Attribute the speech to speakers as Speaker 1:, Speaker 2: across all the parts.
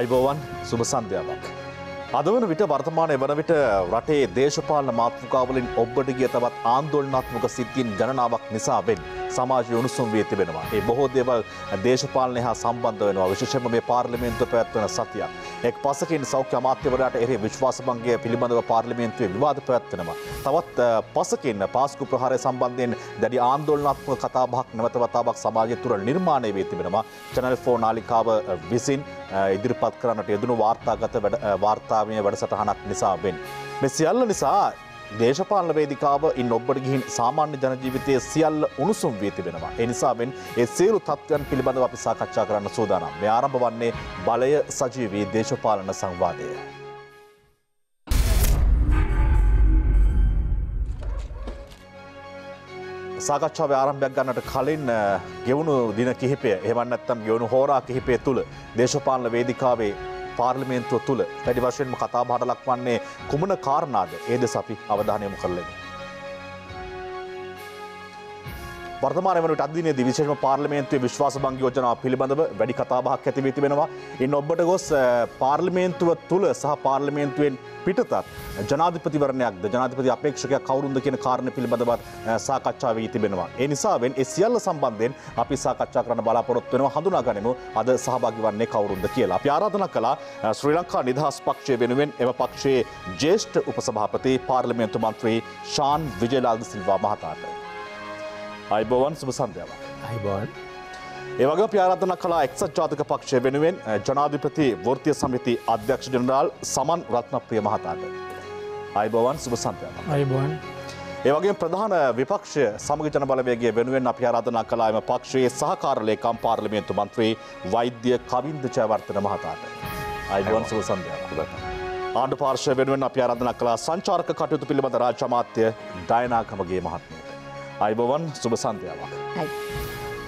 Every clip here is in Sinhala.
Speaker 1: අයිබෝවන් සුභ සන්ධ්‍යාවක්. අද වන විට වර්තමානය වන විට රටේ දේශපාලන මාතෘකාවලින් ඔබ්බට ගිය තවත් ආන්දෝලනාත්මක සිද්ධීන් ගණනාවක් නිසා වෙන්නේ. සමාජය උණුසුම් වී තිබෙනවා. ඒ බොහෝ දේවල් දේශපාලනය හා සම්බන්ධ වෙනවා. විශේෂයෙන්ම මේ පාර්ලිමේන්තුව පැවැත්වෙන සතියක්. එක් පසකින් සෞඛ්‍ය අමාත්‍යවරයාට එරෙහි විශ්වාස භංගය පිළිබඳව පාර්ලිමේන්තුවේ විවාද පැවැත්වෙනවා. තවත් පසකින් පාස්කු ප්‍රහාරය සම්බන්ධයෙන් දැඩි ආන්දෝලනාත්මක කතා බහක් නැවත වතාවක් සමාජය තුර නිර්මාණය වී තිබෙනවා. චැනල් 4 නාලිකාව විසින් ඉදිරිපත් කරන්නට යෙදුණු වාර්තාගත වාර්තාමය වැඩසටහනක් නිසා වෙන්. මෙ සියල්ල නිසා දේශපාලන වේදිකාව ඉන් ඔබ්බට ගිහින් සාමාන්‍ය ජනජීවිතය සියල්ල උණුසුම් වී තිබෙනවා. එනිසාවෙන් ඒ සියලු තත්ත්වයන් පිළිබඳව අපි සාකච්ඡා කරන්න සූදානම්. මේ ආරම්භ වන්නේ බලය සජීවී දේශපාලන සංවාදය. සාකච්ඡාව ආරම්භයක් ගන්නට කලින් ගෙවුණු දින කිහිපය එහම නැත්තම් ගෙවුණු හෝරා කිහිපය තුළ දේශපාලන වේදිකාවේ පාර්ලිමේන්තුව තුළ වැඩි වශයෙන්ම කතා බහට ලක්වන්නේ කුමන කාරණාද ඒද සපි අවධානයමු කරලෙමු. වර්තමාන වනට අදදින දිවිශේෂම පාර්ලිමේන්තුවේ විශ්වාස බංග යෝජනාව පිළිබඳව වැඩි කතාබහක් ඇතිවී තිබෙනවා. ඉන් ඔබට ගොස් පාර්ලිමේන්තුව තුළ සහ පාර්ලිමේන්තුවෙන් පිටතත් ජනාධිපතිවරණයක්ද ජනාධිපති අපේක්ෂකය කවරුන්ද කියන කාරණ පිළිබඳවත් සාකච්ඡා වී තිබෙනවා. ඒ නිසාවෙන් ඒ සියල්ල සම්බන්ධයෙන් අපි සාකච්ඡා කරන්න බලාපොරොත්තු වෙනවා හඳුනා ගනිමු අද සහභාගී වන්නේ කවුරුන්ද කියලා. අපි ආරාධනා කළා ශ්‍රී ලංකා නිදහස් පක්ෂය වෙනුවෙන් එම පක්ෂයේ ජ්‍යෙෂ්ඨ උපසභාපති පාර්ලිමේන්තු මන්ත්‍රී ෂාන් විජේලාල් සිල්වා මහතාට. අයිබෝවන් සුබ සන්ධ්‍යාවක්. අයිබෝවන්. ඒවගේ ප්‍යාරාධන කලා එක්සත් ජාතික පක්ෂය වෙනුවෙන් ජනාධිපති වෘතිය සමිති අධ්‍යක්ෂ ජනරාල් සමන් රත්නප්‍රිය මහතාට. අයිබවන් සුභ සන්තයන අයිබන්. ඒවගේ ප්‍රධාන විපක්ෂ සමග ජනබලවේගේ වෙනුවෙන් අප ආරාධනා කලාම පක්ෂයේ සහකාරලේකම් පාර්ලිමේන්තු මන්ත්‍රී වෛද්‍ය කවින්ද ජයවර්තන මහතාට. අයිබවන් සුභ සන්ධයක්. ආණ්ඩු පාර්ශය වෙනුවෙන් අප ආරාධනා කලා සංචාර්ක කටයුතු පිළිබඳ රාජ්‍යමාත්‍ය දයනාකමගේ මහත්මයට. අයිබවන් සුභ සන්ධයාවක්.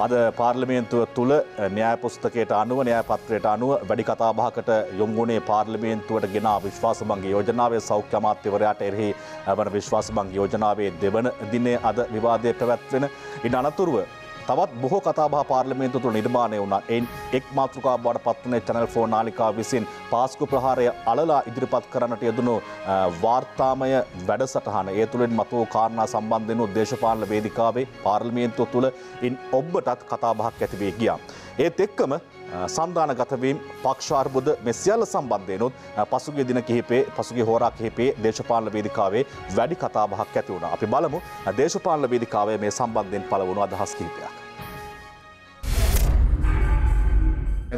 Speaker 1: අද පාර්ලිමේන්තුව තුළ න්‍යායපුස්තකයට අනුව න්‍යායපත්‍රයට අනුව වැඩි කතාබහකට යොමුුණේ පාර්ලිමේන්තුවට ගෙන විශ්වාසමන්ගේ යෝජනාවේ සෞඛ්‍ය අමාත්‍යවරයාට එරෙහි වන විශ්වාසමං යෝජනාවේ දෙවන දිනේ අද විවාදය පැවැත්වෙන ඉන් අනතුරුව තවත් බොහෝ කතාබහ පාර්ලිමේන්තු තුළ නිර්මාණය වුණා. එයින් එක් මාතෘකාවක් බවට පත් වුණේ Channel 4 නාලිකාව විසින් පාස්කු ප්‍රහාරය අලලා ඉදිරිපත් කරන්නට යෙදුණු වාර්තාමය වැඩසටහන. ඒ තුළින් මතුවූ කාරණා සම්බන්ධයෙන් දේශපාලන වේදිකාවේ පාර්ලිමේන්තුව තුළ ඉන් ඔබටත් කතාබහක් ඇති වී ගියා. ඒත් එක්කම සන්ධානගතවීම් පක්ෂාර්බුද මෙ සියල්ල සම්බන්ධයනුත් පසුගේ දින කිහිපේ පසුගේ හෝරා කිහිපේ දේශපාලන වේදිකාවේ වැඩි කතාබහක් ඇති වුණ. අපි බලමු දේශපාලන වේදිකාවේ මේ සම්බන්ධයෙන් පළ වුණු අදහස් කිහිපයක්.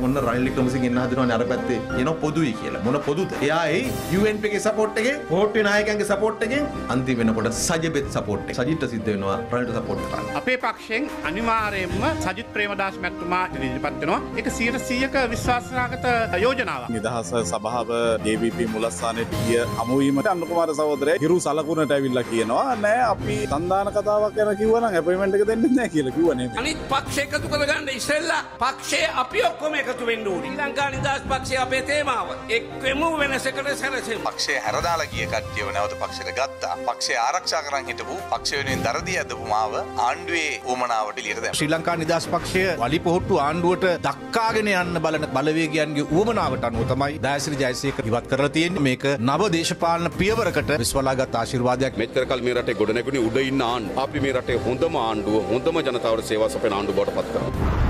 Speaker 1: ඔන්න රනිල් වික්‍රමසිංහ එන්න හදනවනේ අර පැත්තේ එන පොදුයි කියලා. මොන පොදුද? එයා ඒ UNP ගේ සපෝට් එකේ, පොට්ටි නායකයන්ගේ සපෝට් එකෙන් අන්තිම වෙනකොට සජිබෙත් සපෝට් එක. සජිත්ට සිද්ධ වෙනවා රනිල්ට සපෝට් කරන්න.
Speaker 2: අපේ පක්ෂයෙන් අනිවාර්යයෙන්ම සජිත් ප්‍රේමදාස් මැතිතුමා ඉදිරිපත් වෙනවා. ඒක 100%ක විශ්වාසනාගත
Speaker 1: යෝජනාවක්. නිදහස සභාව JVP මුලස්ථානයට ගිය හමුවීමට අනුර කුමාර සහෝදරයා හිරු සලකුණට ඇවිල්ලා කියනවා නෑ අපි සන්දාන කතාවක් ගැන කිව්වනම් අපොයින්ට්මන්ට් එක දෙන්නේ නැහැ කියලා කිව්වනේ.
Speaker 2: අනිත් පක්ෂ එකතු කරගන්න ඉස්සෙල්ලා පක්ෂයේ අපි ඔක්කොම එකතු වෙන්න ඕනි. ශ්‍රී ලංකා නිදහස්
Speaker 3: පක්ෂය අපේ තේමාව. එක්වෙමු වෙනසකට සැරසෙමු. පක්ෂය හැරදාලා ගිය කට්ටියව නැවත පක්ෂයට ගත්තා. පක්ෂය ආරක්ෂා කරන් හිටපු පක්ෂය වෙනුවෙන් දරදී ඇදපු මාව ආණ්ඩුවේ උමනාවට එළියට දැම්මා. ශ්‍රී
Speaker 1: ලංකා නිදහස් පක්ෂය වලිපොහොට්ටු ආණ්ඩුවට දක්කාගෙන යන්න බලන බලවේගයන්ගේ උවමනාවට අනුව තමයි දෑසිරි ජයසේක ඉවත් කරලා තියෙන්නේ. මේක නව දේශපාලන පියවරකට විශ්වලාගත් ආශිර්වාදයක්. මෙච්චර කල් මේ රටේ ගොඩනැගුණේ උඩ ඉන්න ආණ්ඩුව. අපි මේ රටේ හොඳම ආණ්ඩුව, හොඳම ජනතාවට සේවා සපයන ආණ්ඩුව බවට පත් කරනවා.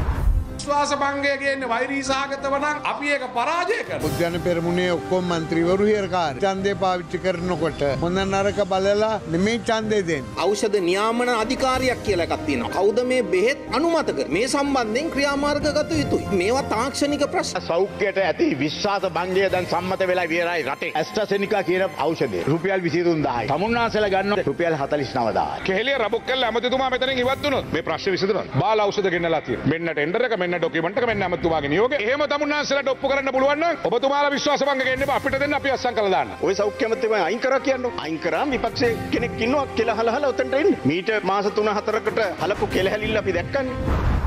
Speaker 3: විශ්වාස භංගය කියන්නේ වෛරී සහගතව නම් අපි ඒක පරාජය කරනවා. උද්‍යාන පෙරමුණේ ඔක්කොම മന്ത്രിවරු හිරකාර ඡන්දේ පාවිච්චි කරනකොට හොඳ
Speaker 2: නරක බලලා නෙමෙයි ඡන්දේ දෙන්නේ. ඖෂධ නියාමන අධිකාරියක් කියලා එකක් තියෙනවා. කවුද මේ බෙහෙත් අනුමත කර මේ සම්බන්ධයෙන් ක්‍රියාමාර්ග ගත යුතුයි. මේවා තාක්ෂණික ප්‍රශ්න. සෞඛ්‍යයට ඇති විශ්වාස භංගය දැන් සම්මත වෙලා විතරයි රටේ. ඇස්ට්‍රසෙනිකා කියන ඖෂධය රුපියල් 23000යි. තමුන්නාසලා ගන්න රුපියල් 49000. කෙහෙලිය
Speaker 3: රබොක් කරලා අමතිතුමා මෙතනින් ඉවත් වුණොත් මේ ප්‍රශ්නේ විසඳනවා.
Speaker 2: බාල ඖෂධ ගෙන්නලා තියෙනවා. මෙන්න ටෙන්ඩර් එක මෙන්න කරන්න ඩොකිමට මෙන්න ඇමතුමාගේ නියෝග එහෙම තමුන්නාන්සලට ඔප්පු කරන්න පුළුවන් ඔබතුමාලා විශ්වාස බංග ගෙන්න අපිට දෙන්න අපි අස්සම් කරලා දාන්න ඔය සෞඛ්‍යමත්තුමා අයින් කරා කියන්න අයින් කරා
Speaker 4: විපක්ෂයේ කෙනෙක් ඉන්නවා කියලා හලහලා උතන්ට එන්න මීට මාස 3 4කට හලපු කෙලහැලිල්ල අපි
Speaker 5: දැක්කනේ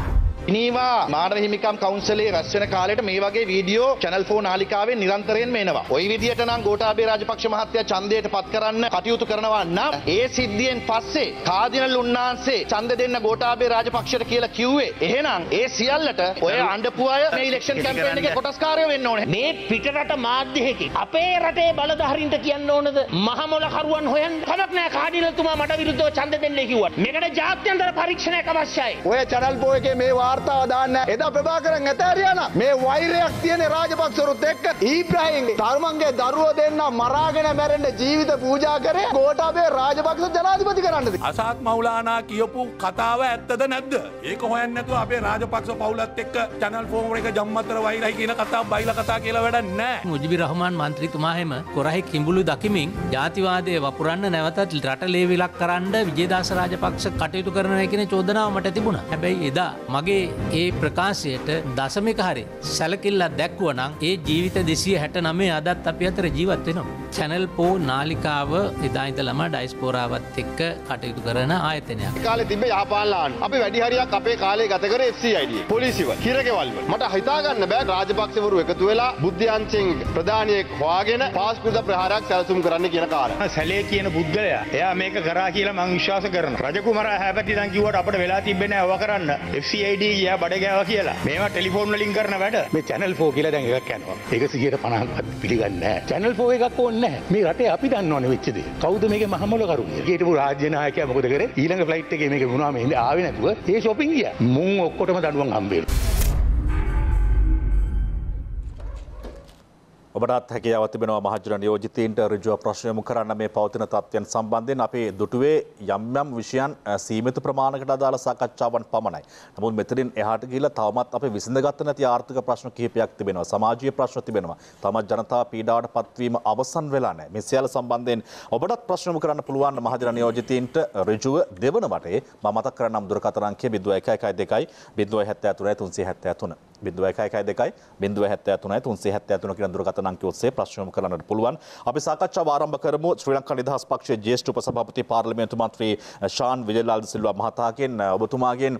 Speaker 1: ඉනිවා මානව හිමිකම් කවුන්සලේ රැස් වෙන කාලෙට මේ වගේ වීඩියෝ channel 4 නාලිකාවෙන් නිරන්තරයෙන් මේනවා. ওই විදියට නම් ගෝඨාභය රාජපක්ෂ මහත්තයා ඡන්දයට පත් කරන්න කටයුතු කරනවා නම් ඒ සිද්ධියෙන් පස්සේ කාදිනල් උන්නාන්සේ ඡන්ද දෙන්න ගෝඨාභය රාජපක්ෂට
Speaker 6: කියලා කිව්වේ. එහෙනම් ඒ සියල්ලට ඔය අඬපු අය මේ ඉලෙක්ෂන් කැම්පේන් එකේ කොටස්කාරය වෙන්න ඕනේ. මේ පිටරට මාධ්‍යයකින් අපේ රටේ බලධාරීන්ට කියන්න ඕනද මහමොල කරුවන් හොයන්න කමක් නෑ කාඩිනල්තුමා මට විරුද්ධව ඡන්ද දෙන්න කිව්වත්. මේකට ජාත්‍යන්තර පරීක්ෂණයක් අවශ්‍යයි.
Speaker 2: ඔය
Speaker 3: channel 4 එකේ මේ වාර වාර්තාව දාන්න එදා ප්‍රභාකරන් ඇතෑරියාන මේ වෛරයක් තියෙන රාජපක්ෂවරුත් එක්ක ඊබ්‍රහීම් ධර්මන්ගේ දරුවෝ දෙන්න මරාගෙන මැරෙන්න ජීවිත පූජා කරේ ගෝඨාභය රාජපක්ෂ ජනාධිපති කරන්නද
Speaker 2: අසත් මවුලානා කියපු කතාව ඇත්තද නැද්ද ඒක හොයන්න නැතුව අපේ රාජපක්ෂ පවුලත් එක්ක channel 4 එක ජම්මතර වෛරයි කියන කතාව බයිලා කතා කියලා වැඩක් නැහැ
Speaker 7: මුජිබි රහමාන් මන්ත්‍රීතුමා හැම කොරහේ කිඹුළු දකිමින් ජාතිවාදය වපුරන්න
Speaker 2: නැවතත් රට ලේවිලක් කරන්න විජේදාස රාජපක්ෂ කටයුතු කරන කියන චෝදනාව මට තිබුණා.
Speaker 7: හැබැයි එදා මගේ ඒ ප්‍රකාශයට දසමික හරි සැලකිල්ලා දැක්වුවනම් ඒ ජීවිත දෙසිය හැට නමේ අදත් අපි අතර ජීවත් වෙනවා. චැනල් පෝ නාලිකාව එදායිතලම
Speaker 6: ඩයිස්පෝරාවත් එක්ක කටයුතු කරන ආයතනයක් කාල තිබ යාපාල්ලාන්
Speaker 7: අපි වැඩිහරියක්
Speaker 8: අපේ කාලේ ගතකර එසියිඩ
Speaker 6: පොලිසිව හිරකවල්ව
Speaker 8: මට හිතාගන්න බෑ රාජපක්ෂවරු එකතු
Speaker 6: වෙලා
Speaker 1: බුද්ධ්‍යන්චෙන් ප්‍රධානයෙක් හවාගෙන පාස්කෘත ප්‍රහාරක් සැලසුම් කරන්න කියන කාර සැලේ කියන
Speaker 4: පුද්ගලයා එයා මේක කරා කියලා මං විශ්වාස කරන රජකුමර හැපැති දංකිවට අපට වෙලා තිබෙන ඇව කරන්න FCID ගියා බඩ ගෑවා කියලා. මේවා ටෙලිෆෝන් වලින් කරන වැඩ.
Speaker 2: මේ channel 4 කියලා දැන් එකක් යනවා. ඒක 150ක්වත් පිළිගන්නේ නැහැ. channel 4 එකක් ඕනේ නැහැ. මේ රටේ අපි දන්නවනේ වෙච්ච දේ. කවුද මේකේ මහමොල කරුනේ? ඊටපු රාජ්‍ය නායකයා මොකද කරේ? ඊළඟ ෆ්ලයිට් එකේ මේක වුණා මේ ආවේ නැතුව ඒ shopping ගියා. මුන් ඔක්කොටම දඩුවම් හම්බ වෙනවා.
Speaker 1: ඔබටත් හැකියාව තිබෙනවා මහජන නියෝජිතීන්ට ඍජුව ප්‍රශ්න යොමු කරන්න මේ පවතින තත්ත්වයන් සම්බන්ධයෙන් අපේ දුටුවේ යම් යම් විෂයන් සීමිත ප්‍රමාණකට අදාළ සාකච්ඡාවන් පමණයි. නමුත් මෙතනින් එහාට ගිහිල්ලා තවමත් අපි විසඳගත්ත නැති ආර්ථික ප්‍රශ්න කිහිපයක් තිබෙනවා. සමාජීය ප්‍රශ්න තිබෙනවා. තමත් ජනතාව පීඩාවට පත්වීම අවසන් වෙලා නැහැ. මේ සියල්ල සම්බන්ධයෙන් ඔබටත් ප්‍රශ්නම කරන්න පුළුවන් මහජන නියෝජිතීන්ට ඍජුව දෙවන වටේ මම මතක් කරනම් දුරකථන අංකය 0112 073 373 බිදුවයකයකයි බිදුව හැත්ත තුනයි තුන්සේ හැත්ත ඇතුන කියන දුරගත නංක ඔස්සේ ප්‍රශ්නම කරන්නට පුළුවන් අපි සාකච්ඡාව ආරම්භ කරමු ශ්‍රී ලංකා නිදහස් පක්ෂයේ ජ්‍යෙෂ්ඨ උපසභාපති පාර්ලිමේන්තු මන්ත්‍රී ෂාන් විජයලාල් සිල්වා මහතාගෙන් ඔබතුමාගෙන්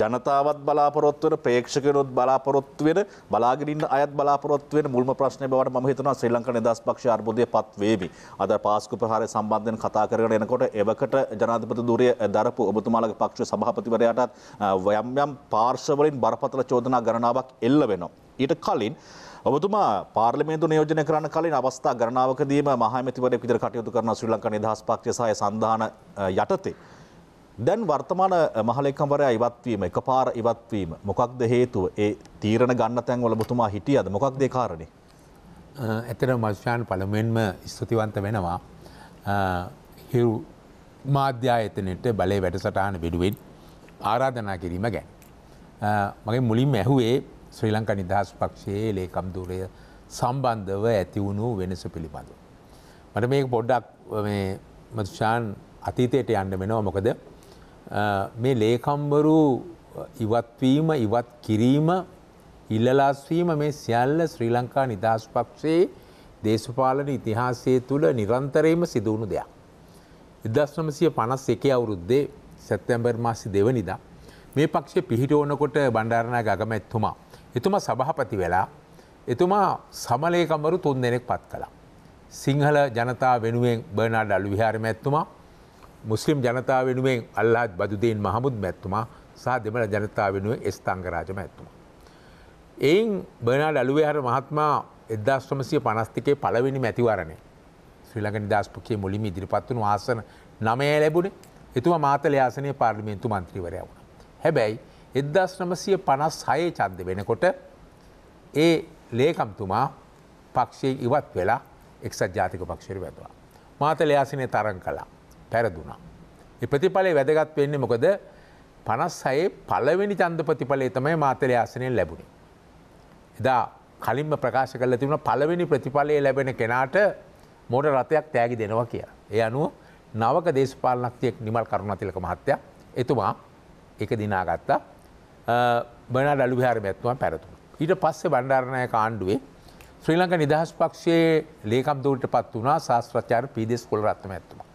Speaker 1: ජනතාවත් බලාපොරොත්වන ප්‍රේක්ෂකයනුත් බලාපොරොත්තු වෙන බලාගින්න අයත් බලාපොරොත්ව වෙන මුල්ම ප්‍රශ්නය බවට මම හිතනවා ශ්‍රී ලංකා නිදහස් පක්ෂය අර්බුදය පත් වේවි. අද පාස්කු ප්‍රහාරය සම්බන්ධයෙන් කතා කරගෙන එනකොට එවකට ජනාධිපති ධුරය දරපු ඔබතුමාලගේ පක්ෂ සභාපතිවරයාටත් යම් යම් පාර්ශවලින් බරපතල චෝදනා ගණනාවක් එල්ල වෙනවා. ඊට කලින් ඔබතුමා පාර්ලිමේන්තු නියෝජනය කරන්න කලින් අවස්ථා ගණනාවකදීම මහමැතිවරයෙක් විදිහට කටයුතු කරන ශ්‍රී ලංකා නිදහස් පක්ෂය සහ සංධාන යටතේ දැන් වර්තමාන මහලෙකම්වරයා ඉවත්වීම එකපාර ඉවත්වීම මොකක්ද හේතුව ඒ තීරණ ගන්න තැන්වල මුතුමා හිටියද මොකක් දෙකාරණේ
Speaker 7: ඇතර මස්්‍යාන් පළමෙන්ම ස්තුතිවන්ත වෙනවා හිරු මාධ්‍යායතනයට බලය වැඩසටහන වෙනුවෙන් ආරාධනා කිරීම ගැන්. මගේ මුලින් ඇහුවේ ශ්‍රී ලංකා නිදහස් පක්ෂයේ ලේකම්දූරය සම්බන්ධව ඇතිවුණු වෙනස පිළිබඳු. මට මේ පොඩ්ඩක් මතුෂාන් අතීතයට යන්න වෙනවා මොකද මේ ලේකම්වරු ඉවත්වීම ඉවත් කිරීම ඉල්ලලාස්වීම මේ සියල්ල ශ්‍රී ලංකා නිදහස් පක්ෂයේ දේශපාලන ඉතිහාසය තුළ නිරන්තරයම සිදුවුණු දෙයක්. ඉදස්නමසය පනස් එක අවුරුද්දේ සැත්තැම්බර් මාසි දෙවනිදා. මේ පක්ෂ පිහිට ඕනකොට බණ්ඩාරණ ගගමැත්තුමා. එතුමා සභහපති වෙලා එතුමා සමලයකමරු තුන් දෙනෙක් පත් කලා. සිංහල ජනතා වෙනුවෙන් බර්නාඩ අලු විහාරම ඇත්තුමා මුස්ලිම් ජනතාව වෙනුවෙන් අල්ලාත් බදුදීන් මහමුද මැත්තුමා සහ දෙමළ ජනතාව වෙනුවෙන් ස්ථංගරාජ මැත්තුමා. එයින් බනාඩ අලුවහර මහත්මා එදදාශ්‍රමසය පනස්තිකේ පලවෙනි මැතිවරණය ශ්‍රීලඟ නිදස්පුකේ මුලිම ඉදිරිපත්වන ආසන නමය ලැබුණ එතුම මාතල යාසනය පාර්ලිමේන්තු මන්ත්‍රීවරය වුණ. හැබැයි එදදාශ්‍රමසය පනස් හයේ චන්ද වෙනකොට ඒ ලේකම්තුමා පක්ෂය ඉවත් වෙලා එක්සත් ජාතික පක්ෂර වැදවා. මාතල යාසනය තරන් කලා. පැරදුනා. එ ප්‍රතිඵලේ වැදගත් වෙන්නේ මොකද පනස් සයේ පලවෙනි චන්ද ප්‍රතිඵලේ තමයි මාතලය ආසනයෙන් ලැබුණේ. එදා කලින්ම ප්‍රකාශ කල තිබුණ පලවෙනි ප්‍රතිඵලය ලැබෙන කෙනාට මෝඩ රථයක් තෑගි දෙනවා කියලා. ඒ අනුව නවක දේශපාලනක්තියෙක් නිමල් කරුණතිලක මහත්තය එතුමා එක දිනාගත්තා බන ඩලු හාර මැත්තුවන් පැරතුම. ඊට පස්සේ බණ්ඩාරණය කාණ්ඩුවේ ශ්‍රී ලංක නිදහස් පක්ෂයේ ලේකම් දූට පත් වනා ශාස්ත්‍රචාර පිදෙස් කොල් රත්ම ඇත්තුමා.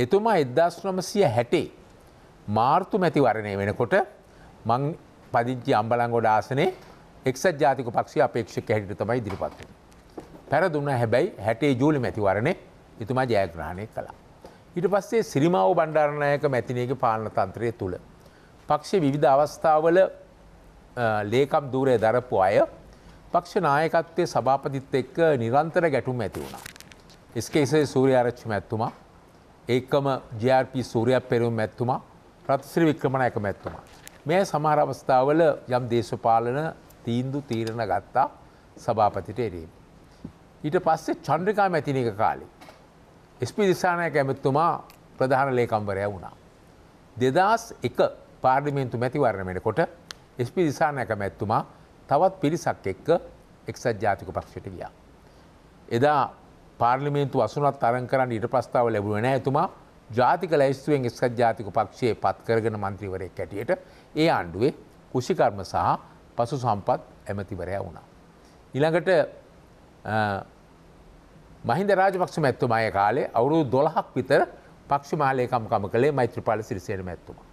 Speaker 7: එතුමා එදදාස් නොමසිය හැටේ මාර්තු මැතිවරණය වෙනකොට මං පදිංචි අම්බලංගොඩ ආසනේ එක්සත් ජාතික පක්ෂ අපේක්ෂක හැටිට තමයි ඉදිරිපත් වුණේ. පැරදුන්න හැබැයි හැටේ ජූලි මැතිවරණේ එතුමා ජයග්‍රහණය කළා. ඊට පස්සේ සිරිමාව බණ්ඩාරනායක මැතිනේගේ පාලන තන්ත්‍රය තුළ පක්ෂ විවිධ අවස්ථාවල ලේකම් දූරය දරපු අය පක්ෂ නායකත්වය සභාපතිත් එක්ක නිරන්තර ගැටුම් ඇති වුණා. ස්කේසේ සූරියාරච්චි මැත්තුමා ඒකම ජRP සූරයක් පෙරුම් ඇත්තුමා ප්‍රතිසිරි වික්‍රමණයක මැත්තුමා. මේ සමහර අවස්ථාවල යම් දේශපාලන තීන්දු තීරණ ගත්තා සභාපතිට එරීම. ඊට පස්සේ චන්ද්‍රිකා මැතිනික කාලේ. ස්පි දිසානයක ඇමැත්තුමා ප්‍රධාන ලේකම්වරය වුණා. දෙදස් එක පාර්ලිමේන්තු මැතිවරණමෙන කොට ස්පි දිසානයක මැත්තුමා තවත් පිරිසක් එක්ක එක්සත් ජාතික පක්ෂයට ගියා. එදා පාර්ලිමේන්තු අසුනත් තරන් කරන්න ඉට ප්‍රස්ථාව ලැබුණ නෑතුමා ජාතික ලැස්තුවෙන් එක්සත් ජාතික පක්ෂයේ පත්කරගෙන මන්ත්‍රීවරයක් ඇටියට ඒ ආණ්ඩුවේ කෘෂිකර්ම සහ පසු සම්පත් ඇමතිවරය වුණා. ඉළඟට මහින්ද රාජපක්ෂ මැත්තුමාය කාලේ අවුරුදු දොළහක් විතර පක්ෂ මාලයකම්කම කළේ මෛත්‍රපාල සිරිසේන මැත්තුමා.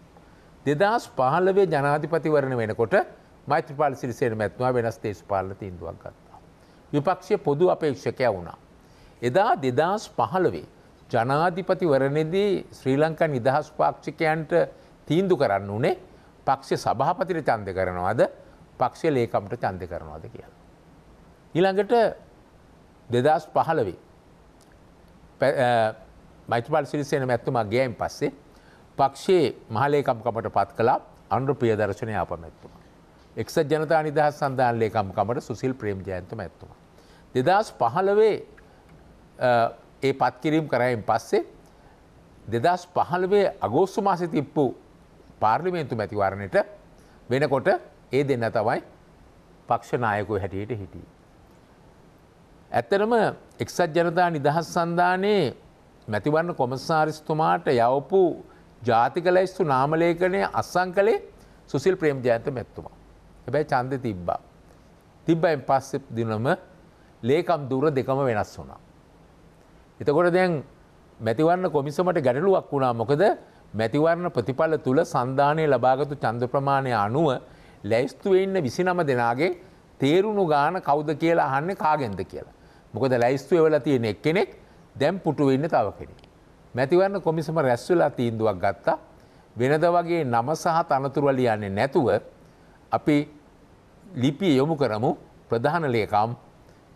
Speaker 7: දෙදස් පහල්ලවේ ජනාධිපතිවරණ වෙනකොට මෛත්‍රපාල සිරිසේන මැත්තුවා වෙනස් දේශපාලන තීන්දුවක් ගත්තා. විපක්ෂය පොදු අපේක්ෂකය වුණා. එදා දෙදස් පහළවේ ජනාධිපතිවරණෙදී ශ්‍රී ලංකන් නිදහස් පාක්ෂිකයන්ට තීන්දු කරන්න වනේ පක්ෂ සභහපතිර චන්ද කරනවාද පක්ෂ ලේකම්ට චන්ද කරනවාද කියලා. ඊළඟට දෙදස් පහළවේ මයිතපල් සිරිසයන මැත්තුමා ගෑම් පස්සේ පක්ෂයේ මහලේකම්කමට පත් කලා අන්ු ප්‍රිය දර්ශනය අප මැත්තුම. එක්ස ජනතා නිදහස් සඳාන් ලේකම්කමට සුසිල් ප්‍රේම් ජයන්ත මැත්තුම. දෙදස් පහළවේ ඒ පත්කිරීම් කරයෙන් පස්සේ දෙදස් පහළවේ අගෝස්තු මාසි තිප්පු පාර්ලිමේන්තු මැතිවරණයට වෙනකොට ඒ දෙන්න තමයි පක්ෂනායකු හැටියට හිටිය. ඇත්තනම එක්සත් ජනතා නිදහස් සන්ධානයේ මැතිවරණ කොමසාරිස්තුමාට යවපු ජාතික ලැයිස්තු නාමලේඛනය අස්සං කළේ සුසිල් ප්‍රේම් ජයන්ත මැත්තුමා. හැබැයි චන්ද තිබ්බා. තිබ්බයින් පස්සෙ දිනම ලේකම් දුර දෙකම වෙනස් වුණා. එතකොට දැන් මැතිවරණ කොමිසමට ගැටලුවක් වුණා මොකද මැතිවරණ ප්‍රතිඵල තුළ සන්ධානය ලබාගතු චන්ද ප්‍රමාණය අනුව ලැයිස්තුවෙන්න විසි නම දෙනාගේ තේරුණු ගාන කෞද කියලා අහන්න කාගෙන්ද කියලා. මොකද ලැයිස්තු එවල තියෙන එක් කෙනෙක් දැම් පුටු වෙන්න තව කෙනෙ. මැතිවරණ කොමිසම රැස්වලා තීන්දුවක් ගත්තා වෙනද වගේ නම සහ තනතුරවලියන්නේ නැතුව අපි ලිපිය යොමු කරමු ප්‍රධාන ලේකම්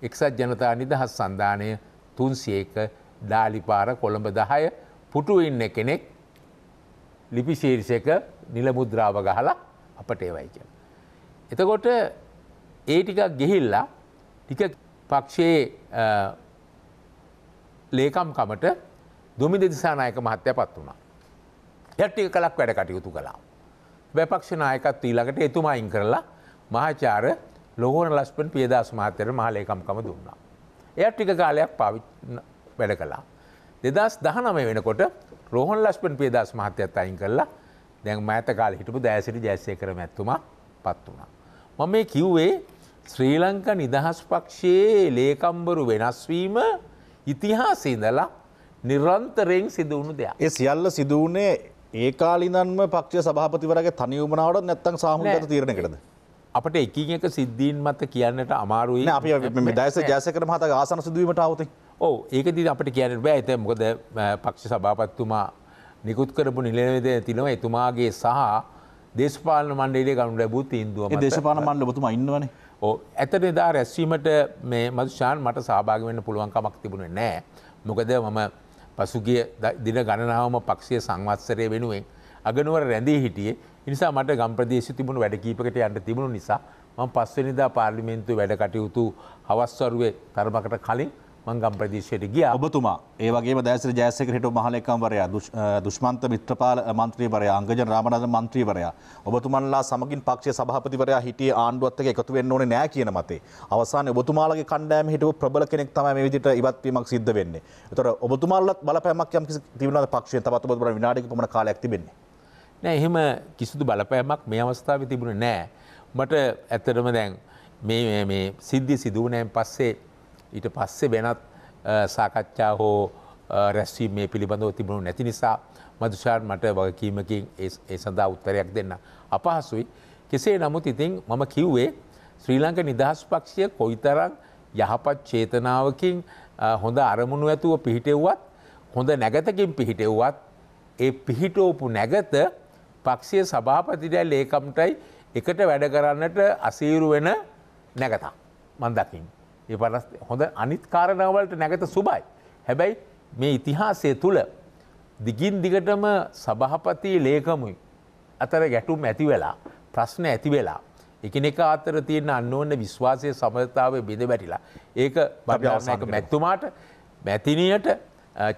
Speaker 7: එක්සත් ජනතා නිදහස් සන්ධානය තුන්සියක ඩාලිපාර කොළඹ දහය පුටුවෙන්න කෙනෙක් ලිපිශීර්ෂක නිලමුද්‍රාව ගහලා අපට ඒවයිච. එතකොට ඒ ටික ගෙහිල්ලා ටික පක්ෂයේ ලේකම්කමට දුමිද දිසානායක මහත්‍ය පත් වුණා. යට්ටික කලක් වැඩ කටයුතු කලා. බැපක්ෂනායකත් ඊළඟට එතුමයින් කරලා මහාචාර ලොහෝන ලස්පන් පියදාස් මහත්තර මහලේකම්කම දුන්නා. එය ටික කාලයක් පාවිච් වැඩ කලා. දෙදස් දහනම වෙනකොට රෝහන් ලස්පන් පේදස් මහත්‍යත් අයින් කරලා දැන් මඇත කාල හිටපු දෑසිරි ජැසය කර මැත්තුමා පත් වුණා. මම මේ කිව්වේ ශ්‍රී ලංක නිදහස් පක්ෂයේ ලේකම්බරු වෙනස්වීම ඉතිහාසේදලා නිරන්තරයෙන් සිදුවුණු දෙයක්.
Speaker 1: ඒ සියල්ල සිදුවනේ ඒ කාලිනන්ම පක්ෂ සභාපතිවරගේ තනිවුමනාවට
Speaker 7: නැත්තන් සාහමට තීරණ කරද. අපට එකින් එක සිද්ධීන් මත කියන්නට අමාරුයි අපි දෑස ජයසකර
Speaker 1: මහත ආසන සිදුවීමට අවති
Speaker 7: ඕ ඒකද අපට කියන්න බෑ ඇත මොකද පක්ෂ සභාපත්තුමා නිකුත් කරපු නිලනවද තිනව එතුමාගේ සහ දේශපාල මණ්ඩේ ගනුඩ බුත් ඉන්දුව දේශපාන මණ්ඩ තුම ඉන්නවන ඇත එදා රැස්වීමට මේ මදුෂාන් මට සභාග වන්න පුළුවන්කමක් තිබුණේ නෑ මොකද මම පසුගිය දින ගණනාවම පක්ෂය සංවත්සරය වෙනුවෙන් අගනුවර රැඳී හිටියේ නිසා මට ගම්ප්‍රදේශ තිබුණු වැඩ කීපකට යන්න තිබුණු නිසා මම පස්වෙනිදා පාර්ලිමේන්තු වැඩ කටයුතු හවස්වරුවේ තරමකට කලින් මං ගම්ප්‍රදේශයට ගිය ඔබතුමා ඒවගේ දැසර ජයසක හිට
Speaker 1: මහලකම්වරයා දුෂ්මන්ත මිත්‍රපාල මන්ත්‍රීවරයා අංගජන රාමණද මන්ත්‍රීවරයා ඔබතුමන්ලා සමගින් පක්ෂ සභහපතිවරයා හිටිය ආණ්ඩුවත්තක එකතු වෙන්න ඕනේ නෑ කියන මතේ අවසාන ඔබතුමාලගේ කණ්ඩෑම හිටව ප්‍රබල කෙනෙක් තමයි මේ විදිහට ඉවත්වීමක් සිද්ධ වෙන්නේ. ඒතර ඔබතුමාලත් බලපෑමක් යම් කිසි තිබුණාද පක්ෂයෙන් තවත් ඔබතුමා විනාඩික පමණ කාලයක් තිබෙන්නේ.
Speaker 7: නෑ එහෙම කිසිදු බලපෑමක් මේ අවස්ථාව තිබුණ නෑ. මට ඇත්තටම දැන් මේ සිද්ධි සිදුවනෑම් පස්සේ ඊට පස්සේ වෙනත් සාකච්ඡා හෝ රැස්වීම මේ පිළිබඳව තිබුණු නැති නිසා මදුෂාන් මට වගකීමකින් ඒ සඳහා උත්තරයක් දෙන්න අපහසුයි. කෙසේ නමුත් ඉතින් මම කිව්වේ ශ්‍රී ලංක නිදහස් පක්ෂය කොයිතරං යහපත් චේතනාවකින් හොඳ අරමුණු ඇතුව පිහිටෙව්වත් හොඳ නැගතකින් පිහිටෙව්වත් ඒ පිහිටෝපු නැගත පක්ෂය සභාපතිරෑ ලේකම්ටයි එකට වැඩ කරන්නට අසීරු වෙන නැගතා මන්දකින්. ඒ පරස් හොඳ අනිත්කාරණවලට නැගත සුබයි. හැබැයි මේ ඉතිහාසය තුළ දිගින් දිගටම සභහපති ලේකමුයි අතර ගැටුම් ඇති වෙලා ප්‍රශ්න ඇති වෙලා එකනෙක අතර තියෙන අන්නඕන්න විශ්වාසය සමතාව බෙද වැටිලා ඒක බ මැත්තුමාට මැතිනයට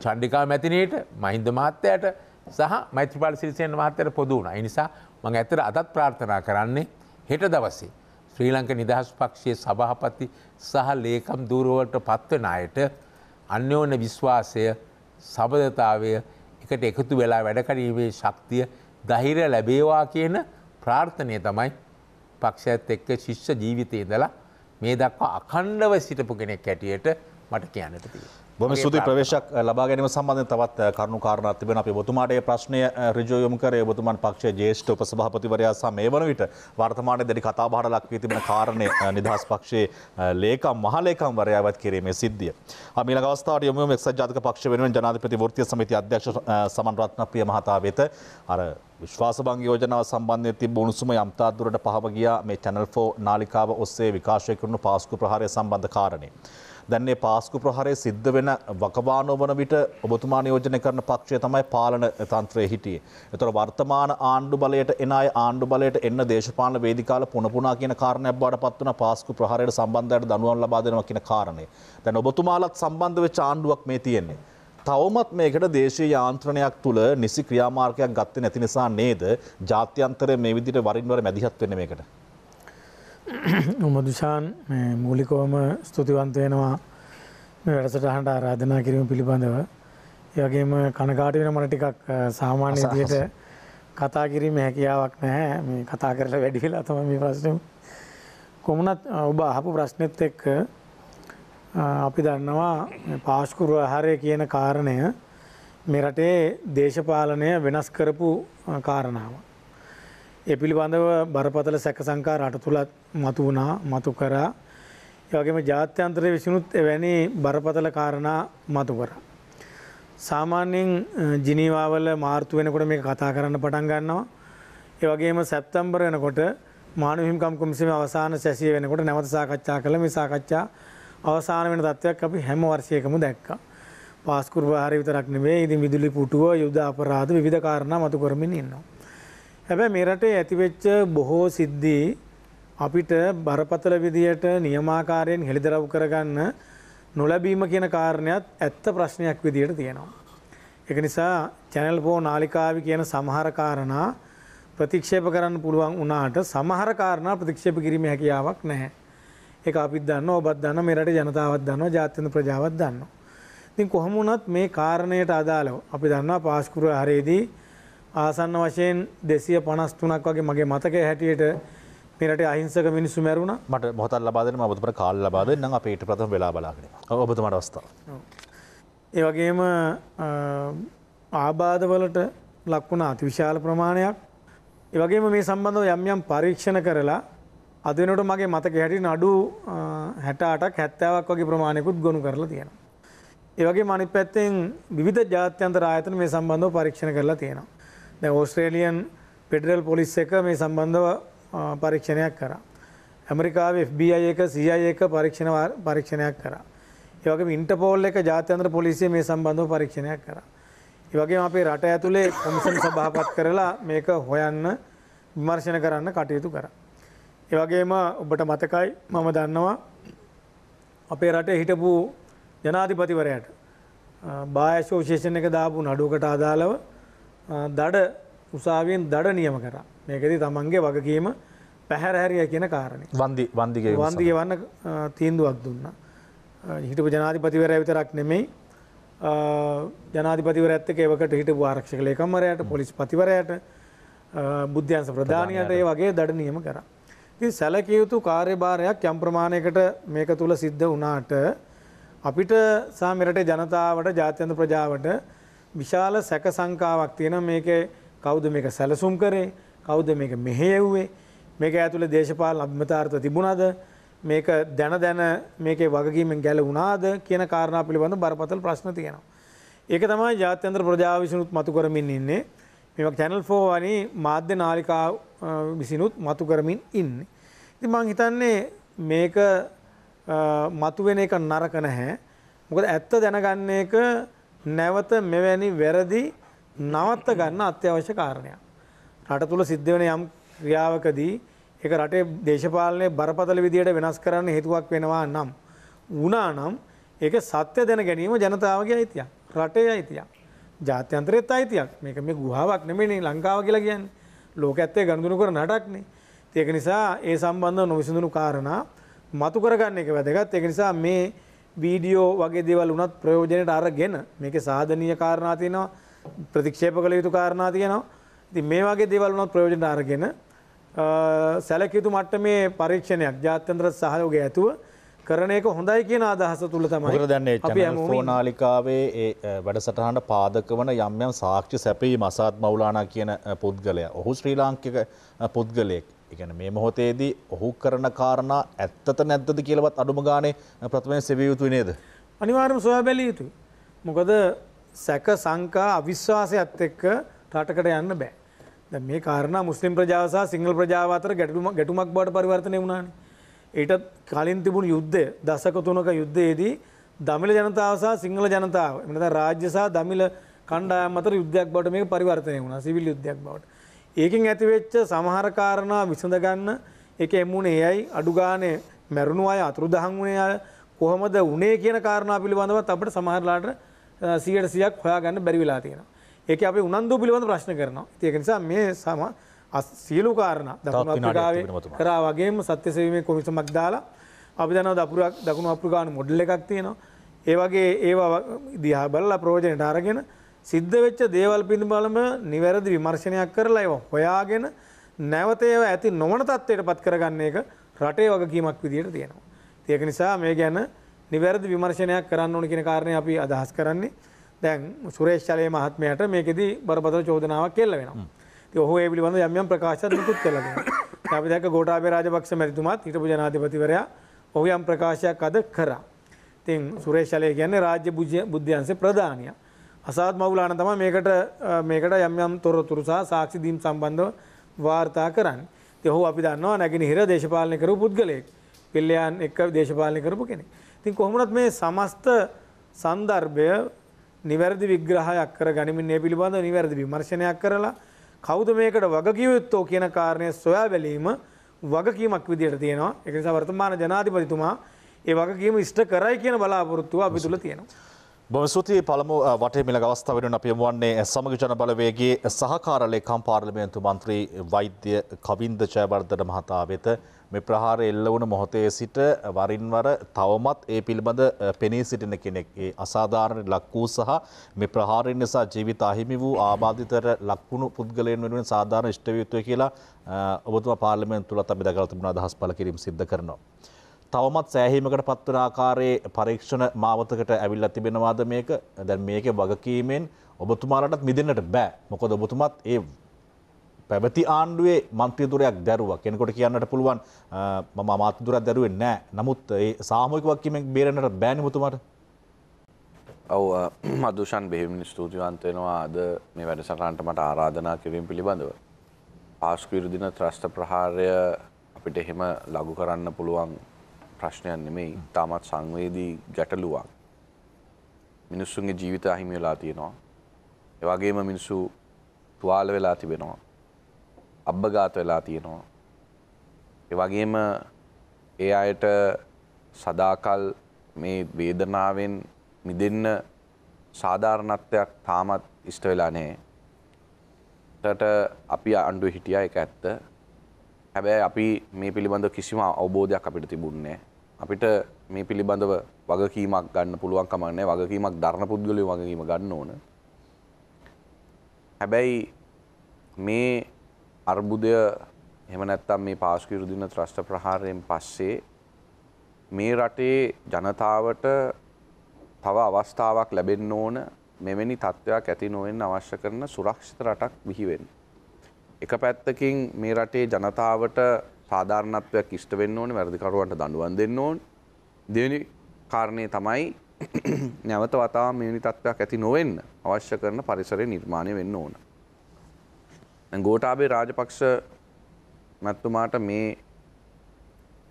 Speaker 7: චණ්ඩිකා මැතිනයට මහින්ද මහත්තයට සහ මෛත්‍රපාල සිරිසයන් මහත්තර පොදු වුණ නිසා මං ඇතර අදත් ප්‍රාර්ථනා කරන්නේ හෙට දවසේ. ශ්‍රී ලංක නිදහස් පක්ෂයේ සභහපති සහ ලේකම් දූරුවලට පත්වන අයට අන්‍යෝන විශ්වාසය සබදතාවය එකට එකතු වෙලා වැඩකරීමේ ශක්තිය දහිර ලැබේවා කියන ප්‍රාර්ථනය තමයි පක්ෂඇත් එක්ක ශිෂ්‍ය ජීවිතය දලා මේ දක්වා අකණ්ඩව සිටපු කෙනෙක් කැටියට මට කියන්නට තිේ. බොම සුති ප්‍රවේශක් ලබා ගැනීම සම්බන්ධ තවත් කරුණු
Speaker 1: කාරණා තිබෙන අපි ඔබතුමාට ඒ ප්‍රශ්නය ඍජුව යොමු කරේ ඔබතුමන් පක්ෂයේ ජ්‍යෙෂ්ඨ උපසභාපතිවරයා සහ මේ වන විට වර්තමානයේ දැඩි කතා බහට ලක් වී තිබෙන කාරණේ නිදහස් පක්ෂයේ ලේකම් මහලේකම්වරයාවත් කිරීමේ සිද්ධිය. අපි ඊළඟ අවස්ථාවට යොමු වෙමු එක්සත් ජාතික පක්ෂ වෙනුවෙන් ජනාධිපති වෘත්තීය සමිතිය අධ්‍යක්ෂ සමන් රත්නප්‍රිය මහතා වෙත අර විශ්වාසභංග යෝජනාව සම්බන්ධයෙන් තිබ්බ උණුසුම යම් තාක් දුරට පහව ගියා මේ Channel 4 නාලිකාව ඔස්සේ විකාශය කරන පාස්කු ප්‍රහාරය සම්බන්ධ කාරණේ. දැන් මේ පාස්කු ප්‍රහාරය සිද්ධ වෙන වකවානුව වන විට ඔබතුමා නියෝජනය කරන පක්ෂය තමයි පාලන තන්ත්‍රයේ හිටියේ. ඒතර වර්තමාන ආණ්ඩු බලයට එන අය ආණ්ඩු බලයට එන්න දේශපාලන වේදිකාවල පුනපුනා කියන කාරණයක් බවට පත් වුණා පාස්කු ප්‍රහාරයට සම්බන්ධයට දනුවම් ලබා දෙනවා කියන කාරණය. දැන් ඔබතුමාලත් සම්බන්ධ වෙච්ච ආණ්ඩුවක් මේ තියෙන්නේ. තවමත් මේකට දේශීය යාන්ත්‍රණයක් තුළ නිසි ක්‍රියාමාර්ගයක් ගත්තේ නැති නිසා නේද ජාත්‍යන්තරය මේ විදිහට වරින් වර මැදිහත් වෙන්නේ මේකට
Speaker 4: උමදුෂාන් මූලිකෝම ස්තුතිවන්ත වෙනවා වැඩසටහන්ට ආරාධනා කිරීම පිළිබඳව. ඒවගේම කනකාට වෙන මන ටිකක් සාමාන්‍ය දියට කතා කිරීම හැකියාවක් නැහැ මේ කතා කරලා වැඩි වෙලා තමයි මේ ප්‍රශ්නේ. කොමුණත් ඔබ අහපු ප්‍රශ්නෙත් එක්ක අපි දන්නවා පාස්කුරු ආහාරය කියන කාරණය මේ රටේ දේශපාලනය වෙනස් කරපු කාරණාවක්. ඒ පිළිබඳව බරපතල සැක සංකා රට තුළත් මතු වුණා මතු කරා. ඒවගේම ජාත්‍යන්ත්‍රය විසිනුත් එවැනි බරපතල කාරණා මතු කරා. සාමාන්‍යයෙන් ජිනීවාවල මාර්තු වෙනකොට මේ කතා කරන්න පටන් ගන්නවා. ඒ වගේම සැප්තැම්බර් වෙනකොට මානව හිමිකම් කොමිසමේ අවසාන සැසිය වෙනකොට නැවත සාකච්ඡා කළ මේ සාකච්ඡා අවසාන වෙන තත්ත්වයක් අපි හැම වර්ෂයකම දැක්කා. පාස්කුරු ආහාර විතරක් නෙමෙයි ඉතින් විදුලි පුටුව යුද අපරාධ විවිධ කාරණා මතු කරමින් ඉන්නවා. හැබැයි මේ රටේ ඇතිවෙච්ච බොහෝ සිද්ධි අපිට බරපතල විදියට නියමාකාරයෙන් හෙළිදරව් කරගන්න නොලැබීම කියන කාරණයක් ඇත්ත ප්‍රශ්නයක් විදියට තියෙනවා. ඒක නිසා channel 4 නාලිකාවේ කියන සමහර කාරණා ප්‍රතික්ෂේප කරන්න පුළුවන් වුණාට සමහර කාරණා ප්‍රතික්ෂේප කිරීමේ හැකියාවක් නැහැ. ඒක අපිත් දන්නවා, ඔබත් දන්නවා, මේ රටේ ජනතාවත් දන්නවා, ජාත්‍යන්තර ප්‍රජාවත් දන්නවා. ඉතින් කොහොම වුණත් මේ කාරණයට අදාළව අපි දන්නවා පාස්කුර හරේදී ආසන්න වශයෙන් දෙසිය පනස් තුනක් වගේ මගේ මතක
Speaker 1: හැටියට මෙරට අහිංසක මිනිස්සු මැරුණ මට මොහතල් ලබාදන ඔබතුමට කාල් ලබාද නම් අපේට ප්‍රථම වෙලා බලාගෙන ඔබතුමට අවස්ථාව.
Speaker 4: ඒ වගේම ආබාධවලට ලක්වුණ අතිවිශාල ප්‍රමාණයක් ඒ වගේම මේ සම්බන්ධව යම් යම් පරීක්ෂණ කරලා අද වෙනකොට මගේ මතක හැටියට නඩු 68ක් 70ක් වගේ ප්‍රමාණයකුත් ගොනු කරලා තියෙනවා. ඒ වගේම අනිත් පැත්තෙන් විවිධ ජාත්‍යන්තර ආයතන මේ සම්බන්ධව පරීක්ෂණ කරලා තියෙනවා. දැන් ඕස්ට්‍රේලියන් පෙඩරල් පොලිස් එක මේ සම්බන්ධව පරීක්ෂණයක් කරා. ඇමරිකාව FBI එක CI එක පරීක්ෂණ පරීක්ෂණයක් කරා. ඒ වගේම ඉන්ටර්පෝල් එක ජාත්‍යන්තර පොලිසිය මේ සම්බන්ධව පරීක්ෂණයක් කරා. ඒ වගේම අපේ රට ඇතුලේ කොමිෂන් සභාපත් කරලා මේක හොයන්න විමර්ශන කරන්න කටයුතු කරා. ඒ වගේම ඔබට මතකයි මම දන්නවා අපේ රටේ හිටපු ජනාධිපතිවරයාට බාය ඇසෝෂියේෂන් එක දාපු නඩුවකට අදාළව දඩ උසාවියෙන් දඩ නියම කර මේකෙදී තමන්ගේ වගකීම පැහැරහැරිය කියන කාරණය
Speaker 1: වන්දි වන්දිගේ වන්දිගේ
Speaker 4: වන්න තීන්දුවක් දුන්න හිටපු ජනාධිපතිවර විතරක් නෙමෙයි ජනාධිපතිවරඇත්තක ඒකට හිටපු ආරක්ෂක ලේකම්මරයට පොලිස් පතිවරයට බුද්ධ්‍යන්ස ප්‍රධානයට ඒ වගේ දඩ නියම කර. ති සැලකයුතු කාර්යභාරයක් යම් ප්‍රමාණයකට මේක තුළ සිද්ධ වනාට අපිට සාමිරට ජනතාවට ජාත්‍යන්ත ප්‍රජාවට විශාල සැක සංකාවක් තියෙන මේක කවුද මේක සැලසුම් කරේ කවුද මේක මෙහෙයව්වේ මේක ඇතුළේ දේශපාලන අභිමතාර්ථ තිබුණාද මේක දැන දැන මේකේ වගකීමෙන් ගැලවුණාද කියන කාරණා පිළිබඳ බරපතල ප්‍රශ්න තියෙනවා. ඒක තමයි ජාත්‍යන්තර ප්‍රජාව විසිනුත් මතු කරමින් ඉන්නේ. මේවා channel 4 වනි මාධ්‍ය නාලිකා විසිනුත් මතු කරමින් ඉන්නේ. ඉතින් මම හිතන්නේ මේක මතු වෙන එක නරක නැහැ. මොකද ඇත්ත දැනගන්න එක නැවත මෙවැනි වැරදි නවත්ත ගන්න අත්‍යවශ්‍ය කාරණයක්. රට තුළ සිද්ධ වෙන යම් ක්‍රියාවකදී ඒක රටේ දේශපාලනය බරපතල විදියට වෙනස් කරන්න හේතුවක් වෙනවා නම් වුණා නම් ඒක සත්‍ය දැන ගැනීම ජනතාවගේ අයිතියක්. රටේ අයිතියක්. ජාත්‍යන්තරෙත් අයිතියක්. මේක මේ ගුහාවක් නෙමෙයි ලංකාව කියලා කියන්නේ. ලෝකයේත් ගනුදෙනු කරන රටක්නේ. ඒක නිසා ඒ සම්බන්ධව නොවිසඳුණු කාරණා මතු කරගන්න එක වැදගත්. ඒක නිසා මේ වීඩියෝ වගේ දේවල් වුණත් ප්‍රයෝජනයට අරගෙන මේකේ සාධනීය කාරණා තියෙනවා ප්‍රතික්ෂේප කළ යුතු කාරණා තියෙනවා. ඉතින් මේ වගේ දේවල් වුණත් ප්‍රයෝජනයට අරගෙන සැලකිය යුතු මට්ටමේ පරීක්ෂණයක් ජාත්‍යන්තර සහයෝගය ඇතුව කරන එක හොඳයි කියන අදහස තුළ තමයි දන්නේ
Speaker 1: ප්‍රෝනාලිකාවේ වැඩසටහට පාදක වන යම්යම් සාක්ෂි සැපී මසාත් මවුලානා කියන පුද්ගලය ඔහු ශ්‍රී ලාංකික පුද්ගලයෙක් එකන මේ මොහොතේදී ඔහු කරන කාරණා ඇත්තත නැද්දද කියලවත් අඩුම ගානේ ප්‍රථමය සෙවිය යුතුයි නේද. අනිවාර්යම සොයා බැලිය යුතුයි. මොකද සැක සංකා
Speaker 4: අවිශ්වාසයත් එක්ක රටකට යන්න බෑ. දැන් මේ කාරණා මුස්ලිම් ප්‍රජාව සහ සිංහල ප්‍රජාව අතර ගැටුමක් ගැටුමක් බවට පරිවර්තනය වුණානේ. ඊට කලින් තිබුණු යුද්ධය දශක තුනක යුද්ධයේදී දමිළ ජනතාව සහ සිංහල ජනතාව එමෙතන රාජ්‍ය සහ දමිළ කණ්ඩායම් අතර යුද්ධයක් බවට මේක පරිවර්තනය වුණා සිවිල් යුද්ධයක් බවට. ඒකෙන් ඇතිවෙච්ච සමහර කාරණා විසඳ ගන්න ඒක එමුණේ එයයි අඩු ගානේ මැරුණු අය අතුරුදහන් වුණේ අය කොහොමද උනේ කියන කාරණා පිළිබඳවත් අපිට සමහරලාට 100ට 100ක් හොයාගන්න බැරි වෙලා තියෙනවා. ඒක අපි උනන්දු පිළිබඳ ප්‍රශ්න කරනවා. ඒක නිසා මේ සම සියලු කාරණා දකුණු අප්‍රිකාවේ කරා වගේම සත්‍ය සේවීමේ කොමිසමක් දාලා අපි දන්නවා දකුණු අප්‍රිකානු මොඩල් එකක් තියෙනවා. ඒ වගේ ඒවා දිහා බලලා ප්‍රයෝජනට අරගෙන සිද්ධ වෙච්ච දේවල් පිළිබඳවම නිවැරදි විමර්ශනයක් කරලා ඒවා හොයාගෙන නැවත ඒවා ඇති නොවන තත්ත්වයටපත් කරගන්න එක රටේ වගකීමක් විදියට තියෙනවා. ඒක නිසා මේ ගැන නිවැරදි විමර්ශනයක් කරන්න ඕන කියන කාරණේ අපි අදහස් කරන්නේ. දැන් සුරේෂ් චලේ මහත්මයාට මේකෙදි බරපතල චෝදනාවක් කෙල්ල වෙනවා. ඉතින් ඔහු ඒ පිළිබඳව යම් යම් ප්‍රකාශ නිකුත් කළා. අපි දැක්ක ගෝඨාභය රාජපක්ෂ මැතිතුමාත් හිටපු ජනාධිපතිවරයා ඔහු යම් ප්‍රකාශයක් අද කරා. ඉතින් සුරේෂ් චලේ කියන්නේ රාජ්‍ය බුද්ධ්‍යංශේ ප්‍රධානියා. අසාත් මවුලාන තමයි මේකට මේකට යම් යම් තොරතුරු සහ සාක්ෂි දීම් සම්බන්ධව වාර්තා කරන්නේ. ඉතින් ඔහු අපි දන්නවා නැගිනහිර දේශපාලනය කරපු පුද්ගලයෙක්. පිල්ලයන් එක්ක දේශපාලනය කරපු කෙනෙක්. ඉතින් කොහොම මේ සමස්ත සන්දර්භය නිවැරදි විග්‍රහයක් කර ගනිමින් මේ පිළිබඳව නිවැරදි විමර්ශනයක් කරලා කවුද මේකට වගකිව යුත්තෝ කියන කාරණය සොයා බැලීම වගකීමක් විදිහට තියෙනවා. ඒක නිසා වර්තමාන ජනාධිපතිතුමා ඒ වගකීම ඉෂ්ට
Speaker 1: කරයි කියන බලාපොරොත්තුව අපි තුල තියෙනවා. බොම සූතියි පළමු වටේ මිල අවස්ථාව වෙනුවෙන් අපි යමු වන්නේ සමග ජන බලවේගයේ සහකාර ලේකම් පාර්ලිමේන්තු මන්ත්‍රී වෛද්‍ය කවින්ද ජයවර්ධන මහතා වෙත මේ ප්‍රහාරය එල්ල වුණු මොහොතේ සිට වරින් වර තවමත් ඒ පිළිබඳ පෙනී සිටින කෙනෙක් ඒ අසාධාරණ ලක් වූ සහ මේ ප්‍රහාරය නිසා ජීවිත අහිමි වූ ආබාධිතර ලක්වුණු පුද්ගලයන් වෙනුවෙන් සාධාරණ ඉෂ්ට විය යුතුයි කියලා ඔබතුමා පාර්ලිමේන්තු තුලත් අපි දකලා තිබුණ අදහස් පළ කිරීම සිද්ධ කරනවා. තවමත් සෑහීමකට පත්වන ආකාරයේ පරීක්ෂණ මාවතකට ඇවිල්ලා තිබෙනවාද මේක දැන් මේක වගකීමෙන් ඔබතුමාලටත් මිදන්නට බෑ මොකද ඔබතුමත් ඒ පැවති ආණ්ඩුවේ මන්ත්‍රදුරයක් දැරුව කෙනකොට කියන්නට පුළුවන් මම මාතදුරක් දැරුවේ නෑ නමුත් ඒ සාමෝකවක්කීමෙන් බේරණට
Speaker 3: බෑනිමුතුමට ඔව මදුෂන් බෙහිමිනි ස්තුතිවන්තයෙනවා අද මේ වැඩසටන්ට මට ආරාධනා කිරීම පිළිබඳව. පාස්කවිරුදින ත්‍රස්ට ප්‍රහාරය අපිට එහෙම ලගු කරන්න පුළුවන් ප්‍රශ්නයක් නෙමෙයි තාමත් සංවේදී ගැටලුවක්. මිනිස්සුන්ගේ ජීවිත අහිමි වෙලා තියෙනවා. ඒ වගේම මිනිස්සු තුවාල වෙලා තිබෙනවා. අබ්බගත වෙලා තියෙනවා. ඒ වගේම ඒ අයට සදාකල් මේ වේදනාවෙන් මිදෙන්න සාධාරණත්වයක් තාමත් ඉෂ්ට වෙලා නැහැ. ඇත්තට අපි අණ්ඩුවේ හිටියා ඒක ඇත්ත. හැබැයි අපි මේ පිළිබඳව කිසිම අවබෝධයක් අපිට තිබුණේ නැහැ. අපිට මේ පිළිබඳව වගකීමක් ගන්න පුළුවන් කමන්නේ වගකීමක් දරණ පුද්ගලය වගකීම ගන්න ඕන. හැබැයි මේ අර්බුදය එහෙම නැත්තම් මේ පාස්කිරුදින ත්‍රස්ට ප්‍රහාරයෙන් පස්සේ මේ රටේ ජනතාවට තව අවස්ථාවක් ලැබෙන්න ඕන මෙවැනි තත්ත්වයක් ඇති නොවෙන්න අවශ්‍ය කරන සුරක්ෂිත රටක් බිහිවෙන්න. එක පැත්තකින් මේ රටේ ජනතාවට සාධාරණත්වයක් ඉෂ්ට වෙන්න ඕනේ වැරදිකරුවන්ට දඬුවම් දෙන්න ඕනේ දෙවෙනි කාරණේ තමයි නැවත වතාවක් මෙවැනි තත්ත්වයක් ඇති නොවෙන්න අවශ්‍ය කරන පරිසරය නිර්මාණය වෙන්න ඕන. දැන් ගෝඨාභය රාජපක්ෂ මැතිතුමාට මේ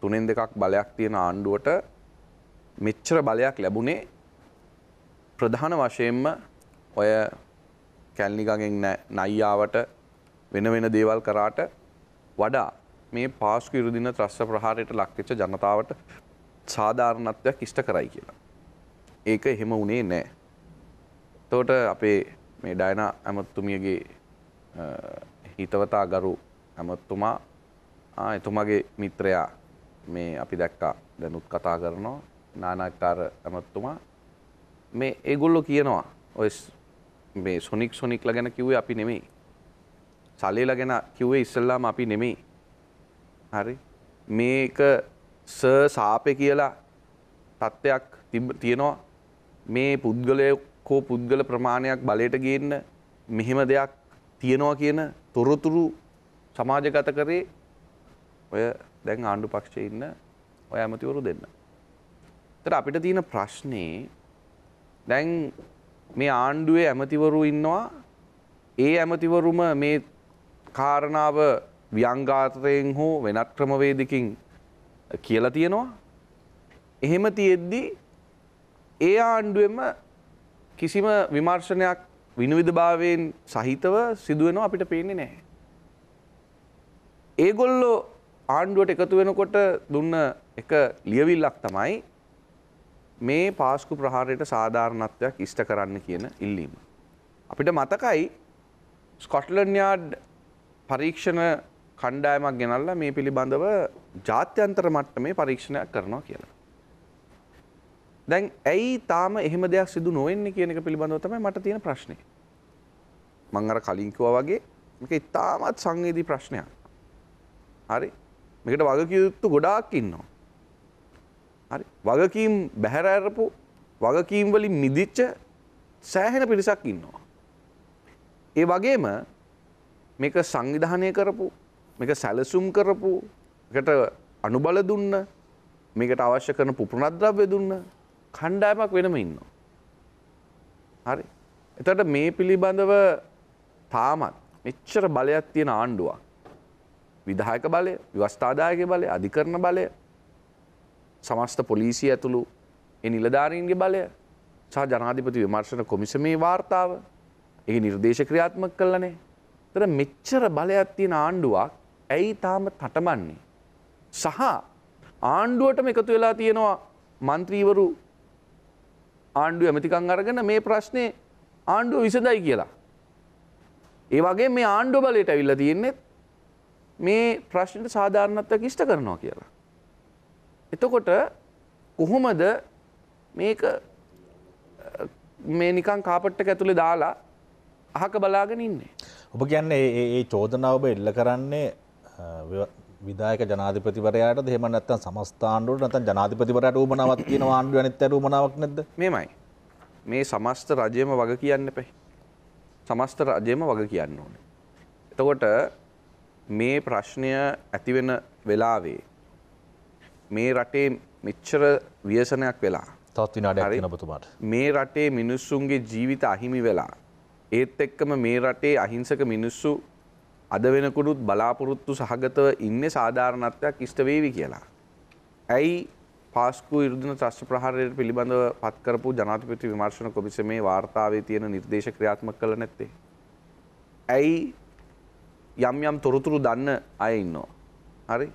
Speaker 3: තුනෙන් දෙකක් බලයක් තියෙන ආණ්ඩුවට මෙච්චර බලයක් ලැබුණේ ප්‍රධාන වශයෙන්ම ඔය කැල්නිගගෙන් නයියාවට වෙන වෙන දේවල් කරාට වඩා මේ පාස්කු ඉරුදින ත්‍රස්ස ප්‍රහාරයට ලක්තිච්ච ජනතාවට සාධාරණත්වයක් ඉෂ්ට කරයි කියලා. ඒක එහෙම වනේ නෑ. තෝට අපේ මේ ඩයන ඇමත්තුමියගේ හිතවතා ගරු ඇමත්තුමා එතුමගේ මිත්‍රයා මේ අපි දැක්කා දැනුත් කතා කරනවා නානක්කාර ඇමත්තුමා මේ ඒගොල්ලො කියනවා ඔය මේ සොනික් සොනික්ල ගැන කිව්වේ අපි නෙමෙයි සලේලා ගැන කිව්වේ ඉස්සල්ලාම අපි නෙමෙයි හරි මේක ස සාපය කියලා තත්ත්වයක් තියෙනවා මේ පුද්ගලයකෝ පුද්ගල ප්‍රමාණයක් බලයට ගන්න මෙහෙම දෙයක් තියෙනවා කියන තොරතුරු සමාජගත කරේ ඔය දැන් ආණ්ඩු පක්ෂය ඉන්න ඔය ඇමතිවරු දෙන්න. තර අපිට තියෙන ප්‍රශ්නේ දැන් මේ ආණ්ඩුවේ ඇමතිවරු ඉන්නවා ඒ ඇමතිවරුම මේ කාරණාව ව්‍යංගාතරයෙන් හෝ වෙනත් ක්‍රමවේදකින් කියලා තියෙනවා. එහෙම තියෙද්දි ඒ ආණ්ඩුවෙම කිසිම විමර්ශනයක් විනිවිධභාවයෙන් සහිතව සිදුවෙනවා අපිට පේන්නේ නැහැ. ඒගොල්ලෝ ආණ්ඩුවට එකතු වෙනකොට දුන්න එක ලියවිල්ලක් තමයි මේ පාස්කු ප්‍රහාරයට සාධාරණත්වයක් ඉෂ්ට කරන්න කියන ඉල්ලීම. අපිට මතකයි ස්කොට්ලන්යාඩ් පරීක්ෂණ කණ්ඩායමක් ගෙනල්ලා මේ පිළිබඳව ජාත්‍යන්තර මට්ටමේ පරීක්ෂණයක් කරනවා කියලා. දැන් ඇයි තාම එහෙම දෙයක් සිදු නොවෙන්නේ කියන එක පිළිබඳව තමයි මට තියෙන ප්‍රශ්නේ. මං අර කලින් කිව්වා වගේ මේක ඉතාමත් සංවේදී ප්‍රශ්නයක්. හරි. මේකට වගකිය යුතු ගොඩාක් ඉන්නවා. හරි. වගකීම් බැහැර අරපු වගකීම් වලින් මිදිච්ච සෑහෙන පිරිසක් ඉන්නවා. ඒ වගේම මේක සංවිධානය කරපු මේක සැලසුම් කරපු එකට අනුබල දුන්න මේකට අවශ්‍ය කරන පුපුරණද්‍රව්‍ය දුන්න කණ්ඩායමක් වෙනම ඉන්නවා. හරි. එතකොට මේ පිළිබඳව තාමත් මෙච්චර බලයක් තියෙන ආණ්ඩුවක්. විධායක බලය, ව්‍යවස්ථාදායක බලය, අධිකරණ බලය, සමස්ත පොලිසිය ඇතුළු ඒ නිලධාරීන්ගේ බලය සහ ජනාධිපති විමර්ශන කොමිසමේ වාර්තාව ඒ නිර්දේශ ක්‍රියාත්මක කළනේ. එතන මෙච්චර බලයක් තියෙන ආණ්ඩුවක් ඇයි තාම තටමන්නේ. සහ ආණ්ඩුවටම එකතු වෙලා තියෙනවා මන්ත්‍රීවරු ආණ්ඩුව ඇමතිකං අරගෙන මේ ප්‍රශ්නය ආණ්ඩුව විසඳයි කියලා. ඒ වගේ මේ ආණ්ඩුව බලයට ඇවිල්ල තියෙන්නේ මේ ප්‍රශ්නයට සාධාරණත්වයක් ඉෂ්ට කරනවා කියලා. එතකොට කොහොමද මේක මේ නිකන් කාපට්ටක ඇතුළේ දාලා අහක බලාගෙන ඉන්නේ.
Speaker 1: ඔබ කියන්නේ ඒ චෝදනාව ඔබ එල්ල කරන්නේ විදායක ජනාධිපතිවරයාට දෙහෙම නැත්තම් සමස්ථාණ්ඩුවට නැත්තම් ජනාධිපතිවරයාට උමනාවක් කියන ආණ්ඩුව අනිත්
Speaker 3: ඇට උමනාවක් නැද්ද? මේමයි. මේ සමස්ත රජයම වග කියන්න එපේ. සමස්ත රජයම වග කියන්න ඕනේ. එතකොට මේ ප්‍රශ්නය ඇති වෙන වෙලාවේ මේ රටේ මෙච්චර ව්‍යසනයක් වෙලා තවත් විනාඩියක් තියෙන ඔබතුමාට. මේ රටේ මිනිස්සුන්ගේ ජීවිත අහිමි වෙලා ඒත් එක්කම මේ රටේ අහිංසක මිනිස්සු අද වෙනකොටුත් බලාපොරොත්තු සහගතව ඉන්නේ සාධාරණත්වයක් ඉෂ්ට වේවි කියලා. ඇයි පාස්කු ඉරුදින ත්‍රස්ත ප්‍රහාරයට පිළිබඳව පත් කරපු ජනාධිපති විමර්ශන කොමිසමේ වාර්තාවේ තියෙන නිර්දේශ ක්‍රියාත්මක කළ නැත්තේ. ඇයි යම් යම් තොරතුරු දන්න අය ඉන්නවා. හරි?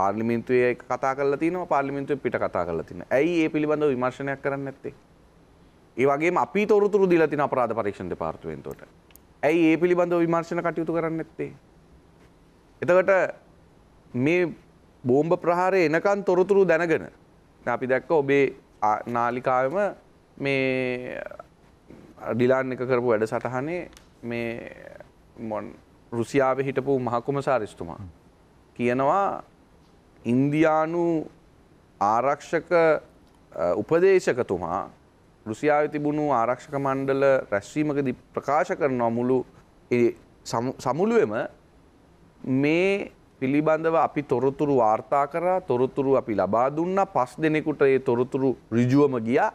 Speaker 3: පාර්ලිමේන්තුවේ කතා කරලා තිනවා පාර්ලිමේන්තුවේ පිට කතා කරලා තිනවා. ඇයි මේ පිළිබඳව විමර්ශනයක් කරන්නේ නැත්තේ? ඒ වගේම අපි තොරතුරු දීලා තින අපරාධ පරීක්ෂණ දෙපාර්තමේන්තුවට. ඇයි ඒ පිළිබඳව විමර්ශන කටයුතු කරන්න ඇත්තේ. එතකට මේ බෝම්භ ප්‍රහාරය එනකන් තොරතුරු දැනගෙන අපි දැක්ක ඔබේ නාලිකාවම මේ ඩිලාන් එක කරපු වැඩ සටහනේ මේ මොන් රුසියාව හිටපු මහකුමසාරිස්තුමා කියනවා ඉන්දියානු ආරක්ෂක උපදේශකතුමා රුසියාව තිබුණු ආරක්ෂක මණ්ඩල රැස්වීමකදී ප්‍රකාශ කරනවා මුළු සමුළුවම මේ පිළිබඳව අපි තොරතුරු වාර්තා කරා තොරතුරු අපි ලබා දුන්නා පස් දෙනෙකුට ඒ තොරතුරු ඍජුවම ගියා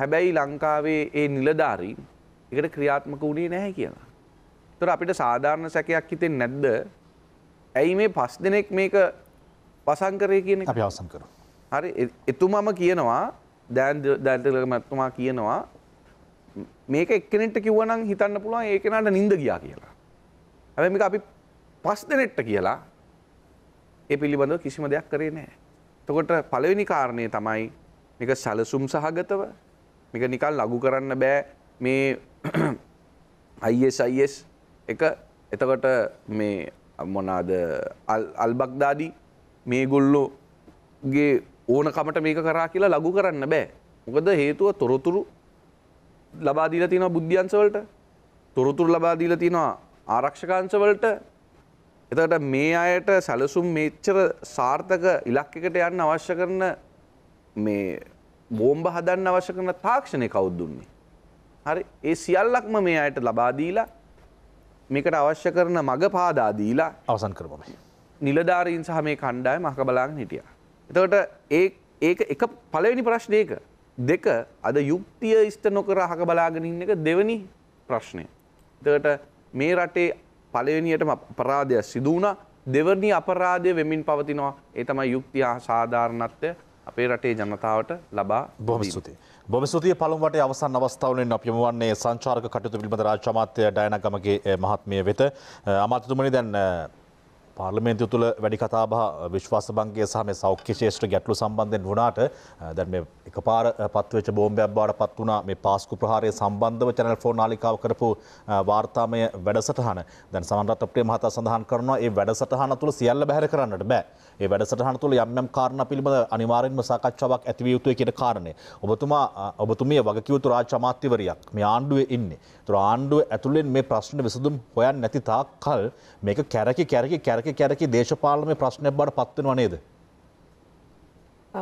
Speaker 3: හැබැයි ලංකාවේ ඒ නිලධාරීන් ඒකට ක්‍රියාත්මක වුණේ නැහැ කියලා. ඒතර අපිට සාධාරණ සැකයක් හිතෙන්නේ නැද්ද? ඇයි මේ පස් දෙනෙක් මේක වසං කරේ කියන එක? අපි අවසන් කරමු. හරි එතුමම කියනවා දෑන් දැල්තල මැත්තුමා කියනවා මේක එක්කනෙට කිවනම් හිතන්න පුළුවන් ඒකනට නින්ද ගියා කියලා. ඇැ මේක අපි පස් දෙනෙට්ට කියලා ඒ පිළිබඳව කිසිම දෙයක් කරේ නෑ. තකොට පලවෙනි කාරණය තමයි මේක සැලසුම් සහගතව මේක නිකල් ලගු කරන්න බෑ මේ අයිස් එක එතකොට මේ මොනාද අල්බක්දාඩි මේ ගොල්ලෝගේ ඕනකමට මේක කරා කියලා ලඝු කරන්න බෑ. මොකද හේතුව තොරතුරු ලබා දීලා තියෙනවා බුද්ධ්‍යංශවලට. තොරතුරු ලබා දීලා තියෙනවා ආරක්ෂකාංශවලට. එතකොට මේ අයට සැලසුම් මෙච්චර සාර්ථක ඉලක්කයකට යන්න අවශ්‍ය කරන මේ බෝම්බ හදන්න අවශ්‍ය කරන තාක්ෂණය කවුද දුන්නේ? හරි. ඒ සියල්ලක්ම මේ අයට ලබා දීලා මේකට අවශ්‍ය කරන මග පාදා දීලා අවසන් කරපොමි. නිලධාරීන් සහ මේ කණ්ඩායම අහක බලාගෙන හිටියා. එතකට ඒ ඒක එක පලවෙනි ප්‍රශ්නයක දෙක අද යුක්තිය ඉස්ට නොකර හක බලාගෙන ඉන්න එක දෙවනි ප්‍රශ්නය. එතකට මේ රටේ පලවෙනියටම අපරාධය සිදුවන දෙවරණි අපරාධය වෙමින් පවතිනවා ඒතම යුක්තියා සාධාරණත්වය අපේ රටේ ජනතාවට ලබා
Speaker 1: බොමස්තුති. බොමස්තුතිය පළුම්වට අවසන් අවස්ථාවලෙන් අපිම වන්නේ සංචාර්ක කටයුතු පිළිබඳ රාජ්‍යමාත්‍ය ඩයනගමගේ මහත්මිය වෙත අමාත්‍යතුමනි දැන් පාර්ලිමේන්තු තුළ වැඩි කතාබහ විශ්වාස බංගය සහ මේ සෞඛ්‍ය ශේෂ්ත්‍ර ගැටලු සම්බන්ධයෙන් වුණාට දැන් මේ එකපාර පත්වෙච්ච බෝම්බයක් බවට පත් වුණා මේ පාස්කු ප්‍රහාරය සම්බන්ධව චැනල් 4 නාලිකාව කරපු වාර්තාමය වැඩසටහන. දැන් සමන්රත් අපේ මහතා සඳහන් කරනවා මේ වැඩසටහන තුළ සියල්ල බැහැර කරන්නට බෑ. ඒ වැඩසටහන තුළ යම් යම් කාරණා පිළිබඳ අනිවාර්යෙන්ම සාකච්ඡාවක් ඇති විය යුතුයි කියන කාරණය. ඔබතුමා ඔබතුමිය වගකිවයුතු රාජ්‍ය අමාත්‍යවරියක් මේ ආණ්ඩුවේ ඉන්නේ. ඒතර ආණ්ඩුව ඇතුළෙන් මේ ප්‍රශ්නේ විසඳුම් හොයන්නේ නැති තාක් කල් මේක කැරකි කැරකි කැරකි කැරකි දේශපාලනමය ප්‍රශ්නයක් බවට පත් වෙනව නේද?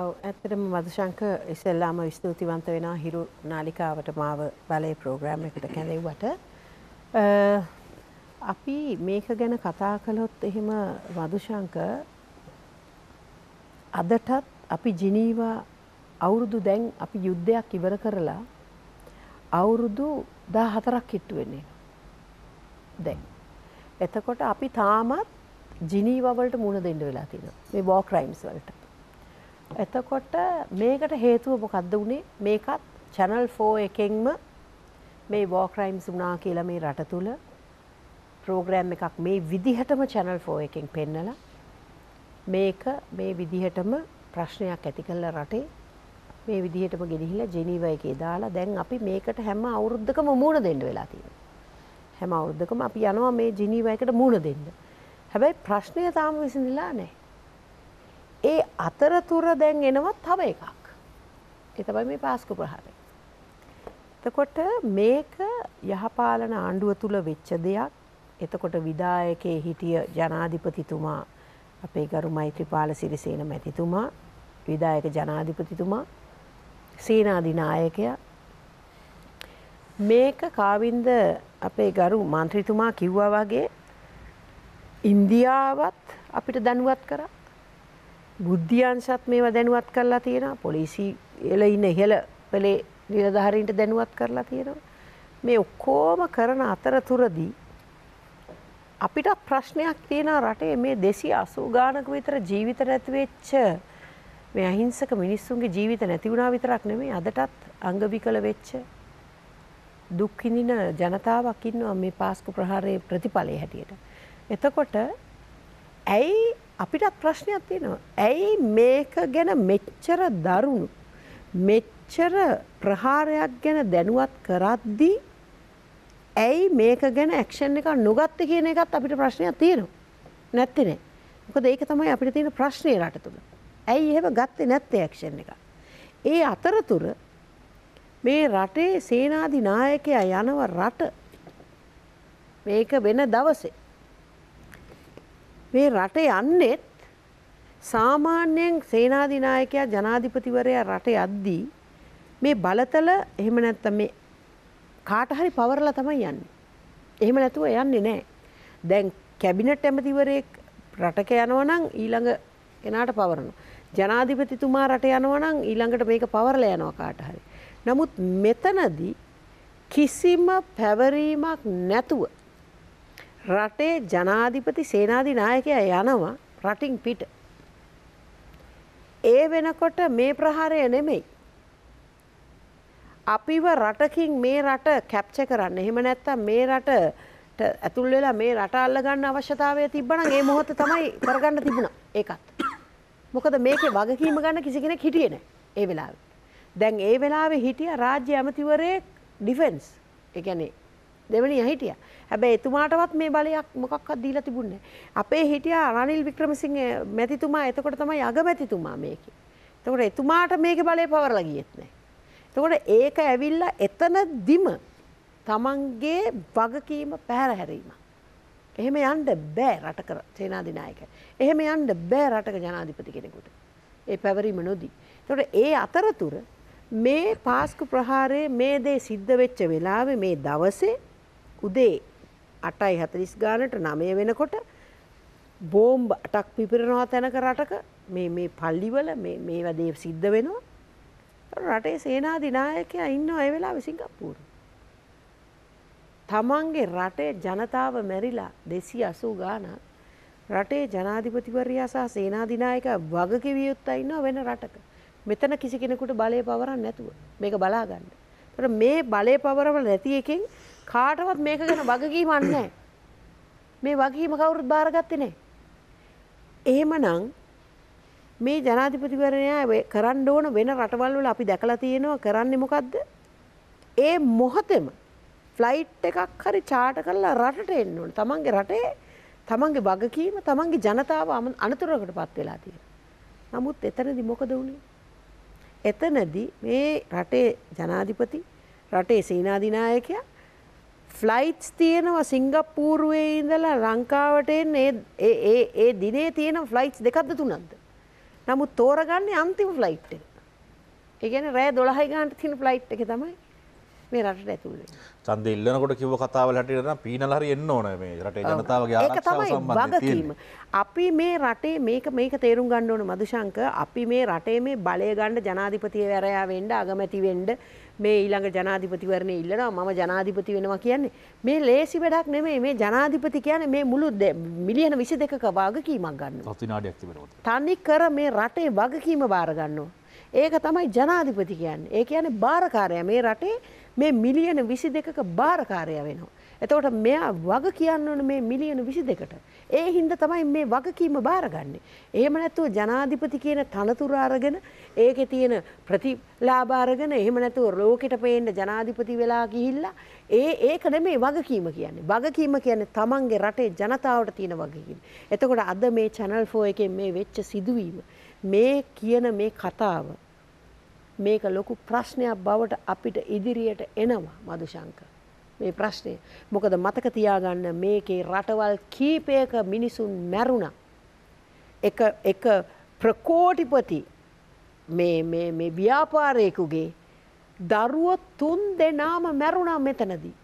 Speaker 9: ඔව් ඇත්තටම මදුශංක ඉස්සෙල්ලාම ස්තුතිවන්ත වෙනවා හිරු නාලිකාවට මාව බලේ ප්‍රෝග්‍රෑම් එකට කැඳෙව්වට අපි මේක ගැන කතා කළොත් එහෙම මදුශංක අදටත් අපි ජිනීවා අවුරුදු දැන් අපි යුද්ධයක් ඉවර කරලා අවුරුදු දා හතරක් කිට්ටුවෙන්නේ. දැන්. එතකොට අපි තාමත් ජිනීවවලට මුණ දෙන්න වෙලා තියෙන මේ බෝක්‍රයිම්ස් වලට. එතකොට මේකට හේතුව මොකක්ද වුණේ මේකත් චැනල් ෆෝ එකෙන්ම මේ වෝක්‍රයිම්ස් වනා කියලා මේ රට තුළ ප්‍රෝග්‍රෑම් එකක් මේ විදිහටම චැනල් ෆෝ එකෙන් පෙන්නලා මේක මේ විදිහටම ප්‍රශ්නයක් ඇති කළ රටේ මේ විදිහටම ගෙනහිලා ජෙනීව එකේ දාලා දැන් අපි මේකට හැම අවුරුද්දකම මූණ දෙන්න වෙලා තියෙනවා. හැම අවුරුද්දකම අපි යනවා මේ ජෙනීව එකට මූණ දෙන්න. හැබැයි ප්‍රශ්නය තාම විසඳිලා නැහැ. ඒ අතරතුර දැන් එනවා තව එකක්. ඒ තමයි මේ පාස්කු ප්‍රහාරය. එතකොට මේක යහපාලන ආණ්ඩුව තුල වෙච්ච දෙයක්. එතකොට විදායකයේ හිටිය ජනාධිපතිතුමා අපේ ගරු මෛත්‍රපාල සිරිසේන මැතිතුමා විදායක ජනාධිපතිතුමා සීනාධිනායකයා මේක කාවින්ද අපේ ගරු මන්ත්‍රීතුමා කිව්වා වගේ ඉන්දියාවත් අපිට දැනුවත් කර බුද්ධියන්සත් මේවා දැනුවත් කරලා තියෙන පොලිසි එල ඉන්න ඉහල පලේ නිලධහරීන්ට දැනුවත් කරලා තියෙනවා මේ ඔක්කෝම කරන අතරතුරදී අපිට ප්‍රශ්නයක් තියෙන රටේ මේ දෙසි අසූ ගානක විතර ජීවිත නැතිවෙච්ච මේ අහිංසක මිනිස්සුන්ගේ ජීවිත නැතිවුණා විතරක් නෙමේ අදටත් අංගවිකල වෙච්ච දුක්කිඳින ජනතාවක් ඉන්නවා මේ පාස්කු ප්‍රහාරයේ ප්‍රතිඵලය හැටියට. එතකොට ඇයි අපිටත් ප්‍රශ්නයක් තියෙනවා. ඇයි මේක ගැන මෙච්චර දරුණු මෙච්චර ප්‍රහාරයක් ගැන දැනුවත් කරද්දී ඇයි මේක ගැන ඇක්ෂන් එක නොගත්ත කියන එකත් අපිට ප්‍රශ්නයක් තියෙනවා නැත්තිනේ මොකද ඒක තමයි අපිට තියෙන ප්‍රශ්නය රට තුළ ඇයි එහෙම ගත්තේ නැත්තේ ඇක්ෂන් එක ඒ අතරතුර මේ රටේ සේනාධි නායකයා යනව රට මේක වෙන දවසේ මේ රට යන්නෙත් සාමාන්‍යයෙන් සේනාධිනායකයා ජනාධිපතිවරයා රට යද්දී මේ බලතල එහෙම නැත්තම් මේ කාට හරි පවරලා තමයි යන්නේ. එහෙම නැතුව යන්නේ නැහැ. දැන් කැබිනට් ඇමතිවරයෙක් රටක යනවා නම් ඊළඟ කෙනාට පවරනවා. ජනාධිපතිතුමා රට යනවා නම් ඊළඟට මේක පවරලා යනවා කාට හරි. නමුත් මෙතනදී කිසිම පැවරීමක් නැතුව රටේ ජනාධිපති සේනාධි නායකයා යනවා රටින් පිට. ඒ වෙනකොට මේ ප්‍රහාරය නෙමෙයි. අපිව රටකින් මේ රට කැප්ච කරන්න එහෙම නැත්තම් මේ රට ඇතුල් වෙලා මේ රට අල්ලගන්න අවශ්‍යතාවය තිබ්බනම් ඒ මොහොත තමයි කරගන්න තිබුණා ඒකත්. මොකද මේකේ වගකීම ගන්න කිසි කෙනෙක් හිටියේ නැහැ ඒ වෙලාවේ. දැන් ඒ වෙලාවේ හිටිය රාජ්‍ය ඇමතිවරේ ඩිෆෙන්ස්. ඒ කියන්නේ දෙවණියා හිටියා. හැබැයි එතුමාටවත් මේ බලයක් මොකක්වත් දීලා තිබුණේ අපේ හිටියා රනිල් වික්‍රමසිංහ මැතිතුමා එතකොට තමයි අගමැතිතුමා මේකේ. එතකොට එතුමාට මේකේ බලය පවරලා ගියෙත් නැහැ. තකොට ඒක ඇවිල්ලා එතන දිම තමන්ගේ වගකීම පැහැරහැරීම. එහෙම යන්ඩ බෑ රටකර සේනාධනායක. එහෙම යන්ඩ බෑ රටක ජනාධිපති කෙනෙකුට. ඒ පැවරීම නොදී. තොට ඒ අතරතුර මේ පාස්කු ප්‍රහාරයේ මේ දේ සිද්ධ වෙච්ච වෙලාවේ මේ දවසේ උදේ අටයි හතලිස් ගානට නමය වෙනකොට බෝම්බ අටක් පිපිරනවා තැනක රටක මේ පල්ලිවල මේ වදේ සිද්ධ වෙනවා රටේ සේනාධිනායකයා ඉන්නවා ඒ වෙලාවේ සිංගප්පූරුවේ. තමන්ගේ රටේ ජනතාව මැරිලා 280 ගාණක් රටේ ජනාධිපතිවරයා සහ සේනාධිනායකයා වගකිවිය යුත්තා ඉන්නවා වෙන රටක. මෙතන කිසි කෙනෙකුට බලය පවරන්න නැතුව මේක බලා ගන්න. මේ බලය පවරවල නැති එකෙන් කාටවත් මේක ගැන වගකීමක් නැහැ. මේ වගකීම කවුරුත් බාරගත්තේ නැහැ. එහෙමනම් මේ ජනාධිපතිවරණයා කරන්න ඕන වෙන රටවල් වල අපි දැකලා තියෙනවා කරන්නේ මොකද්ද? ඒ මොහොතේම ෆ්ලයිට් එකක් හරි චාට කරලා රටට එන්න ඕන. තමන්ගේ රටේ තමන්ගේ වගකීම තමන්ගේ ජනතාව අනතුරකටපත් වෙලා තියෙනවා. නමුත් එතනදී මොකද වුනේ? එතනදී මේ රටේ ජනාධිපති රටේ සේනාධිනායකයා ෆ්ලයිට්ස් තියෙනවා සිංගප්පූරුවේ ඉඳලා ලංකාවට එන්නේ ඒ ඒ දිනේ තියෙන ෆ්ලයිට්ස් දෙකක්ද තුනක්ද? නමුත් තෝරගන්නේ අන්තිම ෆ්ලයිට් එක. ඒ කියන්නේ රෑ 12යි ගන්නට තියෙන ෆ්ලයිට් එක තමයි මේ රටට ඇතුල් වෙන්නේ.
Speaker 1: ඡන්ද ඉල්ලනකොට කිව්ව කතාවල හැටියට නම් පීනලා හරි එන්න ඕන මේ රටේ ජනතාවගේ ආරක්ෂාව සම්බන්ධයෙන්.
Speaker 9: අපි මේ රටේ මේක මේක තේරුම් ගන්න ඕන මදුශංක අපි මේ රටේ මේ බලය ගන්න ජනාධිපතිවරයා වෙන්න අගමැති වෙන්න මේ ඊළඟ ජනාධිපතිවරණය ඉල්ලනවා මම ජනාධිපති වෙනවා කියන්නේ මේ ලේසි වැඩක් නෙමෙයි මේ ජනාධිපති කියන්නේ මේ මුළු මිලියන 22ක වගකීමක් ගන්නවා.
Speaker 1: තත්ිනාඩයක් තිබෙනවා.
Speaker 9: තනි කර මේ රටේ වගකීම බාර ගන්නවා. ඒක තමයි ජනාධිපති කියන්නේ. ඒ කියන්නේ බාරකාරයා මේ රටේ මේ මිලියන 22ක බාරකාරයා වෙනවා. එතකොට මෙයා වග කියන්න ඕනේ මේ මිලියන 22කට. ඒ හින්දා තමයි මේ වගකීම බාරගන්නේ. එහෙම නැතුව ජනාධිපති කියන තනතුර අරගෙන ඒකේ තියෙන ප්‍රතිලාභ අරගෙන එහෙම නැතුව ලෝකෙට පේන්න ජනාධිපති වෙලා ගිහිල්ලා ඒ ඒක නෙමෙයි වගකීම කියන්නේ. වගකීම කියන්නේ තමන්ගේ රටේ ජනතාවට තියෙන වගකීම. එතකොට අද මේ Channel 4 එකේ මේ වෙච්ච සිදුවීම මේ කියන මේ කතාව මේක ලොකු ප්‍රශ්නයක් බවට අපිට ඉදිරියට එනවා මදුශංකර්. මේ ප්‍රශ්නය. මොකද මතක තියාගන්න මේකේ රටවල් කීපයක මිනිසුන් මැරුණා. එක එක ප්‍රකෝටිපති මේ මේ මේ ව්‍යාපාරයෙකුගේ දරුවෝ තුන් දෙනාම මැරුණා මෙතනදී.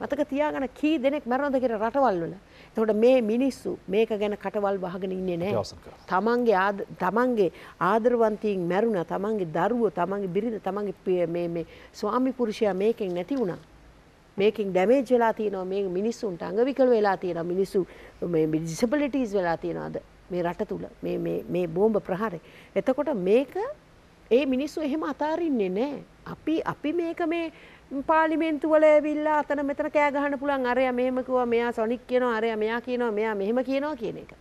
Speaker 9: මතක තියාගන්න කී දෙනෙක් මැරුණද කියලා රටවල් වල. එතකොට මේ මිනිස්සු මේක ගැන කටවල් වහගෙන ඉන්නේ නැහැ. තමන්ගේ ආද තමන්ගේ ආදරවන්තයින් මැරුණා, තමන්ගේ දරුවෝ, තමන්ගේ බිරිඳ, තමන්ගේ මේ මේ ස්වාමි පුරුෂයා මේකෙන් නැති වුණා. මේකින් ඩැමේජ් වෙලා තියෙනවා මේ මිනිස්සුන්ට අංගවිකල වෙලා තියෙනවා මිනිස්සු මේ ඩිසබිලිටීස් වෙලා තියෙනවාද මේ රට තුල මේ මේ මේ බෝම්බ ප්‍රහාරය. එතකොට මේක ඒ මිනිස්සු එහෙම අතාරින්නේ නැහැ. අපි අපි මේක මේ පාලිමේන්තු වල ඇවිල්ලා අතන මෙතන කෑ ගහන්න පුළුවන් අරයා මෙහෙම කිව්වා මෙයා සොනික් කියනවා අරයා මෙයා කියනවා මෙයා මෙහෙම කියනවා කියන එක.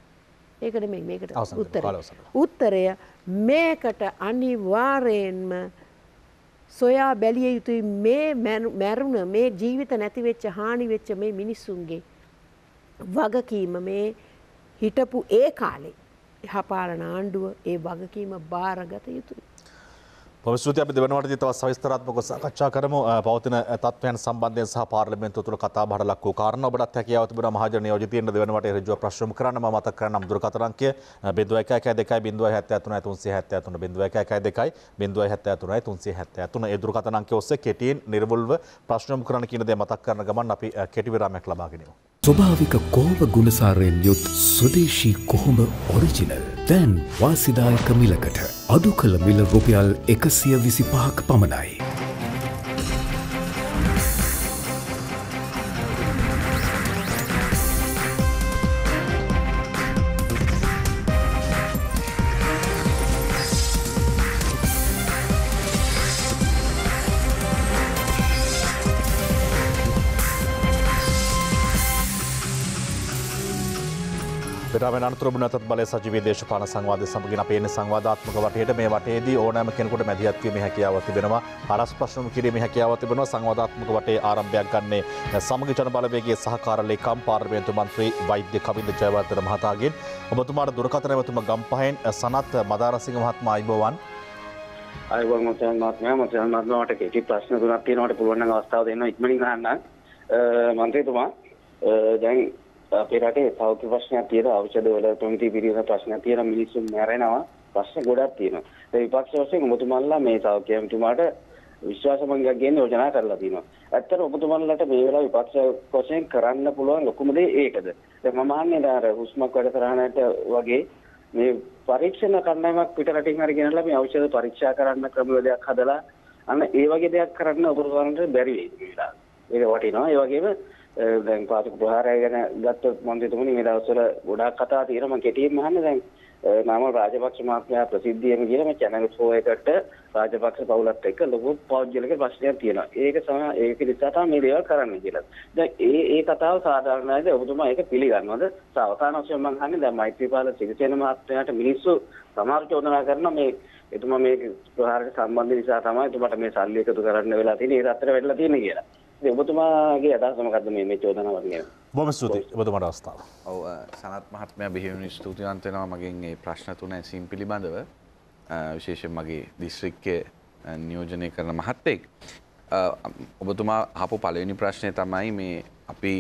Speaker 9: ඒක නෙමෙයි මේකට උත්තරය. උත්තරය මේකට අනිවාර්යෙන්ම සොයා බැලිය යුතුයි මේ මැරුණ මේ ජීවිත නැති වෙච්ච හානි වෙච්ච මේ මිනිස්සුන්ගේ වගකීම මේ හිටපු ඒ කාලේ යහපාලන ආණ්ඩුව ඒ වගකීම බාරගත යුතුයි
Speaker 1: පොමස්තුති අපි දෙවනවට තව සවිස්තරාත්මක සාකච්ඡා කරමු පවතින තත්ත්වයන් සම්බන්ධයෙන් සහ පාර්ලිමේන්තුව තුළ කතා බහට ලක් වූ කාරණා ඔබටත් හැකියාව තිබුණා මහජන නියෝජිතයින් දෙවනවට ඍජුව ප්‍රශ්නම කරන්න මම මතක් කරන්නම් දුරකථන අංකය 011273373372 0112733733 ඒ දුරකථන අංකය ඔස්සේ කෙටියෙන් නිර්වුල්ව ප්‍රශ්නම කරන්න කියන දේ මතක් කරන ගමන් අපි කෙටි විරාමයක් ලබාගෙනමු
Speaker 2: ස්වභාවික කෝව ගුණසාරයෙන් යුත් ස්වදේශී කොහොම ඔරිජිනල් තැන් වාසිදායක මිලකට අඩු කළ මිල රුපියල් එකසිය විසි පහක් පමණයි.
Speaker 1: රම අනතුරබනත බල සජීව දේශපාන සංවාධය සමගින් පේන සංවාධාත්මක වටයට මේ වටේදී ඕනෑම කෙනකුට මැදිහත්වීම හැකියාව තිබෙනවා හරස් ප්‍රශ්නම කිරීම හැකියාව තිබෙනවා සංවාධාත්මක වටේ ආරම්භයක් ගන්නේ සමග ජන බලවේගේ සහකාරලේ කම් පාර්මේන්තු මන්ත්‍රී වෛද්‍ය කවින්ද ජයවර්ධන මහතාගෙන් ඔබතුමාට දුරකථන ඇතුම ගම්පහෙන් සනත් මදාරසිංහ මහත්මා අයිබෝවන්
Speaker 5: අයවන් මසයන් මහත්මයා මසයන් මහත්මයාට කෙටි ප්‍රශ්න තුනක් තියෙනවට පුළුවන් නම් අවස්ථාව දෙන්න ඉක්මනින් ගන්න මන්ත්‍රීතුමා දැන් අපේ රටේ සෞඛ්‍ය ප්‍රශ්නයක් තියෙනවා ඖෂධ වල ප්‍රමිති පිරිස ප්‍රශ්නයක් තියෙනවා මිනිස්සු මැරෙනවා ප්‍රශ්න ගොඩක් තියෙනවා ඒ විපක්ෂ වශයෙන් ඔබතුමාලා මේ සෞඛ්‍ය ඇමතුමාට විශ්වාස මංගයක් ගේන්න යෝජනා කරලා තිනවා ඇත්තට ඔබතුමාලාට මේ වෙලාව විපක්ෂ වශයෙන් කරන්න පුළුවන් ලොකුම දේ ඒකද දැන් මම අහන්නේ අර හුස්මක් වැඩසටහනට වගේ මේ පරීක්ෂණ කණ්ඩායමක් පිටරටින් හරි ගෙනලා මේ ඖෂධ පරීක්ෂා කරන්න ක්‍රමවේදයක් හදලා අන්න ඒ වගේ දෙයක් කරන්න ඔබතුමාලට බැරි වෙයි ඒක වටිනවා ඒ වගේම දැන් පාසක ප්‍රහාරය ගැන ගත්තොත් මම හිතමුනේ මේ දවස්වල ගොඩාක් කතා තියෙනවා මම කෙටියෙන් අහන්න දැන් නාම රාජපක්ෂ මහත්මයා ප්‍රසිද්ධියම කියලා මේ channel 4 එකට රාජපක්ෂ පවුලත් එක්ක ලොකු පෞද්ගලික ප්‍රශ්නයක් තියෙනවා. ඒක සමහර ඒක නිසා තමයි මේ දේවල් කරන්නේ කියලා. දැන් ඒ ඒ කතාව සාධාරණයිද? ඔබතුමා ඒක පිළිගන්නවද? සාවකාන වශයෙන් මම අහන්නේ දැන් මෛත්‍රීපාල සිරිසේන මහත්මයාට මිනිස්සු සමහර චෝදනා කරනවා මේ එතුමා මේ ප්‍රහාරයට සම්බන්ධ නිසා තමයි එතුමාට මේ සල්ලි එකතු කරන්න වෙලා තියෙන්නේ. ඒ රටට වැටලා තියෙන්නේ කියලා. ඔබතුමාගේ අදහස මොකද්ද මේ මේ චෝදනාවත් ගැන?
Speaker 3: බොහොම ස්තුතියි ඔබතුමාට අවස්ථාව. ඔව් සනත් මහත්මයා බෙහෙවින් ස්තුතිවන්ත වෙනවා මගෙන් මේ ප්‍රශ්න තුන ඇසීම් පිළිබඳව විශේෂයෙන් මගේ දිස්ත්‍රික්කයේ නියෝජනය කරන මහත්තයෙක්. ඔබතුමා අහපු පළවෙනි ප්‍රශ්නේ තමයි මේ අපි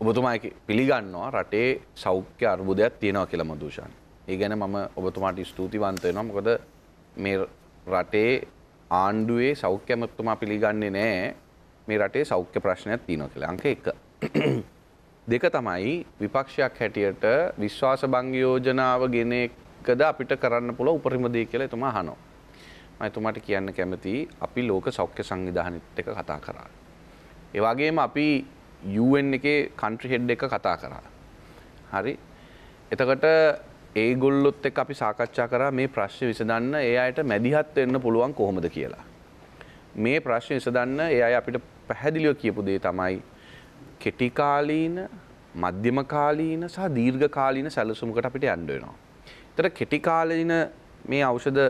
Speaker 3: ඔබතුමා පිළිගන්නවා රටේ සෞඛ්‍ය අර්බුදයක් තියෙනවා කියලා මදුෂාන්. ඒ ගැන මම ඔබතුමාට ස්තුතිවන්ත වෙනවා. මොකද මේ රටේ ආණ්ඩුවේ සෞඛ්‍ය අමාත්‍යතුමා පිළිගන්නේ නැහැ මේ රටේ සෞඛ්‍ය ප්‍රශ්නයක් තියෙනවා කියලා. අංක 1. දෙක තමයි විපක්ෂයක් හැටියට විශ්වාස භංග යෝජනාව ගෙන එකද අපිට කරන්න පුළුවන් උපරිම දේ කියලා එතුමා අහනවා. මම එතුමාට කියන්න කැමතියි අපි ලෝක සෞඛ්‍ය සංවිධානෙත් එක්ක කතා කරා. ඒ වගේම අපි UN එකේ country head එක කතා කරා. හරි. එතකොට ඒගොල්ලොත් එක්ක අපි සාකච්ඡා කරා මේ ප්‍රශ්නේ විසඳන්න ඒ අයට මැදිහත් වෙන්න පුළුවන් කොහොමද කියලා. මේ ප්‍රශ්නේ විසඳන්න ඒ අය අපිට පැහැදිලිව කියපු දේ තමයි කෙටිකාලීන මධ්‍යමකාලීන සහ දීර්ඝකාලීන සැලසුමකට අපිට යන්න වෙනවා. ඒතර කෙටිකාලීන මේ ඖෂධ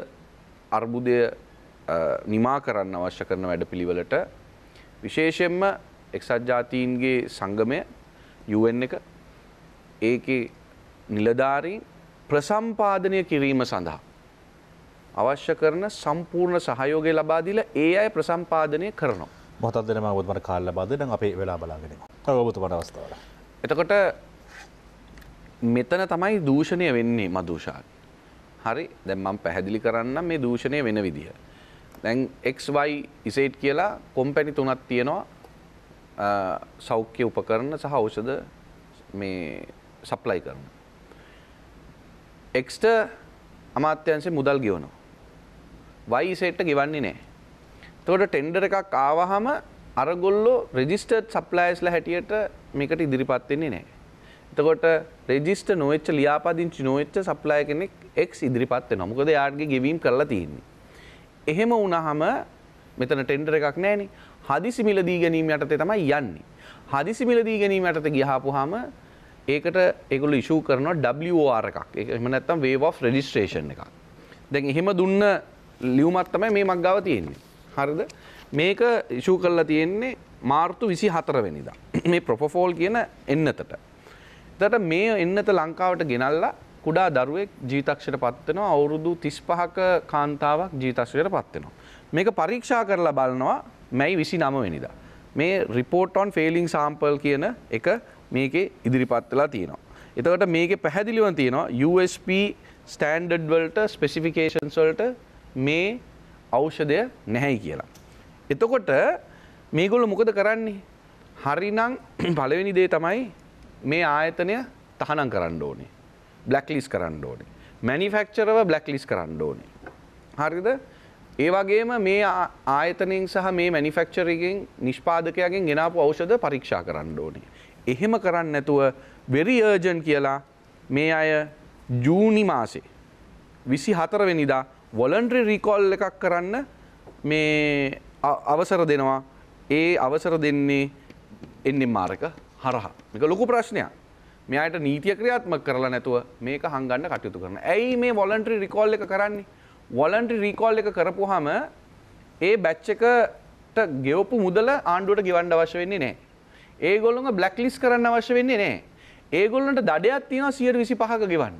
Speaker 3: අර්බුදය නිමා කරන්න අවශ්‍ය කරන වැඩපිළිවෙලට විශේෂයෙන්ම එක්සත් ජාතීන්ගේ සංගමය UN එක ඒකේ නිලධාරීන් ප්‍රසම්පාදනය කිරීම සඳහා අවශ්‍ය කරන සම්පූර්ණ සහයෝගය ලබා දීලා ඒ අය ප්‍රසම්පාදනය කරනවා. මොහොතක් දෙනම ඔබතුමට කාල ලබා දෙන්න අපි වෙලා බලාගෙන ඉමු. ඔව් ඔබතුමාට අවස්ථාව. එතකොට මෙතන තමයි දූෂණය වෙන්නේ මදුෂා. හරි දැන් මම පැහැදිලි කරන්න මේ දූෂණය වෙන විදිහ. දැන් XY ඉසේට් කියලා කොම්පැනි තුනක් තියෙනවා සෞඛ්‍ය උපකරණ සහ ඖෂධ මේ සප්ලයි කරන. එක්ට අමාත්‍යන්සේ මුදල් ගෙවනවා. වයිසෙට්ට ගෙවන්නේ නෑ තොට ටෙන්ඩර එකක් ආවහම අරගොල්ලෝ රෙජිස්ටර් සප්ලයිස්ල හැටියට මේකට ඉදිරිපත්වෙන්නේ නෑ. එතකොට රෙජිස්ට නොච්ච ලියාපදිංචි නොච්ච සප්ලාය කෙනෙක් එක් ඉදිරිපත්ව නොමුකද යාර්ගේ ගෙවීම් කරලා තියන්නේ. එහෙම වනහම මෙතන ටෙන්ඩර එකක් නෑනේ හදිසිමිලදී ගැනීම යටතේ තමයි යන්නේ. හදිසිමිලදී ගැනීම යටත ගිහාපුහම ඒකට එකගොල ඉෂූ කරනවා WR එකක් එම නැත්තම් වේව රෙජිස්ට්‍රේෂන් එකක්. දැන් එහෙම දුන්න ලියුමත් තමයි මේ මක්ගාව තියෙන්නේ. හරිද මේක ඉෂූ කරලා තියෙන්නේ මාර්තු විසි හතරවෙනිදා මේ ප්‍රොපෆෝල් කියන එන්නතට. තට මේ එන්නත ලංකාවට ගෙනල්ලා කුඩා දරුවෙක් ජීතක්ෂයට පත්වෙනවා අවුරුදු තිස් පහක කාන්තාවක් ජීතක්ෂයට පත්වෙනවා. මේක පරීක්ෂා කරලා බලනවා මැයි විසි නමවෙනිදා. මේ රිපෝට්ටොන් ෆෙලිං සාම්පල් කියන එක මේක ඉදිරිපත් වෙලා තියෙනවා. එතකට මේක පැහැදිලිවන් තියෙනවා USP ස්ටන්ඩඩ්වල්ට ස්පෙසිෆිකේෂන්ස්වල්ට මේ ඖෂධය නැහැයි කියලා. එතකොට මේගොල්ලෝ මොකද කරන්නේ? හරිනම් පළවෙනි දේ තමයි මේ ආයතනය තහනම් කරන්න ඕනේ. බ්ලැක් ලිස්ට් කරන්න ඕනේ. මැනුෆැක්චරරව බ්ලැක් ලිස්ට් කරන්න ඕනේ. හරිද? ඒ වගේම මේ ආයතනයෙන් සහ මේ මැනුෆැක්චරින්ගෙන් නිෂ්පාදකයාගෙන් ගෙනාපු ඖෂධ පරීක්ෂා කරන්න ඕනේ. එහෙම කරන්නේ නැතුව very urgent කියලා මේ අය ජූනි මාසේ 24 වෙනිදා වොලන්ට්‍රි රීකෝල් එකක් කරන්න මේ අවසර දෙනවා ඒ අවසර දෙන්නේ එන්නේ මාරක හරහා මේක ලොකු ප්‍රශ්නයක් මෙයාට නීතිය ක්‍රියාත්මක කරලා නැතුව මේක හංගන්න කටයුතු කරන. ඇයි මේ වොලන්ටරි රිකෝල් එක කරන්නේ? වොලන්ටරි රිකෝල් එක කරපුවාම ඒ බැච් එකට ගෙවපු මුදල ආණ්ඩුවට ගෙවන්න අවශ්‍ය වෙන්නේ නැහැ. ඒගොල්ලොන්ව බ්ලැක් ලිස්ට් කරන්න අවශ්‍ය වෙන්නේ නැහැ. ඒගොල්ලන්ට දඩයක් තියෙනවා 125ක ගෙවන්න.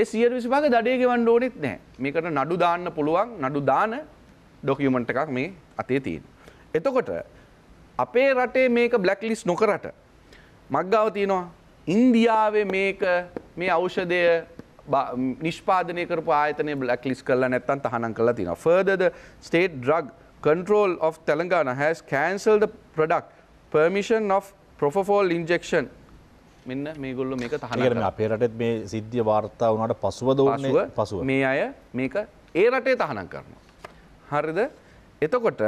Speaker 3: ඒ සියයට විසිභාග දඩේ ගෙවන්න ඕනෙත් නෑ මේකට නඩු දාන්න පුළුවන් නඩු දාන ඩොකියමන්ට එකක් මේ අතේ තියෙන්. එතකොට අපේ රටේ මේක බ්ලක්ලිස් නොකරට මක්ගාව තියෙනවා ඉන්දියාවේ මේක මේ ඖෂධය නිෂ්පාදනය කරපු ආයතනය බ්ලක්ලිස් කරලා නැත්තන් තහනම් කරලා තියෙනවා. Further the state drug control of Telangana has cancelled the product permission of propofol injection මෙන්න මේගොල්ල මේක තහන
Speaker 1: අපේ රටත් මේ සිද්ධිය වාර්තා වනට පසුව දෝනව පසුව
Speaker 3: මේ අය මේක ඒ රටේ තහනම් කරනවා. හරිද එතකොට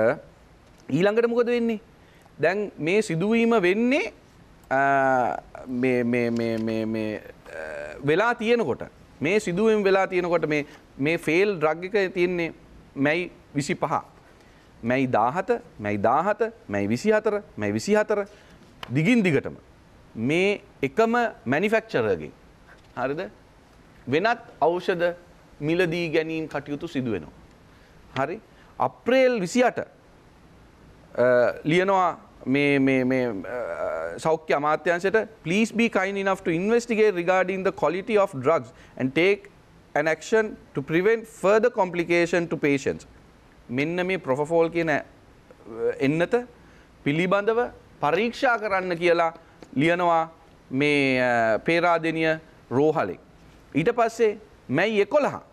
Speaker 3: ඊළඟට මොකද වෙන්නේ. දැන් මේ සිදුවීම වෙන්නේ වෙලා තියෙනකොට මේ සිදුවෙන් වෙලා තියෙනකොට මේ ෆේල් ද්‍රග්ගික තියෙන්නේ මැයි විසි පහ. මැයි දාහත මැයි දාහත මැයි විසි හතර මැයි විසි හතර දිගින් දිගටම මේ එකම මැනිෆැක්චරගෙන් හරිද වෙනත් ඖෂධ මිලදී ගැනීම් කටයුතු සිදුවෙනවා. හරි අප්‍රේල් විසියට ලියනවා සෞඛ්‍ය අමාත්‍යන්සට please be kind enough to investigate regarding the quality of drugs and take an action to prevent further complication to patients. මෙන්න මේ ප්‍රොෆෆෝල් කියන එන්නත පිළිබඳව පරීක්ෂා කරන්න කියලා ලියනවා මේ පේරාදෙනිය රෝහලෙක්. ඊට පස්සේ මැයි එකොළහා.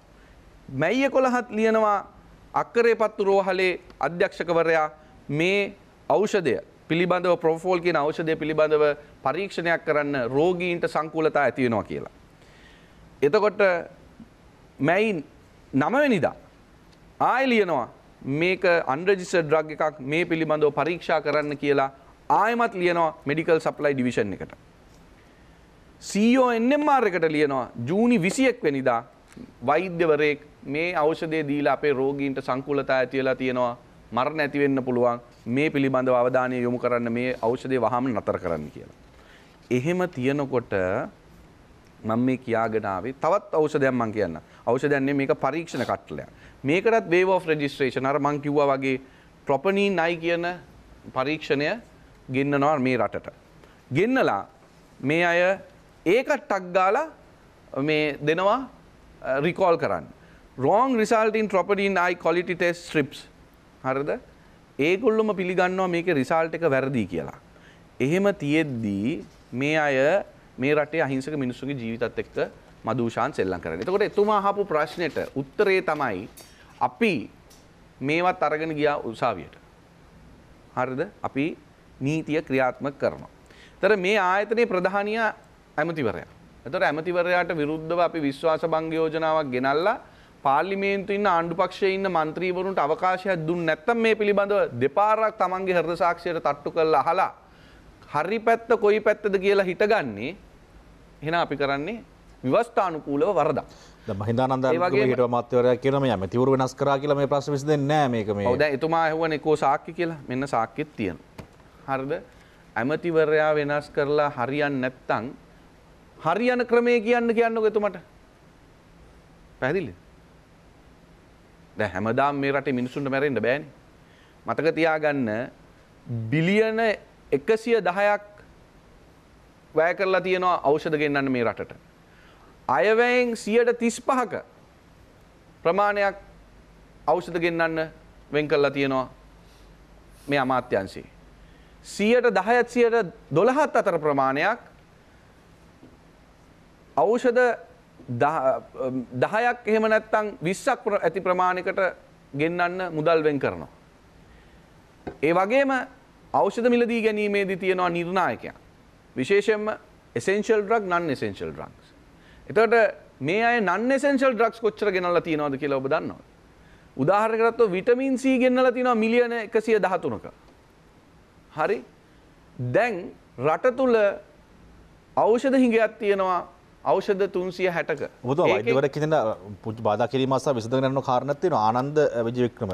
Speaker 3: මැයි එකොළහත් ලියනවා අක්කරේ පත්තු රෝහලේ අධ්‍යක්ෂකවරයා මේ ඖෂධය පිළිබඳව ප්‍රොෆෝල් කියන ඖෂධය පිළිබඳව පරීක්ෂණයක් කරන්න රෝගීන්ට සංකූලතා ඇති වෙනවා කියලා. එතකොට මැයි නමවෙනිදා ආය ලියනවා මේක අන්රජිස්ටර් ඩ්‍රග් එකක් මේ පිළිබඳව පරීක්ෂා කරන්න කියලා ආයමත් ලියනවා මෙඩිකල් සප්ලයි ඩිවිෂන් එකට. සෝ එන්නම්මාර් e එකට ලියනවා ජූනි විසියෙක් වෙනිදා වෛද්‍යවරයෙක් මේ අවෂදේ දීලා අපේ රෝගීන්ට සංකුලතා ඇතිවෙලා තියෙනවා මරණ ඇතිවෙන්න පුළුවන් මේ පිළිබඳව අවධානය යොමු කරන්න මේ ඖෂධය වහම නතර කරන්න කියලා. එහෙම තියෙනකොට මම මේ කියාගෙන ආවේ තවත් ඖෂධයක් මම කියන්න. ඖෂධයක් මේක පරීක්ෂණ කට්ටලයක්. මේකටත් wave of registration අර මම කිව්වා වගේ troponin I කියන පරීක්ෂණය ගෙන්න්නනවා මේ රටට. ගෙන්නලා මේ අය ඒකත් ටක්ගාල මේ දෙනවා රිකෝල් කරන්න. රෝන් රිසල්ටන් ට්‍රොපඩීන් අයි කොලිටි ටෙස් ්‍රිප්ස් හරද ඒගොල්ලොම පිළිගන්නවා මේක රිසාල්ට එක වැරදිී කියලා. එහෙම තියෙද්දී මේ අය මේ රටේ අහිංසක මිනිස්සුගේ ජීවිතත් එක්ක මදූෂාන් සෙල්ලම් කරන. එතකොට එතුමා අහපු ප්‍රශ්නෙට උත්තරේ තමයි අපි මේවත් අරගෙන ගියා උසාවියට. හරිද? අපි නීතිය ක්‍රියාත්මක කරනවා. එතකොට මේ ආයතනයේ ප්‍රධානියා ඇමතිවරයා. එතකොට ඇමතිවරයාට විරුද්ධව අපි විශ්වාස භංග යෝජනාවක් ගෙනල්ලා පාර්ලිමේන්තුවේ ඉන්න ආණ්ඩු පක්ෂයේ ඉන්න മന്ത്രിවරුන්ට අවකාශයක් දුන්නේ නැත්නම් මේ පිළිබඳව දෙපාරක් Tamanගේ හෘද සාක්ෂියට තට්ටු කරලා අහලා හරි පැත්ත කොයි පැත්තද කියලා හිටගන්නේ එහෙනම් අපි කරන්නේ විවස්ථානුකූලව වරදක්.
Speaker 1: දැන් මහින්දානන්ද හිටව මාත්‍යවරයා කියන මේ ඇමතිවරු වෙනස් කරා කියලා මේ ප්‍රශ්නේ විසඳෙන්නේ නැහැ මේක මේ. ඔව් දැන්
Speaker 3: එතුමා ඇහුවනේ කෝ සාක්ෂි කියලා. මෙන්න සාක්ෂිත් තියෙනවා. හරිද? ඇමතිවරයා වෙනස් කරලා හරියන්නේ නැත්නම් හරියන ක්‍රමය කියන්න කියන්නකෝ එතුමට. පැහැදිලිද? දැන් හැමදාම මේ රටේ මිනිසුන්ට මැරෙන්න බෑනේ. මතක තියාගන්න බිලියන 110ක් වැය කරලා තියෙනවා ඖෂධ ගෙන්නන්න මේ රටට. අයවැයෙන් 135ක ප්‍රමාණයක් ඖෂධ ගෙන්නන්න වෙන් කරලා තියෙනවා මේ අමාත්‍යංශයේ. සියයට දහයත් සියයට දොළහත් අතර ප්‍රමාණයක් අවෂද දහයක් එහෙම නැත්තං විශ්සක් ඇති ප්‍රමාණකට ගෙන්න්න මුදල්වෙන් කරනවා. ඒ වගේම අවෂධ මිලදී ගැනීමේදී තියෙනවා නිර්ණායකය. විශේෂෙන්ම එසෙන්ශල් ඩ්‍රක් නන් එසෙන්ශල් ඩ්‍රක්ස්. එතට මේ අය නන් එසෙන්ශල් ඩ්‍රක්ස් කොච්චර ගෙනල්ල තියෙනවද කියලා ඔබ දන්නවා. උදාහරකරත්ව විටමින් සී ගෙන්න්නල තිනවා මිලියන එකසිය දහතුනක හරි දැන් රට තුළ අවෂධ හිඟයක් තියෙනවා ෞෂධ තුන්සිය හැටක බොද වෛදවට
Speaker 1: කියෙන පුච් බාධ කිරීමසා විසඳ කරන්න කාරණත්තින ආනන්ද විජවික්‍රම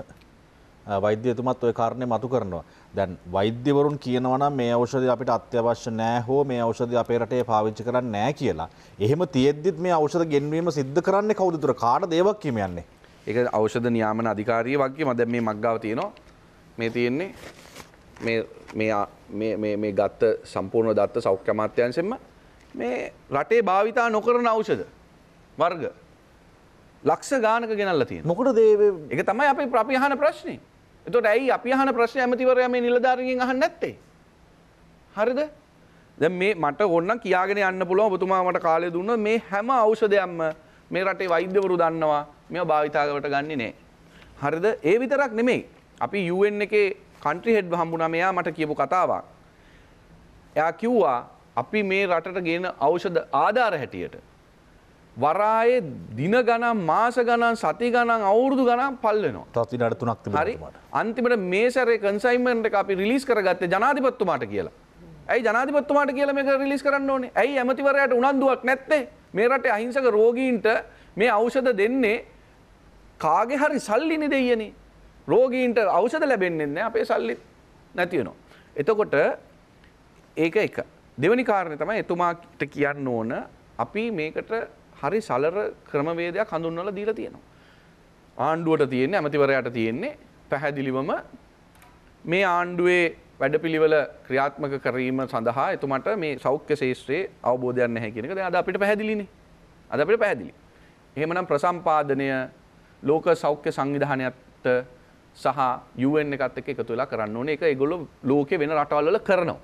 Speaker 1: වෛද්‍යතුමත් ඔය කාරණය මතු කරනවා. දැන් වෛද්‍යවරුන් කියනවන මේ අවෂධ අපිට අත්‍යවශ්‍ය නෑ හෝ මේ අවෂධ අපේ රටේ පාවිච්චි කරන්න නෑ කියලා. එහෙම තියෙද්දිත් මේ අවෂධ ගෙන්වීම සිද්ධ කරන්නේ
Speaker 3: කවුදුතුර කාඩ දේවක් කියමයන්නේ. එක අවෂධ නියාමන අධිකාරී වගේ මද මේ මක්ගාව තියනවා මේ තියෙන්නේ මේ මේ ගත්ත සම්පූර්ණ දත්ත සෞඛ්‍ය අමාත්‍යංශෙන්ම මේ රටේ භාවිතා නොකරන ඖෂධ වර්ග ලක්ෂ ගානක ගෙනල්ලා තියෙනවා. මොකටද ඒ ඒක තමයි අපේ අපි අහන ප්‍රශ්නේ. එතකොට ඇයි අපි අහන ප්‍රශ්නේ ඇමතිවරයා මේ නිලධාරිගෙන් අහන්නේ නැත්තේ? හරිද? දැන් මේ මට ඕනනම් කියාගෙන යන්න පුළුවන් ඔබතුමා මට කාලය දුන්නොත් මේ හැම ඖෂධයක්ම මේ රටේ වෛද්‍යවරු දන්නවා මේවා භාවිතාවට ගන්නේ නැහැ. හරිද? ඒ විතරක් නෙමෙයි. අපි UN එකේ කන්ට්‍රි හෙඩ්ව හම්බුණා මෙයා මට කියපු කතාවක්. එයා කිව්වා අපි මේ රටට ගේන ඖෂධ ආධාර හැටියට වරායේ දින ගණන් මාස ගණන් සති ගණන් අවුරුදු ගණන් පල්ලෙනවා. තවත් විනාඩි 3ක් තිබුණා. හරි. අන්තිමට මේ සැරේ කන්සයින්මන්ට් එක අපි රිලීස් කරගත්තේ ජනාධිපතිතුමාට කියලා. ඇයි ජනාධිපතිතුමාට කියලා මේක රිලීස් කරන්න ඕනේ? ඇයි ඇමතිවරයාට උනන්දුවක් නැත්තේ? මේ රටේ අහිංසක රෝගීන්ට මේ ඖෂධ දෙන්නේ කාගේ හරි සල්ලිනේ දෙයියනේ. රෝගීන්ට අවෂද ලැබෙන්න්නේෙ අපේ සල්ලි නැතිවෙනවා. එතකොට ඒක එක. දෙවනි කාරණය තමයි එතුමාට කියන්න ඕන අපි මේකට හරි සලර ක්‍රමවේදයක් හඳුන්වල දීලා තියෙනවා. ආණ්ඩුවට තියෙන්නේ ඇමතිවරයට තියෙන්නේ පැහැදිලිවම මේ ආණ්ඩුවේ වැඩපිළිවෙල ක්‍රියාත්මක කිරීම සඳහා එතුමට මේ සෞඛ්‍ය ශේෂ්ත්‍රයේ අවබෝධයක් නැහැ කියන එක දැන් අද අපිට පැහැදිලිනේ. අද අපිට පැහැදිලි. එහෙමනම් ප්‍රසම්පාදනය ලෝක සෞඛ්‍ය සංවිධානයට සහ UN එකත් එක්ක එකතු වෙලා කරන්න ඕනේ. ඒක ඒගොල්ලෝ ලෝකේ වෙන රටවල් වල කරනවා.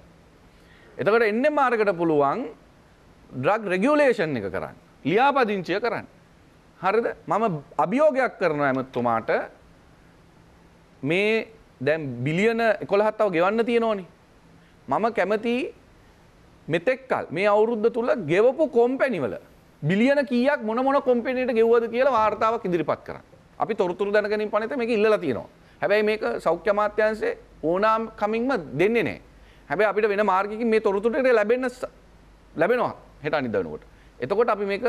Speaker 3: එතකොට එන්නේ මාර්ගයට පුළුවන් ඩ්‍රග් රෙගියුලේෂන් එක කරන්න. ලියාපදිංචිය කරන්න. හරිද? මම අභියෝගයක් කරනවා එමෙතුමාට මේ දැන් බිලියන 11ක් තව ගෙවන්න තියෙනෝනේ. මම කැමති මෙතෙක්කල් මේ අවුරුද්ද තුල ගෙවපු කොම්පැනිවල බිලියන කීයක් මොන මොන කොම්පැනියට ගෙව්වද කියලා වාර්තාවක් ඉදිරිපත් කරන්න. අපි තොරතුරු දැනගැනින් පනත මේක ඉල්ලලා තියෙනවා. හැබැයි මේක සෞඛ්‍ය අමාත්‍යාංශයේ ඕනාම් කමින්ම දෙන්නේ නැහැ. හැබැයි අපිට වෙන මාර්ගකින් මේ තොරතුරු ලැබෙන්න ලැබෙනවා හෙට අනිද්දා වෙනකොට. එතකොට අපි මේක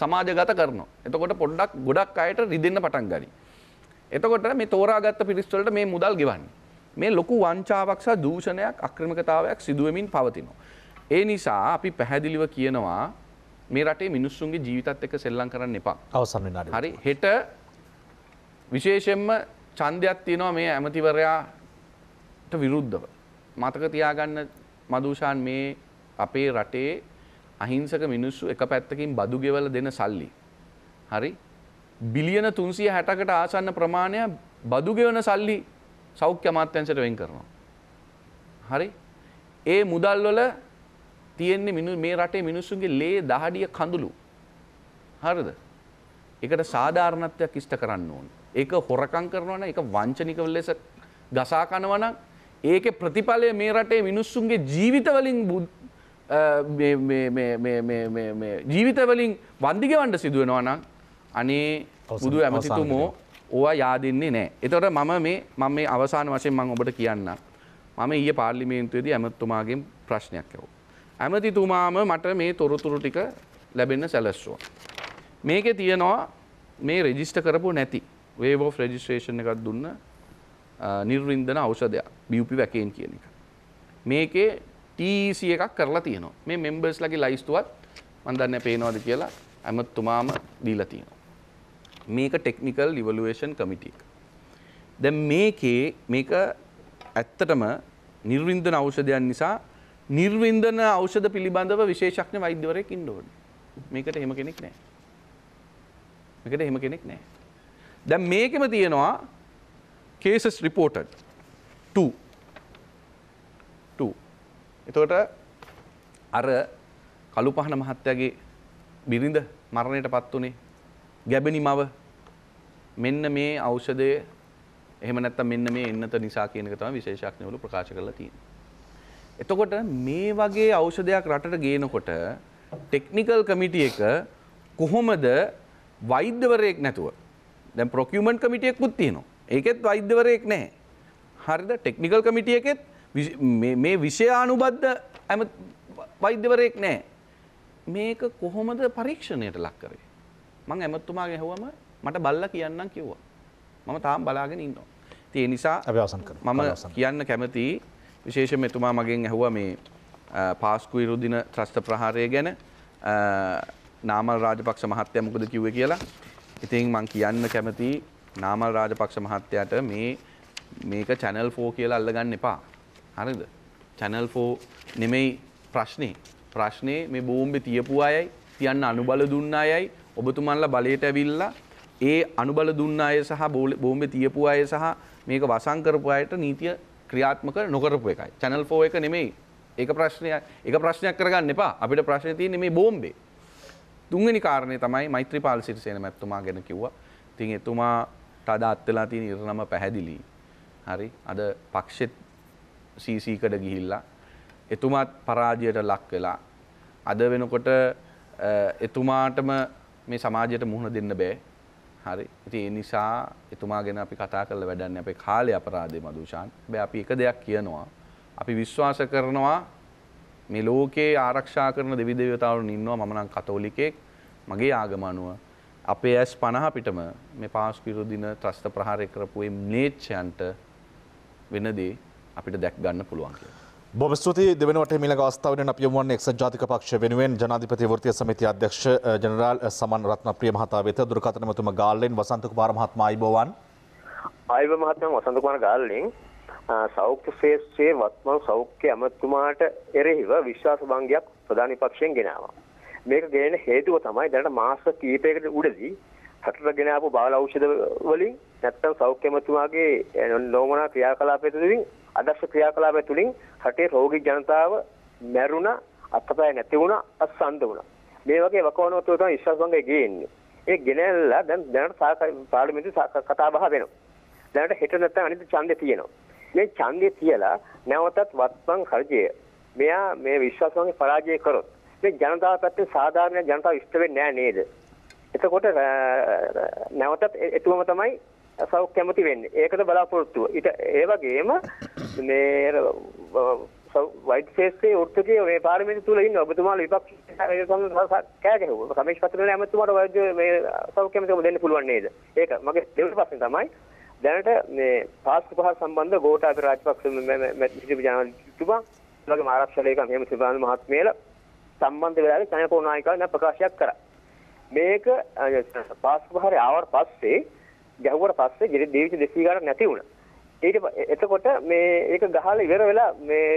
Speaker 3: සමාජගත කරනවා. එතකොට පොඩ්ඩක් ගොඩක් අයට රිදෙන්න පටන් ගනී. එතකොට මේ තෝරාගත්ත පිරිස් වලට මේ මුදල් ගෙවන්නේ. මේ ලොකු වංචාවක් සහ දූෂණයක් අක්‍රමිකතාවයක් සිදු වෙමින් පවතිනවා. ඒ නිසා අපි පැහැදිලිව කියනවා මේ රටේ මිනිස්සුන්ගේ ජීවිතත් එක්ක සෙල්ලම් කරන්න එපා. අවසන් වෙනාට. හරි හෙට විශේෂයෙන්ම ඡන්දයක් තියෙනවා මේ ඇමතිවරයාට විරුද්ධව. මතක තියාගන්න මදුෂාන් මේ අපේ රටේ අහිංසක මිනිස්සු එක පැත්තකින් බදු ගෙවල දෙන සල්ලි. හරි? බිලියන 360කට ආසන්න ප්‍රමාණය බදු ගෙවන සල්ලි සෞඛ්‍ය අමාත්‍යාංශයට වෙන් කරනවා. හරි? ඒ මුදල් වල තියෙන්නේ මේ රටේ මිනිස්සුන්ගේ ලේ දහඩිය කඳුළු. හරිද? ඒකට සාධාරණත්වයක් ඉෂ්ට කරන්න ඕනේ. ඒක හොරකම් කරනවන එක වංචනික ලෙස ගසා කනවනම් ඒක ප්‍රතිඵලය මේ රටේ මිනිස්සුන්ගේ ජීවිතවලින් ජීවිතවලින් වන්දිගවන්ඩ සිදුවනවනම් අනේ බුදු ඇමසිතුමෝ ඕවා යාදින්නේ නෑ. එතවට මම මේ මම මේ අවසාන වශයෙන් මං ඔබට කියන්න. මම ඊය පාර්ලිමේන්තුවේදී ඇමත්තුමාගේ ප්‍රශ්නයක් ඇවෝ. ඇමතිතුමාම මට මේ තොරතුරු ටික ලැබෙන්න සැලස්වා. මේක තියනවා මේ රෙජිස්ට කරපු නැති වේව ඔෆ් රෙජිස්ට්‍රේෂන් එකක් දුන්න නිර්වින්දන ඖෂධයක් බියුපි වැකේන් කියන එක. මේකේ TEC එකක් කරලා තියෙනවා. මේ members ලගේ ලයිස්තුවත් මම දන්නේ පේනවද කියලා ඇමතුමාම දීලා තියෙනවා. මේක ටෙක්නිකල් ඉවලුවේෂන් කමිටි එක. දැන් මේකේ මේක ඇත්තටම නිර්වින්දන ඖෂධයන් නිසා නිර්වින්දන ඖෂධ පිළිබඳව විශේෂඥ වෛද්‍යවරයෙක් ඉන්න ඕනේ. මේකට එහෙම කෙනෙක් නැහැ. මේකට එහෙම කෙනෙක් නැහැ. දැන් මේකෙම තියෙනවා cases reported 2 2 එතකොට අර කළුපහන මහත්තයාගේ බිරිඳ මරණයටපත් උනේ ගැබෙනි මව මෙන්න මේ ඖෂධය එහෙම නැත්නම් මෙන්න මේ එන්නත නිසා කියන එක තමයි විශේෂඥවරු ප්‍රකාශ කරලා තියෙන්නේ. එතකොට මේ වගේ ඖෂධයක් රටට ගේනකොට ටෙක්නිකල් කමිටි එක කොහොමද වෛද්‍යවරයෙක් නැතුව දැ ප්‍රොකියමන්් කමිටියෙක්කුත් තියෙනවා ඒකෙත් වෛද්‍යවරයෙක් නෑ හරිද ටෙක්නිකල් කමිටිය එකෙත් මේ විෂය අනුබද්ධ ඇම වෛද්‍යවරයෙක් නෑ මේක කොහොමද පරීක්ෂණයට ලක්කරේ මං ඇමත්තුමා ගැහුවම මට බල්ල කියන්නම් කිව්වා මම තාම් බලාගෙන ඉන්නවා තිය නිසා අවසන් මම කියන්න කැමති විශේෂ මෙතුමා මගෙන් ඇහුව මේ පාස්කු ඉරුදින ත්‍රස්ත ප්‍රහාරය ගැන නාමල් රාජපක්ෂ මහත්තය මොකද කිව්ව කියලා ඉතින් මං කියන්න කැමති නාමල් රාජපක්ෂ මහත්තයාට මේ මේක චැනල් 4 කියලා අල්ලගන්න එපා. හරිද? චැනල් 4 නෙමෙයි ප්‍රශ්නේ. ප්‍රශ්නේ මේ බෝම්බේ තියපු අයයි, තියන්න අනුබල දුන්න අයයි, ඔබතුමන්ලා බලයට ඇවිල්ලා ඒ අනුබල දුන්න අය සහ බෝම්බේ තියපු අය සහ මේක වසන් කරපු අයට නීතිය ක්‍රියාත්මක නොකරපු එකයි. චැනල් 4 එක නෙමෙයි. ඒක ප්‍රශ්නයක්. ඒක ප්‍රශ්නයක් කරගන්න එපා. අපිට ප්‍රශ්නේ තියෙන්නේ මේ බෝම්බේ. තුන්වෙනි කාරණය තමයි මෛත්‍රීපාල සිරිසේන මැතිතුමා ගැන කිව්වා. ඉතින් එතුමා තද අත්වෙලා තියෙන ඉරණම පැහැදිලි. හරි. අද පක්ෂෙත් CC කඩ ගිහිල්ලා එතුමාත් පරාජයට ලක් වෙලා අද වෙනකොට එතුමාටම මේ සමාජයට මුහුණ දෙන්න බෑ. හරි. ඉතින් ඒ නිසා එතුමා ගැන අපි කතා කරලා වැඩන්නේ අපේ කාලේ අපරාධේ මදුෂාන්. හැබැයි අපි එක දෙයක් කියනවා. අපි විශ්වාස කරනවා මේ ලෝකේ ආරක්ෂා කරන දෙවි දෙවියතාවුන් ඉන්නවා මම නම් කතෝලිකෙක් මගේ ආගම අනුව අපේ ඇස් 50 පිටම මේ පාස්කිරු දින ත්‍රස්ත ප්‍රහාරය කරපු මේ ම්ලේච්ඡයන්ට වෙනදී අපිට දැක් ගන්න පුළුවන් කියලා.
Speaker 1: බොම ස්තුතියි දෙවෙනට මිල අවස්ථාවෙන් අප යොමුවන්නේ එක්සත් ජාතික පක්ෂ වෙනුවෙන් ජනාධිපති වෘත්තීය සමිතිය අධ්‍යක්ෂ ජනරාල් සමන් රත්නප්‍රිය මහතා වෙත දුරකථන මතුම ගාල්ලෙන් වසන්ත කුමාර මහත්මයා ආයිබෝවන්
Speaker 8: ආයිබෝ මහත්මයා වසන්ත කුමාර ගාල්ලෙන් සෞඛ්‍ය ශේෂ්ත්‍රයේ වත්මන් සෞඛ්‍ය ඇමතුමාට එරෙහිව විශ්වාස භංගයක් ප්‍රධානි පක්ෂයෙන් ගෙනාවා. මේක ගෙන හේතුව තමයි දැනට මාස කීපයකට උඩදී හතර ගෙන ආපු බාල ඖෂධ වලින් නැත්තම් සෞඛ්‍ය ඇමතුමාගේ නෝමනා ක්‍රියාකලාපය තුළින් අදස්ස ක්‍රියාකලාපය තුළින් රටේ රෝගී ජනතාව මැරුණා අත්පය නැති වුණා අස්සන්ද වුණා. මේ වගේ වකවානුවත්ව තමයි විශ්වාස භංගය ගේන්නේ. ඒ ගෙනල්ලා දැන් දැනට පාර්ලිමේන්තු කතා බහ වෙනවා. දැනට හෙට නැත්නම් අනිත් ඡන්දය තියෙනවා. මේ ඡන්දය තියලා නැවතත් වත්මන් හර්ජය මෙයා මේ විශ්වාසවන්ගේ පරාජය කරොත් මේ ජනතාව පැත්තේ සාමාන්‍ය ජනතාව ඉෂ්ට වෙන්නේ නැහැ නේද? එතකොට නැවතත් එතුමම තමයි සෞඛ්‍ය කැමති වෙන්නේ. ඒකට බලාපොරොත්තු. ඊට ඒ වගේම මේ වයිට් ෆේස්ේ ඔර්ථකේ මේ පාර්ලිමේන්තු තුල ඉන්න ඔබතුමාල විපක්ෂ කෑ ගැහුවා. කමේෂ් පත්‍රේ ඇමතුමාට වෛද්‍ය මේ සෞඛ්‍ය කැමතිකම දෙන්න පුළුවන් නේද? ඒක මගේ දෙවෙනි ප්‍රශ්නේ තමයි දැනට මේ පාස්කු පහ සම්බන්ධ ගෝඨාභය රාජපක්ෂ විජේප ජනාධිපතිතුමා ඊළඟ මහාරක්ෂලේකම් හේම සුබාන මහත්මයලා සම්බන්ධ වෙලාවේ සයකෝ නායකයන් ප්‍රකාශයක් කරා මේක පාස්කු පහරේ ආවට පස්සේ ගැහුවට පස්සේ ජිරි දේවිච දෙසී ගන්න නැති වුණා ඊට එතකොට මේ ඒක ගහලා ඉවර වෙලා මේ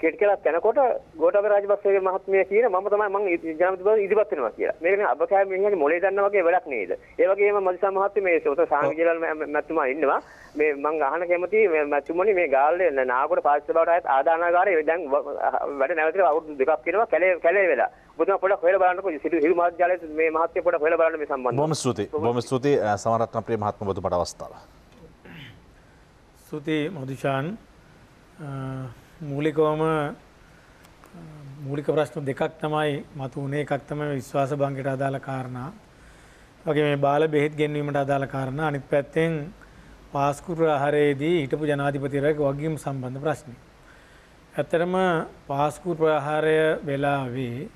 Speaker 8: ක්‍රිකට් කියලා යනකොට ගෝඨාභය රාජපක්ෂගේ මහත්මයා කියන මම තමයි මම ජනාධිපතිවරයා ඉදිරිපත් වෙනවා කියලා. මේක නේ අබකෑ මෙහෙන්නේ මොලේ දන්නා වගේ වැඩක් නේද? ඒ වගේම මදිසා මහත්මයා මේ සෝත සාමිජිලාල් මැතිතුමා ඉන්නවා. මේ මම අහන කැමති මේ මැතිතුමනි මේ ගාල්ලේ නාගොඩ පාර්ශ්ව බවට ආයත් ආදානාගාරේ දැන් වැඩ නැවතිලා අවුරුදු දෙකක් කියනවා කැලේ කැලේ වෙලා. ඔබතුමා පොඩක් හොයලා බලන්නකෝ සිටු හිරු මහත්ජාලයේ මේ මහත්මයා පොඩක් හොයලා බලන්න මේ සම්බන්ධව. බොහොම ස්තුතියි. බොහොම
Speaker 1: ස්තුතියි සමරත්න ප්‍රිය මහත්මයා ඔබතුමාට අවස්ථාව.
Speaker 4: ස්තුතියි මදුෂාන් මූලිකවම මූලික ප්‍රශ්න දෙකක් තමයි මතු වුණේ එකක් තමයි විශ්වාස බංකයට අදාළ කාරණා. වගේ මේ බාල බෙහෙත් ගෙන්වීමට අදාළ කාරණා. අනිත් පැත්තෙන් පාස්කුරු ආහාරයේදී හිටපු ජනාධිපතිවරයෙක් වගකීම් සම්බන්ධ ප්‍රශ්න. ඇත්තරම පාස්කුරු ප්‍රහාරය වෙලාවේ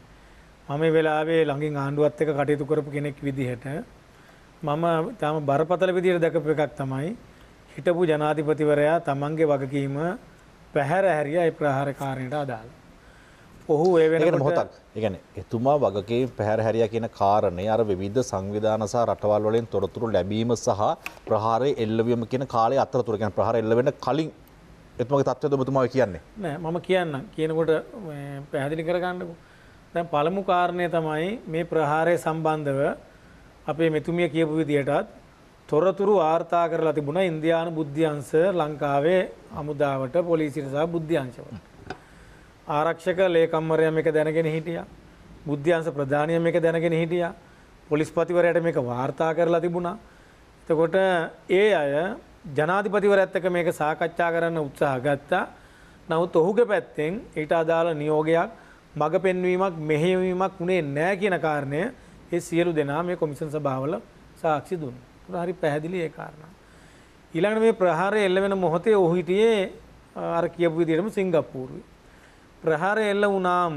Speaker 4: මම වෙලාවේ ළඟින් ආණ්ඩුවත් එක්ක කටයුතු කරපු කෙනෙක් විදිහට මම තාම බරපතල විදිහට දැකපු එකක් තමයි හිටපු ජනාධිපතිවරයා තමන්ගේ වගකීම පැහැර හැරියයි ප්‍රහාරකාරයට අදාල්.
Speaker 1: ඔහු ඒ වෙන මොහොතක් ඉගැන එතුමා වගගේ පැහැර හැරිය කියන කාරණය අර විධ සංවිධානස රටවල් වලින් තොරතුරු ලැබීම සහ ප්‍රහාරය එල්ලවීම කියන කාලය අතරතුරගෙන ප්‍රහාර එල්ලවෙන කලින් එතුමගේ තත්වද බතුමා කියන්නේ
Speaker 4: නෑ මම කියන්න කියනකොට පැහැදිලි කරගන්නකු දැන් පළමු කාරණය තමයි මේ ප්‍රහාරය සම්බන්ධව අපේ මෙතුමිය කියපු විදියටත් තොරතුරු ආර්තා කරලා තිබුණ ඉන්දයාන බුද්ධ්‍යන්ස ලංකාවේ හමුදාවට පොලිසියට සහ බුද්ධ්‍යංශවට. ආරක්ෂක ලේකම්වරයා මේක දැනගෙන හිටියා. බුද්ධ්‍යංශ ප්‍රධානියා මේක දැනගෙන හිටියා. පොලිස්පතිවරයාට මේක වාර්තා කරලා තිබුණා. එතකොට ඒ අය ජනාධිපතිවරයත් එක්ක මේක සාකච්ඡා කරන්න උත්සාහ ගත්තා. නමුත් ඔහුගේ පැත්තෙන් ඊට අදාළ නියෝගයක් මඟ පෙන්වීමක් මෙහෙයවීමක් උනේ නැහැ කියන කාරණය ඒ සියලු දෙනා මේ කොමිෂන් සභාවල සාක්ෂි දුන්නා. හරි පැහැදිලි ඒ කාරණා. ඊළඟට මේ ප්‍රහාරය එල්ල වෙන මොහොතේ ඔහු හිටියේ අර කියපු විදිහටම සිංගප්පූරුවේ. ප්‍රහාරය එල්ල වුණාම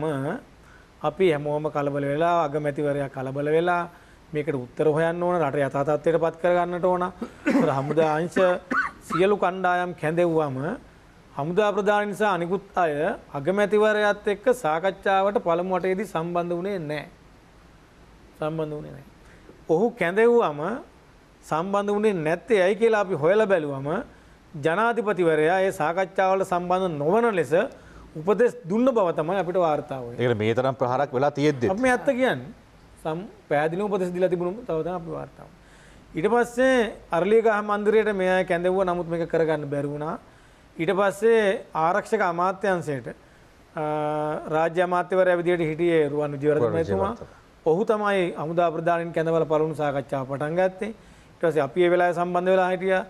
Speaker 4: අපි හැමෝම කලබල වෙලා අගමැතිවරයා කලබල වෙලා මේකට උත්තර හොයන්න ඕන රට යථා තත්ත්වයටපත් කරගන්නට ඕන. ඒතර හමුදා අංශ සියලු කණ්ඩායම් කැඳෙව්වම හමුදා ප්‍රධාන නිසා අනිකුත් අය අගමැතිවරයාත් එක්ක සාකච්ඡාවට පළමු වටේදී සම්බන්ධ වුණේ නැහැ. සම්බන්ධ වුණේ නැහැ. ඔහු කැඳෙව්වම සම්බන්ධ වුණේ නැත්තේ ඇයි කියලා අපි හොයලා බැලුවම ජනාධිපතිවරයා ඒ සාකච්ඡාවල සම්බන්ධ නොවන ලෙස උපදෙස් දුන්න බව තමයි අපිට වාර්තා වුණේ.
Speaker 1: ඒකට මේ තරම් ප්‍රහාරයක් වෙලා තියෙද්දි අපි ඇත්ත
Speaker 4: කියන්නේ සම් පෑදින උපදෙස් දීලා තිබුණොත් තව තමයි අපි වාර්තා වුණේ. ඊට පස්සේ අරලියගහ මන්දිරයට මෙයා කැඳෙව්වා නමුත් මේක කරගන්න බැරි වුණා. ඊට පස්සේ ආරක්ෂක අමාත්‍යාංශයට රාජ්‍ය අමාත්‍යවරයා විදිහට හිටියේ රුවන් විජේවර්ධන මහතුමා. ඔහු තමයි අමුදා ප්‍රධානීන් කැඳවල පළවෙනි සාකච්ඡාව පටන් ගත්තේ. ඊටසේ අපි ඒ වෙලාවේ සම්බන්ධ වෙලා හිටියා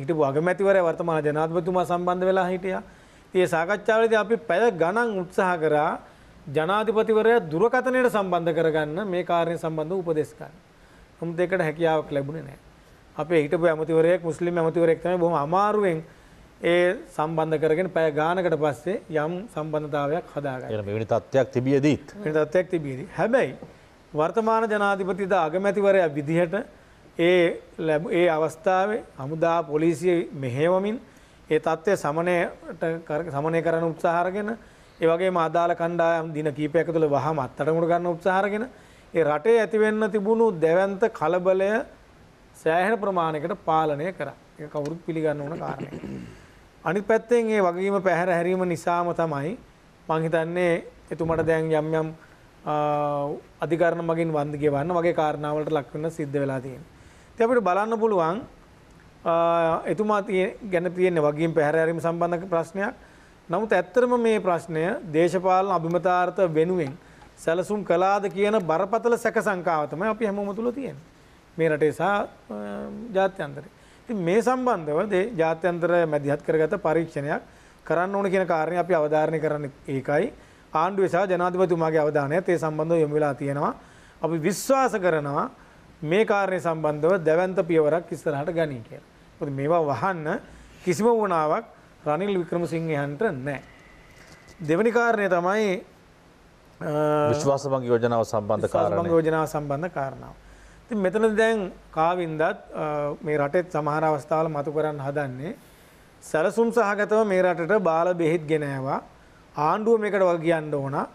Speaker 4: හිටපු අගමැතිවරයා වර්තමාන ජනාධිපතිතුමා සම්බන්ධ වෙලා හිටියා. ඉතින් ඒ සාකච්ඡාවලදී අපි පැය ගණන් උත්සාහ කරා ජනාධිපතිවරයා දුරකථනයට සම්බන්ධ කරගන්න මේ කාර්යය සම්බන්ධව උපදෙස් ගන්න. නමුත් ඒකට හැකියාවක් ලැබුණේ නැහැ. අපේ හිටපු ඇමතිවරයෙක් මුස්ලිම් ඇමතිවරයෙක් තමයි බොහොම අමාරුවෙන් ඒ සම්බන්ධ කරගෙන පැය ගානකට පස්සේ යම් සම්බන්ධතාවයක් හදාගන්න.
Speaker 1: එහෙනම් මෙවැනි තත්ත්වයක් තිබියදීත්
Speaker 4: මෙවැනි තත්ත්වයක් තිබියදී හැබැයි වර්තමාන ජනාධිපතිද අගමැතිවරයා විදිහට ඒ ඒ අවස්ථාවේ හමුදා පොලිසිය මෙහෙවමින් ඒ தත්ත්වය සමනයට සමනය කරන්න උත්සාහ අරගෙන ඒ වගේම අදාළ කණ්ඩායම් දින කීපයක තුළ වහම අත්අඩංගුවට ගන්න උත්සාහ අරගෙන ඒ රටේ ඇතිවෙන්න තිබුණු දැවැන්ත කලබලය සෑහෙන ප්‍රමාණයකට පාලනය කරා. ඒක කවුරුත් පිළිගන්න ඕන කාරණයක්. අනිත් පැත්තෙන් ඒ වගකීම පැහැර හැරීම නිසාම තමයි මං හිතන්නේ එතුමට දැන් යම් යම් අධිකරණ මගින් වන්දි ගෙවන්න වගේ කාරණාවලට ලක් වෙන්න සිද්ධ වෙලා තියෙනවා. ඉතින් අපිට බලන්න පුළුවන් එතුමා ගැන තියෙන වගකීම් පැහැරීම සම්බන්ධ ප්‍රශ්නයක්. නමුත් ඇත්තටම මේ ප්‍රශ්නය දේශපාලන අභිමතාර්ථ වෙනුවෙන් සැලසුම් කළාද කියන බරපතල සැක සංකාව තමයි අපි හැමෝම තුල තියෙන්නේ. මේ රටේ සහ ජාත්‍යන්තරේ. ඉතින් මේ සම්බන්ධව ජාත්‍යන්තර මැදිහත් කරගත පරීක්ෂණයක් කරන්න ඕන කියන කාරණේ අපි අවධාරණය කරන්නේ ඒකයි. ආණ්ඩුවේ සහ ජනාධිපතිතුමාගේ අවධානයත් ඒ සම්බන්ධව යොමු වෙලා තියෙනවා. අපි විශ්වාස කරනවා මේ කාරණය සම්බන්ධව දැවැන්ත පියවරක් ඉස්සරහට ගනී කියලා. මොකද මේවා වහන්න කිසිම වුණාවක් රනිල් වික්‍රමසිංහයන්ට නැහැ. දෙවැනි කාරණය තමයි විශ්වාසභංග
Speaker 1: යෝජනාව සම්බන්ධ කාරණා.
Speaker 4: යෝජනාව සම්බන්ධ කාරණාව. ඉතින් මෙතන දැන් කාවින්දත් මේ රටේ සමහර අවස්ථාවල මතු කරන්න හදන්නේ සැලසුම් සහගතව මේ රටට බාල බෙහෙත් ගෙන ආවා. ආණ්ඩුව මේකට වග කියන්න ඕන.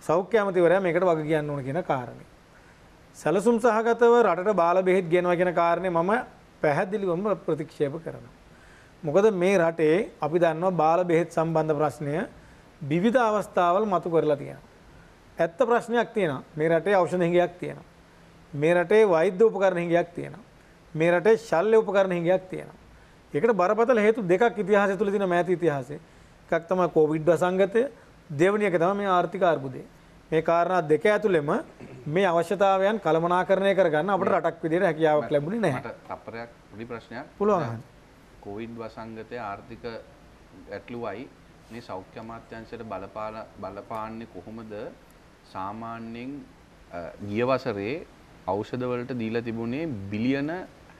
Speaker 4: සෞඛ්‍ය අමාත්‍යවරයා මේකට වග කියන්න ඕන කියන කාරණේ. සැලසුම් සහගතව රටට බාල බෙහෙත් ගෙනවා කියන කාරණේ මම පැහැදිලිවම ප්‍රතික්ෂේප කරනවා. මොකද මේ රටේ අපි දන්නවා බාල බෙහෙත් සම්බන්ධ ප්‍රශ්නය විවිධ අවස්ථාවල් මතු කරලා තියෙනවා. ඇත්ත ප්‍රශ්නයක් තියෙනවා. මේ රටේ ඖෂධ හිඟයක් තියෙනවා. මේ රටේ වෛද්‍ය උපකරණ හිඟයක් තියෙනවා. මේ රටේ ශල්‍ය උපකරණ හිඟයක් තියෙනවා. ඒකට බරපතල හේතු දෙකක් ඉතිහාසය තුළ තියෙන මෑත ඉතිහාසයේ එකක් තමයි කොවිඩ් වසංගතය, දෙවෙනි එක තමයි මේ ආර්ථික අර්බුදය. මේ කාරණා දෙක ඇතුළෙම මේ අවශ්‍යතාවයන් කළමනාකරණය කරගන්න අපිට රටක් විදිහට හැකියාවක් ලැබුණේ නැහැ.
Speaker 3: තප්පරයක් පොඩි ප්‍රශ්නයක්. පුළුවන්. කොවිඩ් වසංගතයේ ආර්ථික ගැටලුවයි මේ සෞඛ්‍ය අමාත්‍යාංශයට බලපාන බලපාන්නේ කොහොමද සාමාන්‍යයෙන් ගිය වසරේ ඖෂධ වලට දීලා තිබුණේ බිලියන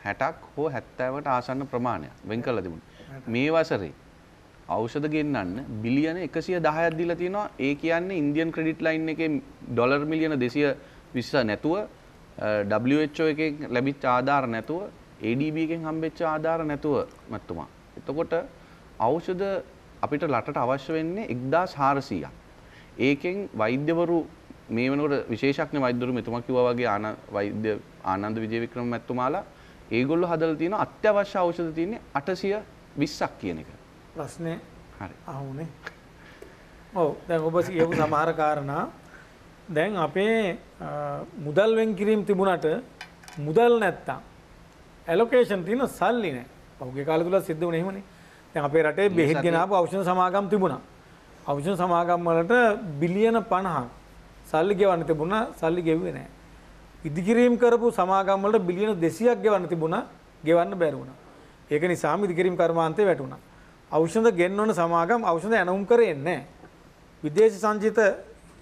Speaker 3: 60ක් හෝ 70කට ආසන්න ප්‍රමාණයක් වෙන් කරලා තිබුණා. මේ වසරේ ඖෂධ ගෙන්නන්න බිලියන 110ක් දීලා තියෙනවා. ඒ කියන්නේ ඉන්දියන් ක්‍රෙඩිට් ලයින් එකේ ඩොලර් මිලියන 220 නැතුව WHO එකෙන් ලැබිච්ච ආධාර නැතුව ADB එකෙන් හම්බෙච්ච ආධාර නැතුව මැතුමා. එතකොට ඖෂධ අපිට ලටට අවශ්‍ය වෙන්නේ 1400ක්. ඒකෙන් වෛද්‍යවරු මේ වෙනකොට විශේෂඥ වෛද්‍යවරු මෙතුමා කිව්වා වගේ ආන වෛද්‍ය ආනන්ද විජේවික්‍රම මැතිතුමාලා ඒගොල්ලෝ හදලා තියෙන අත්‍යවශ්‍ය ඖෂධ තියෙන්නේ 820ක් කියන එක.
Speaker 4: ප්‍රශ්නේ හරි අහුනේ. ඔව් දැන් ඔබ කියපු සමහර කාරණා දැන් අපේ මුදල් වෙන් කිරීම තිබුණාට මුදල් නැත්තම් ඇලොකේෂන් තියෙන සල්ලි නැහැ. පහුගිය කාලය තුල සිද්ධ වුණේ එහෙමනේ. දැන් අපේ රටේ බෙහෙත් ගෙන ආපු ඖෂධ සමාගම් තිබුණා. ඖෂධ සමාගම් වලට බිලියන 50ක් සල්ලි ගෙවන්න තිබුණා. සල්ලි ගෙව්වේ නැහැ. ඉදිකිරීම කරපු සමාගම් වලට බිලියන 200ක් ගෙවන්න තිබුණා. ගෙවන්න බැරි වුණා. ඒක නිසා ඉදිකිරීම කර්මාන්තේ වැටුණා. ඖෂධ ගෙන්වන සමාගම් ඖෂධ ඇනවුම් කරේ නැහැ. විදේශ සංචිත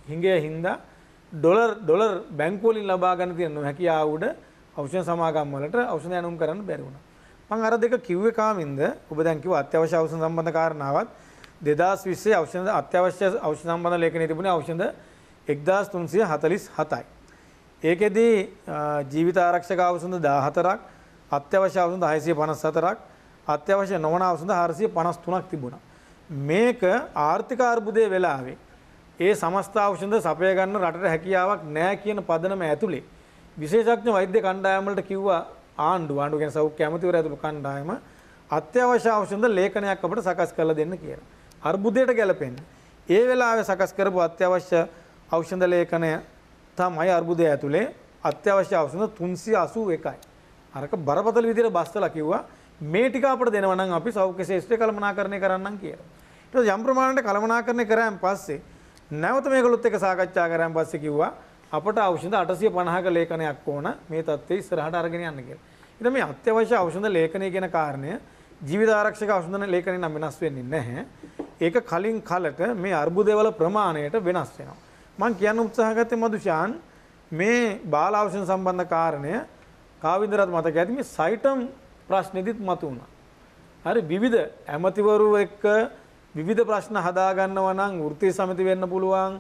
Speaker 4: හිඟය හින්දා ඩොලර් ඩොලර් බැංකුවලින් ලබා ගන්න තියෙන නොහැකියාව උඩ ඖෂධ සමාගම් වලට ඖෂධ ඇනවුම් කරන්න බැරි වුණා. මම අර දෙක කිව්වේ කාමින්ද ඔබ දැන් කිව්ව අත්‍යවශ්‍ය ඖෂධ සම්බන්ධ කාරණාවත් 2020 ඖෂධ අත්‍යවශ්‍ය ඖෂධ සම්බන්ධ ලේඛනයේ තිබුණේ ඖෂධ 1347යි. ඒකෙදී ජීවිත ආරක්ෂක ඖෂධ 14ක් අත්‍යවශ්‍ය ඖෂධ 654ක් අත්‍යවශ්‍ය නොවනාව සඳහා හරසිය පනස් තුනක් තිබුණා. මේක ආර්ථික අර්බුදය වෙලාවේ ඒ සමස්ථාවෂන්ද සපය ගන්න රටට හැකියාවක් නෑ කියන පදනම ඇතුළේ. විශේෂඥ වෛද්‍ය කණ්ඩායමලට කිව්වා ආණ්ඩු ආණ්ඩු ගැන සෞඛ්‍ය ඇමතිවර ඇතුළු කණ්ඩායම අත්‍යවශ්‍ය ඖෂධ ලේඛනයක් අපට සකස් කරලා දෙන්න කියලා. අර්බුදයට ගැලපෙන්න. ඒ වෙලාවේ සකස් කරපු අත්‍යවශ්‍ය ඖෂධ ලේඛනය තමයි අර්බුදය ඇතුළේ අත්‍යවශ්‍ය ඖෂධ 381යි. අරක බරපතල විදිහට බස්සලා කිව්වා මේ ටික අපිට දෙනවා නම් අපි සෞඛ්‍ය ශේෂ්ත්‍රය කළමනාකරණය කරන්නම් කියලා. ඊට පස්සේ යම් ප්‍රමාණයට කළමනාකරණය කරාන් පස්සේ නැවත මේගොල්ලොත් එක්ක සාකච්ඡා කරාන් පස්සේ කිව්වා අපට ඖෂධ 850ක ලේඛනයක් ඕන මේ தත්ත්වයේ ඉස්සරහට අරගෙන යන්න කියලා. ඉතින් මේ අත්‍යවශ්‍ය ඖෂධ ලේඛනය කියන කාරණය ජීවිත ආරක්ෂක ඖෂධ ලේඛනය නම් වෙනස් වෙන්නේ නැහැ. ඒක කලින් කලට මේ අර්බුදවල ප්‍රමාණයට වෙනස් වෙනවා. මම කියන්න උත්සාහ ගත්තේ මදුෂාන් මේ බාල ඖෂධ සම්බන්ධ කාරණය කාවින්දරත් මතක ඇති මේ සයිටම් ප්‍රශ්නෙදිත් මතු වුණා. හරි විවිධ ඇමතිවරු එක්ක විවිධ ප්‍රශ්න හදාගන්නව නම් වෘත්ති සමිති වෙන්න පුළුවන්.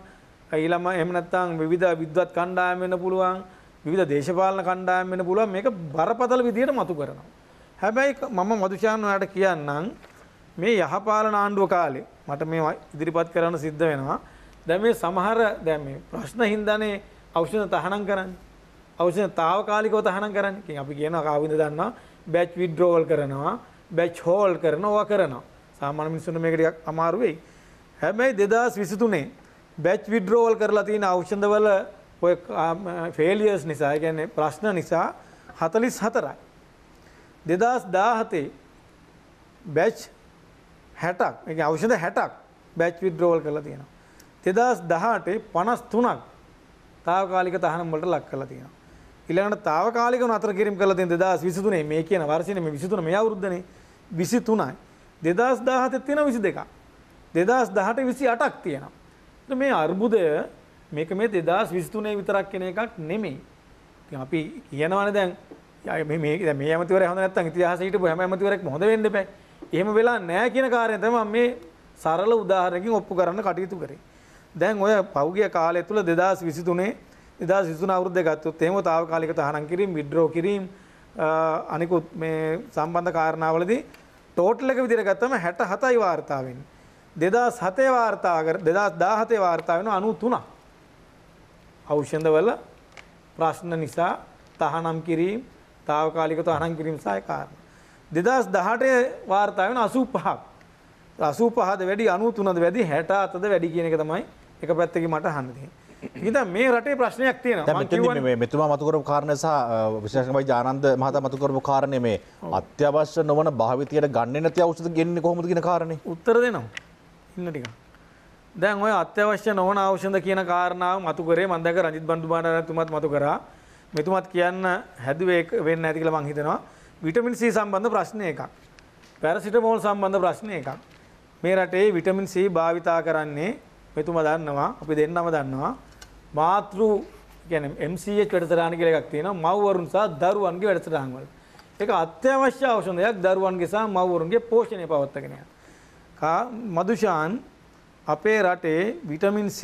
Speaker 4: ඊළම එහෙම නැත්නම් විවිධ විද්වත් කණ්ඩායම් වෙන්න පුළුවන්. විවිධ දේශපාලන කණ්ඩායම් වෙන්න පුළුවන්. මේක බරපතල විදියට මතු කරනවා. හැබැයි මම මදුෂාන් ඔයාලට කියන්නම් මේ යහපාලන ආණ්ඩුව කාලේ මට මේ ඉදිරිපත් කරන්න සිද්ධ වෙනවා. දැන් මේ සමහර දැන් මේ ප්‍රශ්න හින්දානේ ඖෂධ තහනම් කරන්නේ. ඖෂධ తాවකාලිකව තහනම් කරන්නේ. ඉතින් අපි කියනවා කාවින්ද දන්නවා බැච් විඩ්‍රෝවල් කරනවා බැච් හෝල් කරන ඕවා කරනවා සාමාන්‍ය මිනිස්සුන්ට මේක ටිකක් අමාරු වෙයි හැබැයි 2023 බැච් විඩ්‍රෝවල් කරලා තියෙන ඖෂධවල ඔය ෆේලියර්ස් නිසා ඒ කියන්නේ ප්‍රශ්න නිසා 44යි 2017 බැච් 60ක් ඒ කියන්නේ ඖෂධ 60ක් බැච් විඩ්‍රෝවල් කරලා තියෙනවා 2018 53ක් తాවකාලික තහනම් වලට ලක් කරලා තියෙනවා ඊළඟට తాවකාලිකව නතර කිරීම කළ තියෙන 2023 මේ කියන වර්ෂයේ මේ 23 මේ අවුරුද්දනේ 23යි 2017 තියෙන 22ක් 2018 28ක් තියෙනවා මේ අර්බුදය මේක මේ 2023 විතරක් කියන එකක් නෙමෙයි ඉතින් අපි කියනවානේ දැන් මේ මේ දැන් මේ ඇමතිවරය හොඳ නැත්තම් ඉතිහාසයේ හිටපු හැම ඇමතිවරයෙක්ම හොඳ වෙන්න එපා එහෙම වෙලා නැහැ කියන කාරණය තමයි මේ සරල උදාහරණකින් ඔප්පු කරන්න කටයුතු කරේ දැන් ඔය පෞගිය කාලය තුල 2023 නිදා සිසුන අවුරුද්ධ ගත්තොත් එහෙම తాවකාලික තහනම් කිරීම විඩ්‍රෝ කිරීම අනිකුත් මේ සම්බන්ධ කාරණාවලදී ටෝටල් එක විදිහට ගත්තම 67යි වාර්තා වෙන්නේ 2007 වාර්තා කර 2017 වාර්තා වෙනවා 93ක් ඖෂධවල ප්‍රශ්න නිසා තහනම් කිරීම తాවකාලික තහනම් කිරීම සහ ඒ කාරණා 2018 වාර්තා වෙන 85ක් 85ද වැඩි 93ද වැඩි 67ද වැඩි කියන එක තමයි එක පැත්තකින් මට අහන්න තියෙන්නේ ඉද මේ රටේ ප්‍රශ්නයක් තියෙන
Speaker 1: මෙතුමා මතුකරපු කාරණය සහ විශේෂමයි ජානන්ද මහතා මතුකරපු කාරණය මේ අත්‍යවශ්‍ය නොවන භාවිතයට ගන්න නැති අවුෂද ගෙන්න්න කොහොමද කියන කාරණය උත්තර දෙනවා
Speaker 4: ඉන්න ටික දැන් ඔය අත්‍යවශ්‍ය නොවන අවෂද කියන කාරණාව මතුකරේ මන්දක රජිත් බන්ධුමානතුමත් මතු කරා මෙතුමත් කියන්න හැදුවේ වෙන්න ඇති කියලා මං හිතනවා විටමින් C සම්බන්ධ ප්‍රශ්නය එකක් පැරසිටමෝල් සම්බන්ධ ප්‍රශ්නය එකක් මේ රටේ විටමින් C භාවිතා කරන්නේ මෙතුම දන්නවා අපි දෙන්නම දන්නවා මාතෘ ගැන MCH වැඩසටහන කියලා එකක් තියෙනවා මව්වරුන් සහ දරුවන්ගේ වැඩසටහන් වල. ඒක අත්‍යවශ්‍ය ඖෂධයක් දරුවන්ගේ සහ මව්වරුන්ගේ පෝෂණය පවත්වාගෙන යන. මදුෂාන් අපේ රටේ විටමින් C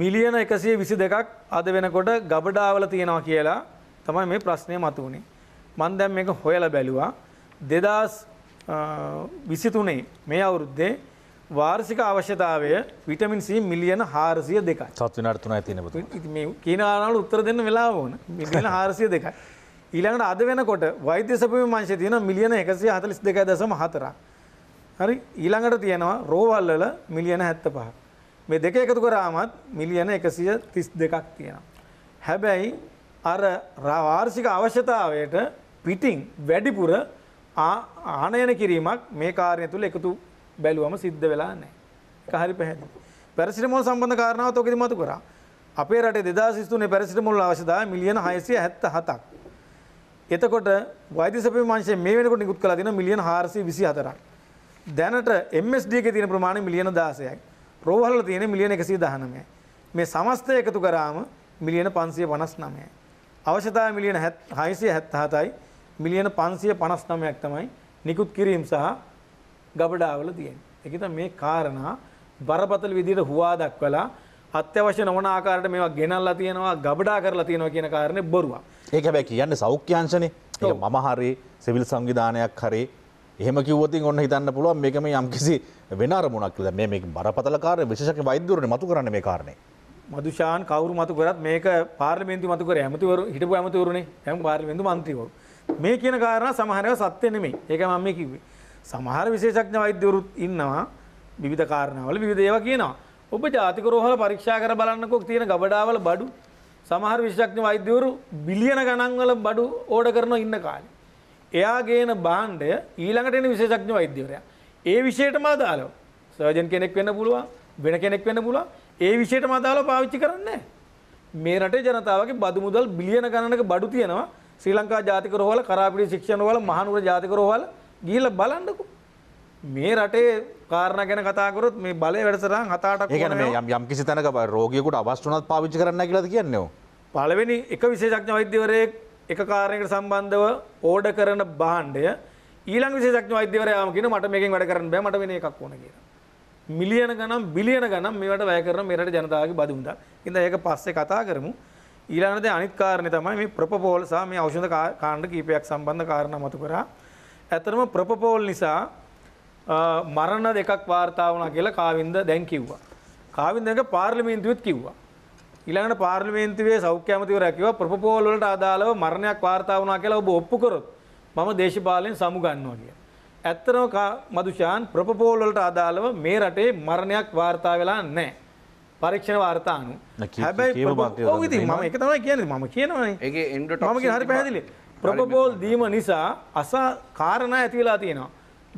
Speaker 4: මිලියන 122ක් අද වෙනකොට ගබඩාවල තියෙනවා කියලා තමයි මේ ප්‍රශ්නේ මතුවුනේ. මම දැන් මේක හොයලා බැලුවා 2023 මේ අවුරුද්දේ වාර්ෂික අවශ්‍යතාවය විටමින් C මිලියන 402යි. සත්ව
Speaker 1: විනාඩි 3යි තියෙන පුතේ.
Speaker 4: ඉතින් මේ කියන ආරණවල උත්තර දෙන්න වෙලාව ඕන. මිලියන 402යි. ඊළඟට අද වෙනකොට වෛද්‍ය සැපයීම් අංශය තියෙනවා මිලියන 142.4ක්. හරි ඊළඟට තියෙනවා රෝවල් වල මිලියන 75ක්. මේ දෙක එකතු කරාමත් මිලියන 132ක් තියෙනවා. හැබැයි අර වාර්ෂික අවශ්‍යතාවයට පිටින් වැඩිපුර ආනයන කිරීමක් මේ කාර්යය තුළ එකතු බැලුවම සිද්ධ වෙලා නැහැ. ඒක හරි පැහැදිලි. පැරසිටමෝල් සම්බන්ධ කාරණාවත් ඔකෙදි මතු කරා. අපේ රටේ 2023 පැරසිටමෝල් අවශ්‍යතාවය මිලියන 677ක්. එතකොට වෛද්‍ය සැපවිමංශයේ මේ වෙනකොට නිකුත් කළා තියෙනවා මිලියන 424ක්. දැනට MSD එකේ තියෙන ප්‍රමාණය මිලියන 16යි. රෝහල්වල තියෙන මිලියන 119යි. මේ සමස්තය එකතු කරාම මිලියන 559යි. අවශ්‍යතාවය මිලියන 677යි. මිලියන 559ක් තමයි නිකුත් කිරීම සහ ගබඩාවල තියෙන්නේ. ඒක මේ කාරණා බරපතල විදිහට හුවා දක්වලා අත්‍යවශ්‍ය නොවන ආකාරයට මේවා ගෙනල්ලා තියෙනවා ගබඩා කරලා තියෙනවා කියන කාරණේ බොරුවක්.
Speaker 1: ඒක හැබැයි කියන්නේ සෞඛ්‍යාංශනේ. ඒක මම හරි සිවිල් සංවිධානයක් හරි එහෙම කිව්වොතින් ඔන්න හිතන්න පුළුවන් මේක මේ යම්කිසි වෙන අරමුණක් කියලා. මේ මේක බරපතල කාර්ය විශේෂක වෛද්‍යවරුනේ මතු කරන්නේ මේ කාරණේ.
Speaker 4: මදුෂාන් කවුරු මතු කරත් මේක පාර්ලිමේන්තු මතු කරේ ඇමතිවරු හිටපු ඇමතිවරුනේ. එම් පාර්ලිමේන්තු මන්ත්‍රීවරු. මේ කියන කාරණා සමහරව සත්‍ය නෙමෙයි. ඒක මම මේ කිව්වේ. සමහර විශේෂඥ වෛද්‍යවරුත් ඉන්නවා විවිධ කාරණාවල විවිධ ඒවා කියනවා. ඔබ ජාතික රෝහල පරීක්ෂා කර බලන්නකෝ තියෙන ගබඩාවල බඩු සමහර විශේෂඥ වෛද්‍යවරු බිලියන ගණන් වල බඩු ඕඩර් කරනවා ඉන්න කාලේ. එයා ගේන භාණ්ඩය ඊළඟට එන විශේෂඥ වෛද්‍යවරයා. ඒ විෂයටම අදාළව සර්ජන් කෙනෙක් වෙන්න පුළුවන්, වෙන කෙනෙක් වෙන්න පුළුවන්. ඒ විෂයටම අදාළව පාවිච්චි කරන්නේ නැහැ. මේ රටේ ජනතාවගේ බදු මුදල් බිලියන ගණනක බඩු තියෙනවා. ශ්‍රී ලංකා ජාතික රෝහල, කරාපිටි ශික්ෂණ රෝහල, මහනුවර ජාතික රෝහල ගිහිල්ලා බලන්නකෝ. මේ රටේ කාරණ ගැන කතාකරොත්
Speaker 1: මේ බලය වැඩසටහන් හත අටක් ඒ කියන්නේ මේ යම් යම් කිසි තැනක රෝගියෙකුට අවශ්‍ය වුණත් පාවිච්චි කරන්න නැහැ කියලාද කියන්නේ ඔව්.
Speaker 4: පළවෙනි එක විශේෂඥ වෛද්‍යවරයෙක් එක කාරණයකට සම්බන්ධව ඕඩ කරන භාණ්ඩය ඊළඟ විශේෂඥ වෛද්‍යවරයාම කියන මට මේකෙන් වැඩ කරන්න බෑ මට වෙන එකක් ඕන කියලා. මිලියන ගණන් බිලියන ගණන් මේවට වැය කරන මේ රටේ ජනතාවගේ බදුන්දා. ඉතින් ඒක පස්සේ කතා කරමු. ඊළඟට අනිත් කාරණේ තමයි මේ ප්‍රොපෝල් සහ මේ ඖෂධ කාණ්ඩ කීපයක් සම්බන්ධ කාරණා මතු කරා. ඇතරම ප්‍රපපෝල් නිසා මරණ දෙකක් වාර්තා වුණා කියලා කාවින්ද දැන් කිව්වා. කාවින්දක පාර්ලිමේන්තුවෙත් කිව්වා. ඊළඟට පාර්ලිමේන්තුවේ සෞඛ්‍ය අමාත්‍යවරයා කිව්වා ප්‍රපෝල් වලට අදාළව මරණයක් වාර්තා වුණා කියලා ඔබ ඔප්පු කරොත් මම දේශපාලනයෙන් සමු ගන්නවා කියලා. ඇත්තම මදුෂාන් ප්‍රපෝල් වලට අදාළව මේ රටේ මරණයක් වාර්තා වෙලා නැහැ. පරීක්ෂණ වාර්තා අනුව. හැබැයි ඔව් ඉතින් මම ඒක තමයි කියන්නේ මම කියනවා. ඒකේ එන්ඩොටොක්සින් මම කියන හරි පැහැදිලි. ප්‍රොපෝල් දීම නිසා අසා කාරණ ඇති වෙලා තියෙනවා.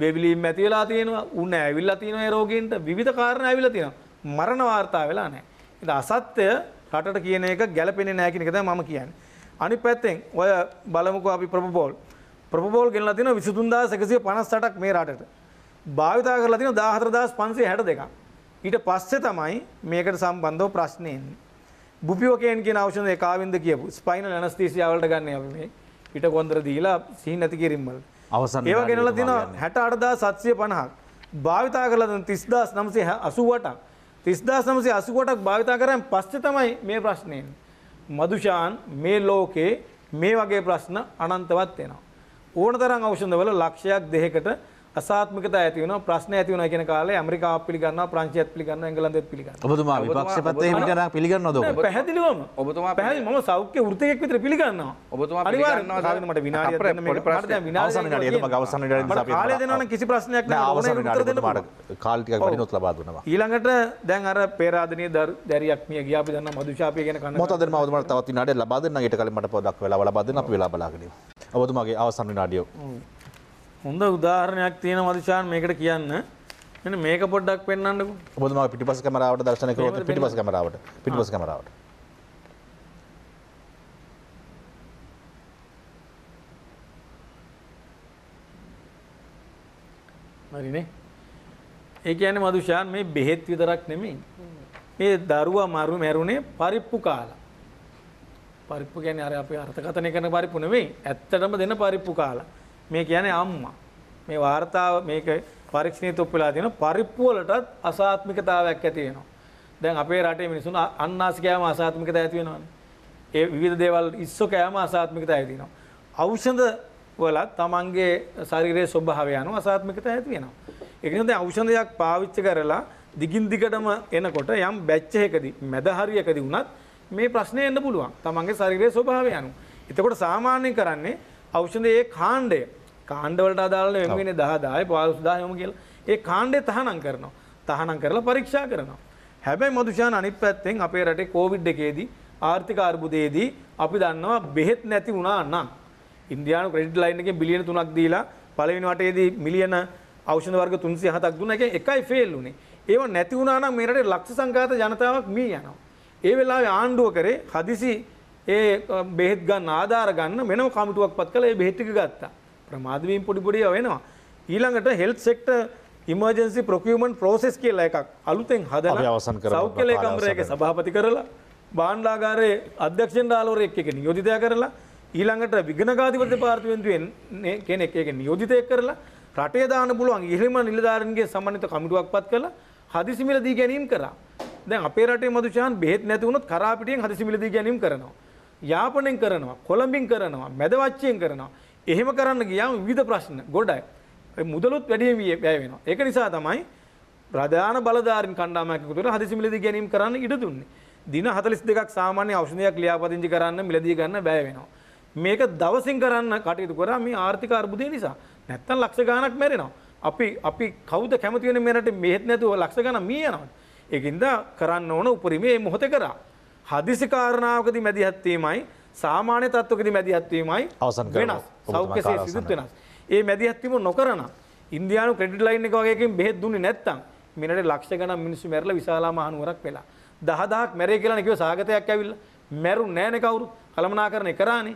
Speaker 4: බෙබිලීම් ඇති වෙලා තියෙනවා. උණ ඇවිල්ලා තියෙනවා ඒ රෝගීන්ට විවිධ කාරණා ඇවිල්ලා තියෙනවා. මරණ වාර්තා වෙලා නැහැ. ඒක අසත්‍ය රටට කියන එක ගැළපෙන්නේ නැහැ කියන එක තමයි මම කියන්නේ. අනිත් පැත්තෙන් ඔය බලමුකෝ අපි ප්‍රොපෝල්. ප්‍රොපෝල් ගෙනලා තියෙනවා 23158ක් මේ රටට. භාවිතා කරලා තියෙනවා 14562ක්. ඊට පස්සේ තමයි මේකට සම්බන්ධව ප්‍රශ්නේ එන්නේ. බුපියෝකේන් කියන ඖෂධය කාවින්ද කියපු ස්පයිනල් ඇනස්තීසියා වලට ගන්න අපි මේ. පිට කොන්දර දීලා සිහි නැති කිරීම් වල.
Speaker 1: අවසන් ඒවා ගෙනලා තියෙනවා
Speaker 4: 68750ක්. භාවිතා කරලා තියෙන 30988ක්. 30988ක් භාවිතා කරාන් පස්සේ තමයි මේ ප්‍රශ්නේ එන්නේ. මදුෂාන් මේ ලෝකේ මේ වගේ ප්‍රශ්න අනන්තවත් වෙනවා. ඕනතරම් ඖෂධවල ලක්ෂයක් දෙකකට අසාත්මකතා ඇති වෙනවා ප්‍රශ්න ඇති වෙනවා කියන කාලේ ඇමරිකාව පිළිගන්නවා ප්‍රංශයත් පිළිගන්නවා එංගලන්තයත් පිළිගන්නවා ඔබතුමා විපක්ෂ පැත්තේ හිමිකරන පිළිගන්නවද ඔබ පැහැදිලිවම ඔබතුමා පැහැදිලි මම සෞඛ්‍ය වෘත්තයෙක් විතර පිළිගන්නවා ඔබතුමා පිළිගන්නවා සාවින මට විනාඩියක් දෙන්න මේකට ප්‍රශ්න දැන් විනාඩියක් අවසන් විනාඩිය එතම අවසන්
Speaker 1: විනාඩිය අපි කාලය දෙනවා නම් කිසි ප්‍රශ්නයක් නැහැ අවසන් විනාඩිය මට කාල ටිකක් වැඩිනොත් ලබා දුන්නවා
Speaker 4: ඊළඟට දැන් අර පේරාදෙනිය දැරියක් මිය ගියා අපි දන්නා මදුෂාපිය ගැන කන්න
Speaker 1: මොකද මම ඔබතුමාට තවත් විනාඩියක් ලබා දෙන්නම් ඊට කලින් මට පොඩ්ඩක් වෙලාව ලබා දෙන්න අපි වෙලා බලාගෙන ඉමු ඔබතුමාගේ අවසන් විනාඩිය
Speaker 4: හොඳ උදාහරණයක් තියෙන මදිශාන් මේකට කියන්න එන මේක පොඩ්ඩක් පෙන්න්නන්නක
Speaker 1: බොතුමා පිටිපස කමරාවට දර්ශන කරොත් පිටිපස කමරාවට පිටිපස කමරාවට
Speaker 4: හරිනේ ඒ කියන්නේ මදුෂාන් මේ බෙහෙත් විතරක් නෙමෙයි මේ දරුවා මරු මැරුණේ පරිප්පු කාලා පරිප්පු කියන්නේ අර අපි අර්ථකථනය කරන පරිප්පු නෙමෙයි ඇත්තටම දෙන පරිප්පු කාලා මේ කියන්නේ අම්මා. මේ වார்த்தාව මේක පරීක්ෂණයේ තොප්පලා තියෙන පරිප්පු වලටත් අසාත්මිකතාවයක් ඇති වෙනවා. දැන් අපේ රටේ මිනිසුන් අන්නාසි කෑම අසාත්මිකතාව ඇති වෙනවානේ. ඒ විවිධ දේවල් ඉස්සෝ කෑම අසාත්මිකතාව ඇති වෙනවා. ඖෂධ වලත් Tamanගේ ශරීරයේ ස්වභාවය අනුව අසාත්මිකතාව ඇති වෙනවා. ඒක නිසා දැන් ඖෂධයක් පාවිච්චි කරලා දිගින් දිගටම එනකොට යම් බැච් එකකදී මැද හරියකදී වුණත් මේ ප්‍රශ්නේ එන්න පුළුවන්. Tamanගේ ශරීරයේ ස්වභාවය අනුව. එතකොට සාමාන්‍යයෙන් කරන්නේ ඖෂධයේ ඒ කාණ්ඩය කාණ්ඩවලට අදාළව වෙන වෙන 10000යි 15000ම කියලා ඒ කාණ්ඩය තහනම් කරනවා. තහනම් කරලා පරීක්ෂා කරනවා. හැබැයි මදුෂාන අනිත් පැත්තෙන් අපේ රටේ කොවිඩ් එකේදී ආර්ථික අර්බුදයේදී අපි දන්නවා බෙහෙත් නැති වුණා නම් ඉන්දියානු ක්‍රෙඩිට් ලයින් එකෙන් බිලියන 3ක් දීලා පළවෙනි වටේදී මිලියන ඖෂධ වර්ග 307ක් දුන්න එකෙන් එකයි ෆේල් වුණේ. ඒව නැති වුණා නම් මේ රටේ ලක්ෂ සංඛ්‍යාත ජනතාවක් මී යනවා. ඒ වෙලාවේ ආණ්ඩුව කරේ හදිසි ඒ බෙහෙත් ගන්න ආධාර ගන්න වෙනම කමිටුවක් පත් කළා ඒ බෙහෙත් ටික ගත්තා. ප්‍රමාද වීම පොඩි පොඩි වෙනවා. ඊළඟට health sector emergency procurement process කියලා එකක් අලුතෙන් හදලා සෞඛ්‍ය ලේකම්වරයාගේ සභාපති කරලා භාණ්ඩාගාරයේ අධ්‍යක්ෂණ ඩාලෝරෙක් එක නියෝජිතය කරලා ඊළඟට විගණකාධිපති දෙපාර්තමේන්තුවෙන් කෙනෙක් ඒක නියෝජිතයෙක් කරලා රටේ දාන්න පුළුවන් ඉහළම නිලධාරීන්ගේ සමන්විත කමිටුවක් පත් කළා හදිසිමිල දී ගැනීම කරා. දැන් අපේ රටේ මදුෂාන් බෙහෙත් නැති වුණොත් කරාපිටියෙන් හදිසිමිල දී ගැනීම කරනවා. යාපනයෙන් කරනවා කොළඹින් කරනවා මැදවච්චයෙන් කරනවා එහෙම කරන්න ගියාම විවිධ ප්‍රශ්න ගොඩයි මුදලුත් වැඩියෙන් වැය වෙනවා ඒක නිසා තමයි ප්‍රධාන බලධාරීන් කණ්ඩායමක් උතුර හදිසි මිලදී ගැනීම කරන්න ඉඩ දුන්නේ දින 42ක් සාමාන්‍ය ඖෂධයක් ලියාපදිංචි කරන්න මිලදී ගන්න බෑ වෙනවා මේක දවසින් කරන්න කටයුතු කරා මේ ආර්ථික අර්බුදය නිසා නැත්තම් ලක්ෂ ගාණක් මැරෙනවා අපි අපි කවුද කැමති වෙන්නේ මේ රටේ මෙහෙත් නැතුව ලක්ෂ ගණන් මිය යනවා ඒකින්ද කරන්න ඕන උපරිමයේ මොහොතේ කරා හදිසි කාරණාවකදී මැදිහත් වීමයි සාමාන්‍ය තත්ත්වකදී මැදිහත් වීමයි අවසන් වෙනස්. සෞඛ්‍යසේ සිදුත් වෙනස්. ඒ මැදිහත් වීම නොකරන ඉන්දියානු ක්‍රෙඩිට් ලයින් එක වගේකින් බෙහෙත් දුන්නේ නැත්නම් මෙන්නට ලක්ෂ ගණන් මිනිස්සු මැරලා විශාලාම අහනුවරක් වෙලා. 10000ක් මැරේ කියලා කිව්ව සාගතයක් ඇවිල්ලා. මැරුන් නෑනේ කවුරු? කළමනාකරණේ කරානේ.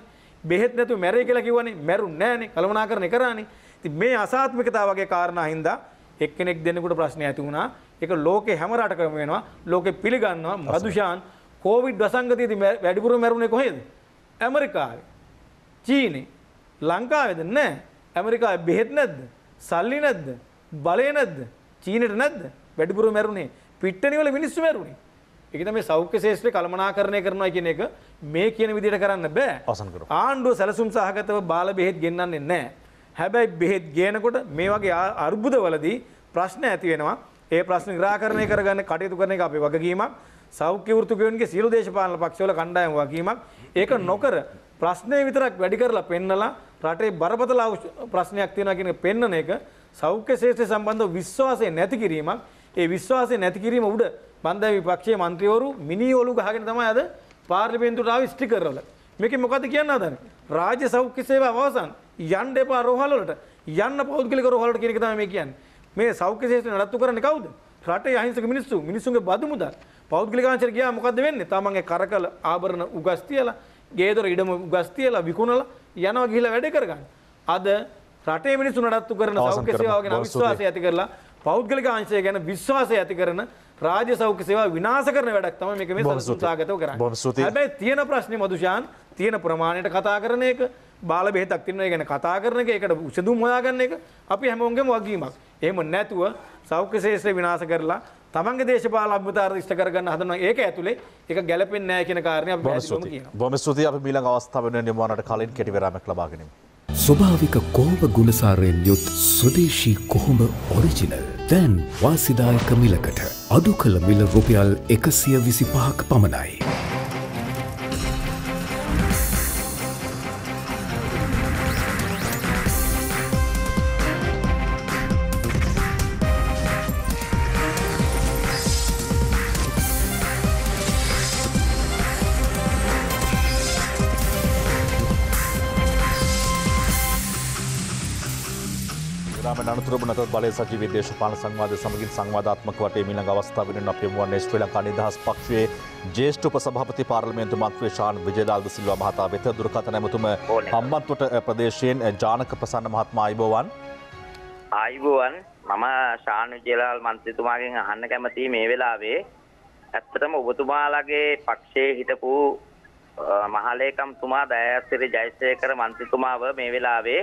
Speaker 4: බෙහෙත් නැතුව මැරේ කියලා කිව්වනේ මැරුන් නෑනේ කළමනාකරණේ කරානේ. ඉතින් මේ අසාත්මිකතාව වගේ කාරණා හින්දා එක්කෙනෙක් දෙන්නෙකුට ප්‍රශ්න ඇති වුණා. ඒක ලෝකේ හැම රටකම වෙනවා. ලෝකේ පිළිගන්නවා මදුෂාන් කෝවිඩ් වසංගතයේද වැඩිපුර මැරුණේ කොහෙද? ඇමරිකාවේ. චීනේ. ලංකාවේද නැහැ. ඇමරිකාවේ බෙහෙත් නැද්ද? සල්ලි නැද්ද? බලය නැද්ද? චීනෙට නැද්ද? වැඩිපුර මැරුණේ පිට්ටනිවල මිනිස්සු මැරුණේ. ඒක තමයි සෞඛ්‍ය ශාස්ත්‍රය කළමනාකරණය කරනවා කියන එක මේ කියන විදිහට කරන්න බෑ. අවසන් කරමු. ආණ්ඩුව සැලසුම් සහගතව බාල බෙහෙත් ගෙන්නන්නේ නැහැ. හැබැයි බෙහෙත් ගේනකොට මේ වගේ අර්බුදවලදී ප්‍රශ්න ඇති වෙනවා. ඒ ප්‍රශ්න නිරාකරණය කරගන්න කටයුතු කරන එක අපේ වගකීමක්. සෞඛ්‍ය වෘත්තිකයන්ගේ සියලු දේශපාලන පක්ෂවල කණ්ඩායම් වගකීමක් ඒක නොකර ප්‍රශ්නේ විතරක් වැඩි කරලා පෙන්නලා රටේ බරපතල ප්‍රශ්නයක් තියෙනවා කියන එක පෙන්නන එක සෞඛ්‍ය ශේෂ්ත්‍රය සම්බන්ධව විශ්වාසය නැති කිරීමක් ඒ විශ්වාසය නැති කිරීම උඩ බන්ධය විපක්ෂයේ මන්ත්‍රීවරු මිනි ඔලු ගහගෙන තමයි අද පාර්ලිමේන්තුවට ආවි ස්ටිකර් වල මේකේ මොකද කියන්න හදන්නේ රාජ්‍ය සෞඛ්‍ය සේවාව අවසන් යන්න එපා රෝහල වලට යන්න පෞද්ගලික රෝහල වලට කියන එක තමයි මේ කියන්නේ මේ සෞඛ්‍ය ශේෂ්ත්‍රය නඩත්තු කරන්නේ කවුද රටේ අහිංසක මිනිස්සු මිනිස්සුන්ගේ බදු මුදල් පෞද්ගලිකාංශයට ගියා මොකද්ද වෙන්නේ? තමන්ගේ කරකල ආභරණ උගස් තියලා, ගේදොර ඉඩම උගස් තියලා විකුණලා යනවා ගිහිල්ලා වැඩ කරගන්න. අද රටේ මිනිසුන් නඩත්තු කරන සෞඛ්‍ය සේවාව ගැන අවිශ්වාසය ඇති කරලා පෞද්ගලික අංශය ගැන විශ්වාසය ඇති කරන රාජ්‍ය සෞඛ්‍ය සේවාව විනාශ කරන වැඩක් තමයි මේක මේ සංස්කෘතාගතව කරන්නේ. හැබැයි තියෙන ප්‍රශ්නේ මදුෂාන් තියෙන ප්‍රමාණයට කතා කරන එක බාල බෙහෙතක් තියෙනවා ගැන කතා කරන එක ඒකට උසඳුම් හොයාගන්න එක අපි හැමෝගෙම වගකීමක්. එහෙම නැතුව සෞඛ්‍ය ශාස්ත්‍රය විනාශ කරලා
Speaker 1: තමන්ගේ දේශපාල අභිතාරය ඉෂ්ට කරගන්න හදනවා. ඒක ඇතුලේ ඒක ගැළපෙන්නේ නැහැ කියන කාරණේ අපි පැහැදිලිවම කියනවා. බොහොම ස්තුතියි අපි ඊළඟ අවස්ථාව වෙනුවෙන් යොමු වනට කලින් කෙටි විරාමයක් ලබා ගනිමු.
Speaker 8: ස්වභාවික කෝඹ
Speaker 2: ගුණසාරයෙන් යුත් සුදේශී කොහොඹ ඔරිජිනල් දැන් වාසිදායක මිලකට අඩු කළ මිල රුපියල් 125ක් පමණයි.
Speaker 1: තුරමනත බල සජ විදේශපාන සංවාධ සමගින් සංවාධාත්මක වට මිළඟ අවස්ථාව වෙන අපයමුවන්නේ ශ්‍රී ලංකා නිදහස් පක්ෂයේ ජේෂ්ඨ උපසභාපති පාර්ලිමේන්තු මන්ත්‍රී ශාන් විජයලාල් සිල්වා මහතා වෙත දුරකථන ඇමතුම හම්බන්තොට ප්‍රදේශයෙන් ජානක ප්‍රසන්න මහත්මයා ආයිබෝවන්
Speaker 6: ආයිබෝවන් මම ශාන් විජයලාල් මන්ත්‍රීතුමාගෙන් අහන්න කැමතියි මේ වෙලාවේ ඇත්තටම ඔබතුමාලගේ පක්ෂයේ හිටපු මහලේකම්තුමා දයාසිරි ජයසේකර මන්ත්‍රීතුමාව මේ වෙලාවේ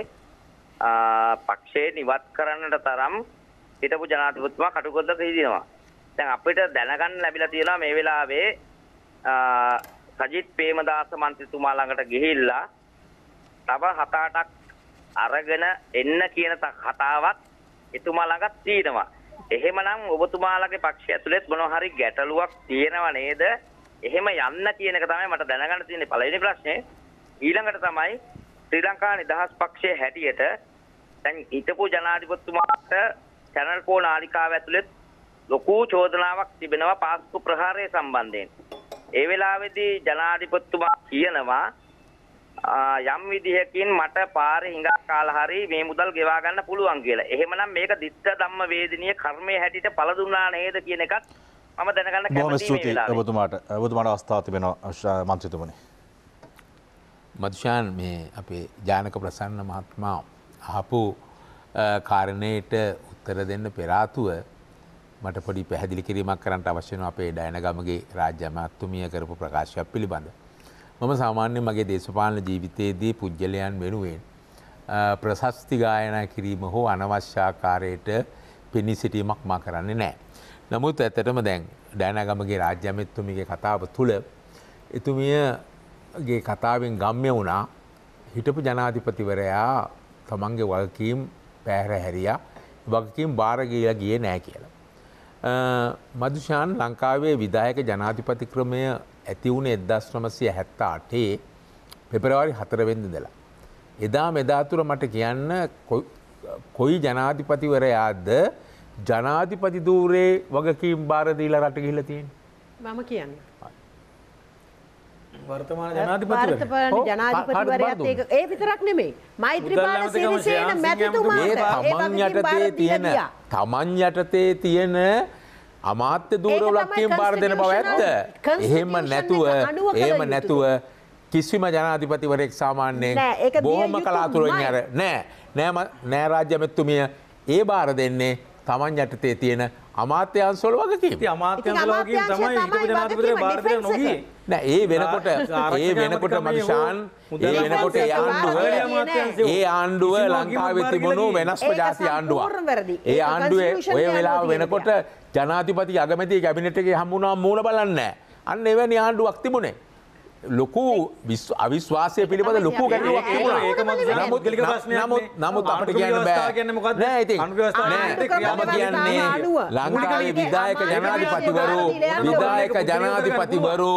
Speaker 6: පක්ෂේ නිවත් කරන්නට තරම් හිටපු ජනාධිපතිතුමා කටුකොද්දක හිදිනවා. දැන් අපිට දැනගන්න ලැබිලා තියෙනවා මේ වෙලාවේ සජිත් ප්‍රේමදාස මන්ත්‍රීතුමා ළඟට ගිහිල්ලා තව හත අටක් අරගෙන එන්න කියන කතාවක් එතුමා ළඟත් තියෙනවා. එහෙමනම් ඔබතුමාලගේ පක්ෂය ඇතුළෙත් මොන හරි ගැටලුවක් තියෙනව නේද? එහෙම යන්න කියන එක තමයි මට දැනගන්න තියෙන්නේ පළවෙනි ප්‍රශ්නේ. ඊළඟට තමයි ශ්‍රී ලංකා නිදහස් පක්ෂයේ හැටියට දැන් හිටපු ජනාධිපතිතුමාට චැනල් කෝ නාලිකාව ඇතුළේ ලොකු චෝදනාවක් තිබෙනවා පාස්කු ප්‍රහාරය සම්බන්ධයෙන්. ඒ වෙලාවේදී ජනාධිපතිතුමා කියනවා යම් විදිහකින් මට පාරේ හිඟා කාලා හරි මේ මුදල් ගෙවා ගන්න පුළුවන් කියලා. එහෙමනම් මේක දිත්ත ධම්ම වේදිනිය කර්මයේ හැටියට පළ දුන්නා නේද කියන එකත් මම දැනගන්න කැමතියි මේ වෙලාවේ. බොහොම ස්තුතියි
Speaker 1: ඔබතුමාට. ඔබතුමාට අවස්ථාව තිබෙනවා මන්ත්‍රීතුමනි.
Speaker 7: මදුෂාන් මේ අපේ ජානක ප්‍රසන්න මහත්මා අහපු කාරණයට උත්තර දෙන්න පෙරාතුව මට පොඩි පැහදිලි කිරීමක් කරට අවශ්‍යන අපේ ඩයනගමගේ රාජ්‍යමත්තුමිය කරපු ප්‍රකාශයක් පිළිබඳ. මම සාමාන්‍ය මගේ දේශපාලන ජීවිතයේදී පුද්ගලයන් වෙනුවෙන්. ප්‍රශස්ති ගායනා කිරීම හෝ අනවශ්‍යාකාරයට පෙනී සිටීමක් මා කරන්නේ නෑ. නමුත් ඇතටම දැන් ඩෑනගමගේ රාජ්‍යමත්තුමිගේ කතාව තුළ එතුමිය ගේ කතාවෙන් ගම්ය වුණා හිටපු ජනාධිපතිවරයා තමන්ගේ වගකීම් පැහැර හැරියා වගකීම් භාරගීල ගිය නෑ කියලා. මදුෂාන් ලංකාවේ විදායක ජනාධිපති ක්‍රමය ඇති වුණ එදස් ශ්‍රමසය හැත්තා අටේ පෙපරවාරි හතරවෙද දලා. එදා මෙදාතුර මට කියන්න කොයි ජනාධිපතිවරයාද ජනාධිපති දූරේ වගකීම් භාරදීලා රට ගිහිලතින්.
Speaker 9: මම කියන්න. වර්තමාන
Speaker 7: ජනාධිපතිවරයා ජනාධිපතිවරයාත්
Speaker 9: ඒ විතරක් නෙමෙයි මෛත්‍රීපාල සිරිසේන මැතිතුමා තමන් යටතේ තියෙන
Speaker 7: තමන් යටතේ තියෙන අමාත්‍ය දූරවලක්කයෙන් බාර දෙන බව ඇත්ත එහෙම නැතුව එහෙම නැතුව කිසිම ජනාධිපතිවරෙක් සාමාන්‍යයෙන් බොහොම කලාතුරෙන් අර නෑ නෑ නෑ රාජ්‍යමැතිතුමිය ඒ බාර දෙන්නේ තමන් යටතේ තියෙන අමාත්‍යංශවල වගකීම. අමාත්‍යංශවල වගකීම තමයි හිටපු ජනාධිපතිගේ බාරදෙන නොගියේ. නෑ ඒ වෙනකොට ඒ
Speaker 3: වෙනකොට මනිෂාන් ඒ වෙනකොට ඒ ආණ්ඩුව ඒ ආණ්ඩුව ලංකාවේ
Speaker 7: තිබුණු වෙනස්ම ජාති ආණ්ඩුවක්. ඒ ආණ්ඩුවේ ඔය වෙලාව වෙනකොට ජනාධිපති අගමැති කැබිනට් එකේ හම්බුණා මූණ බලන්නේ නෑ. අන්න එවැනි ආණ්ඩුවක් තිබුණේ. ලොකු අවිශ්වාසය පිළිබඳ ලොකු ගැ නමුත් නමුත් අපට කියන්න බෑ කියන්නේ ලංකාවේ විදායක ජනාධිපතිවරු විදායක ජනාධිපතිවරු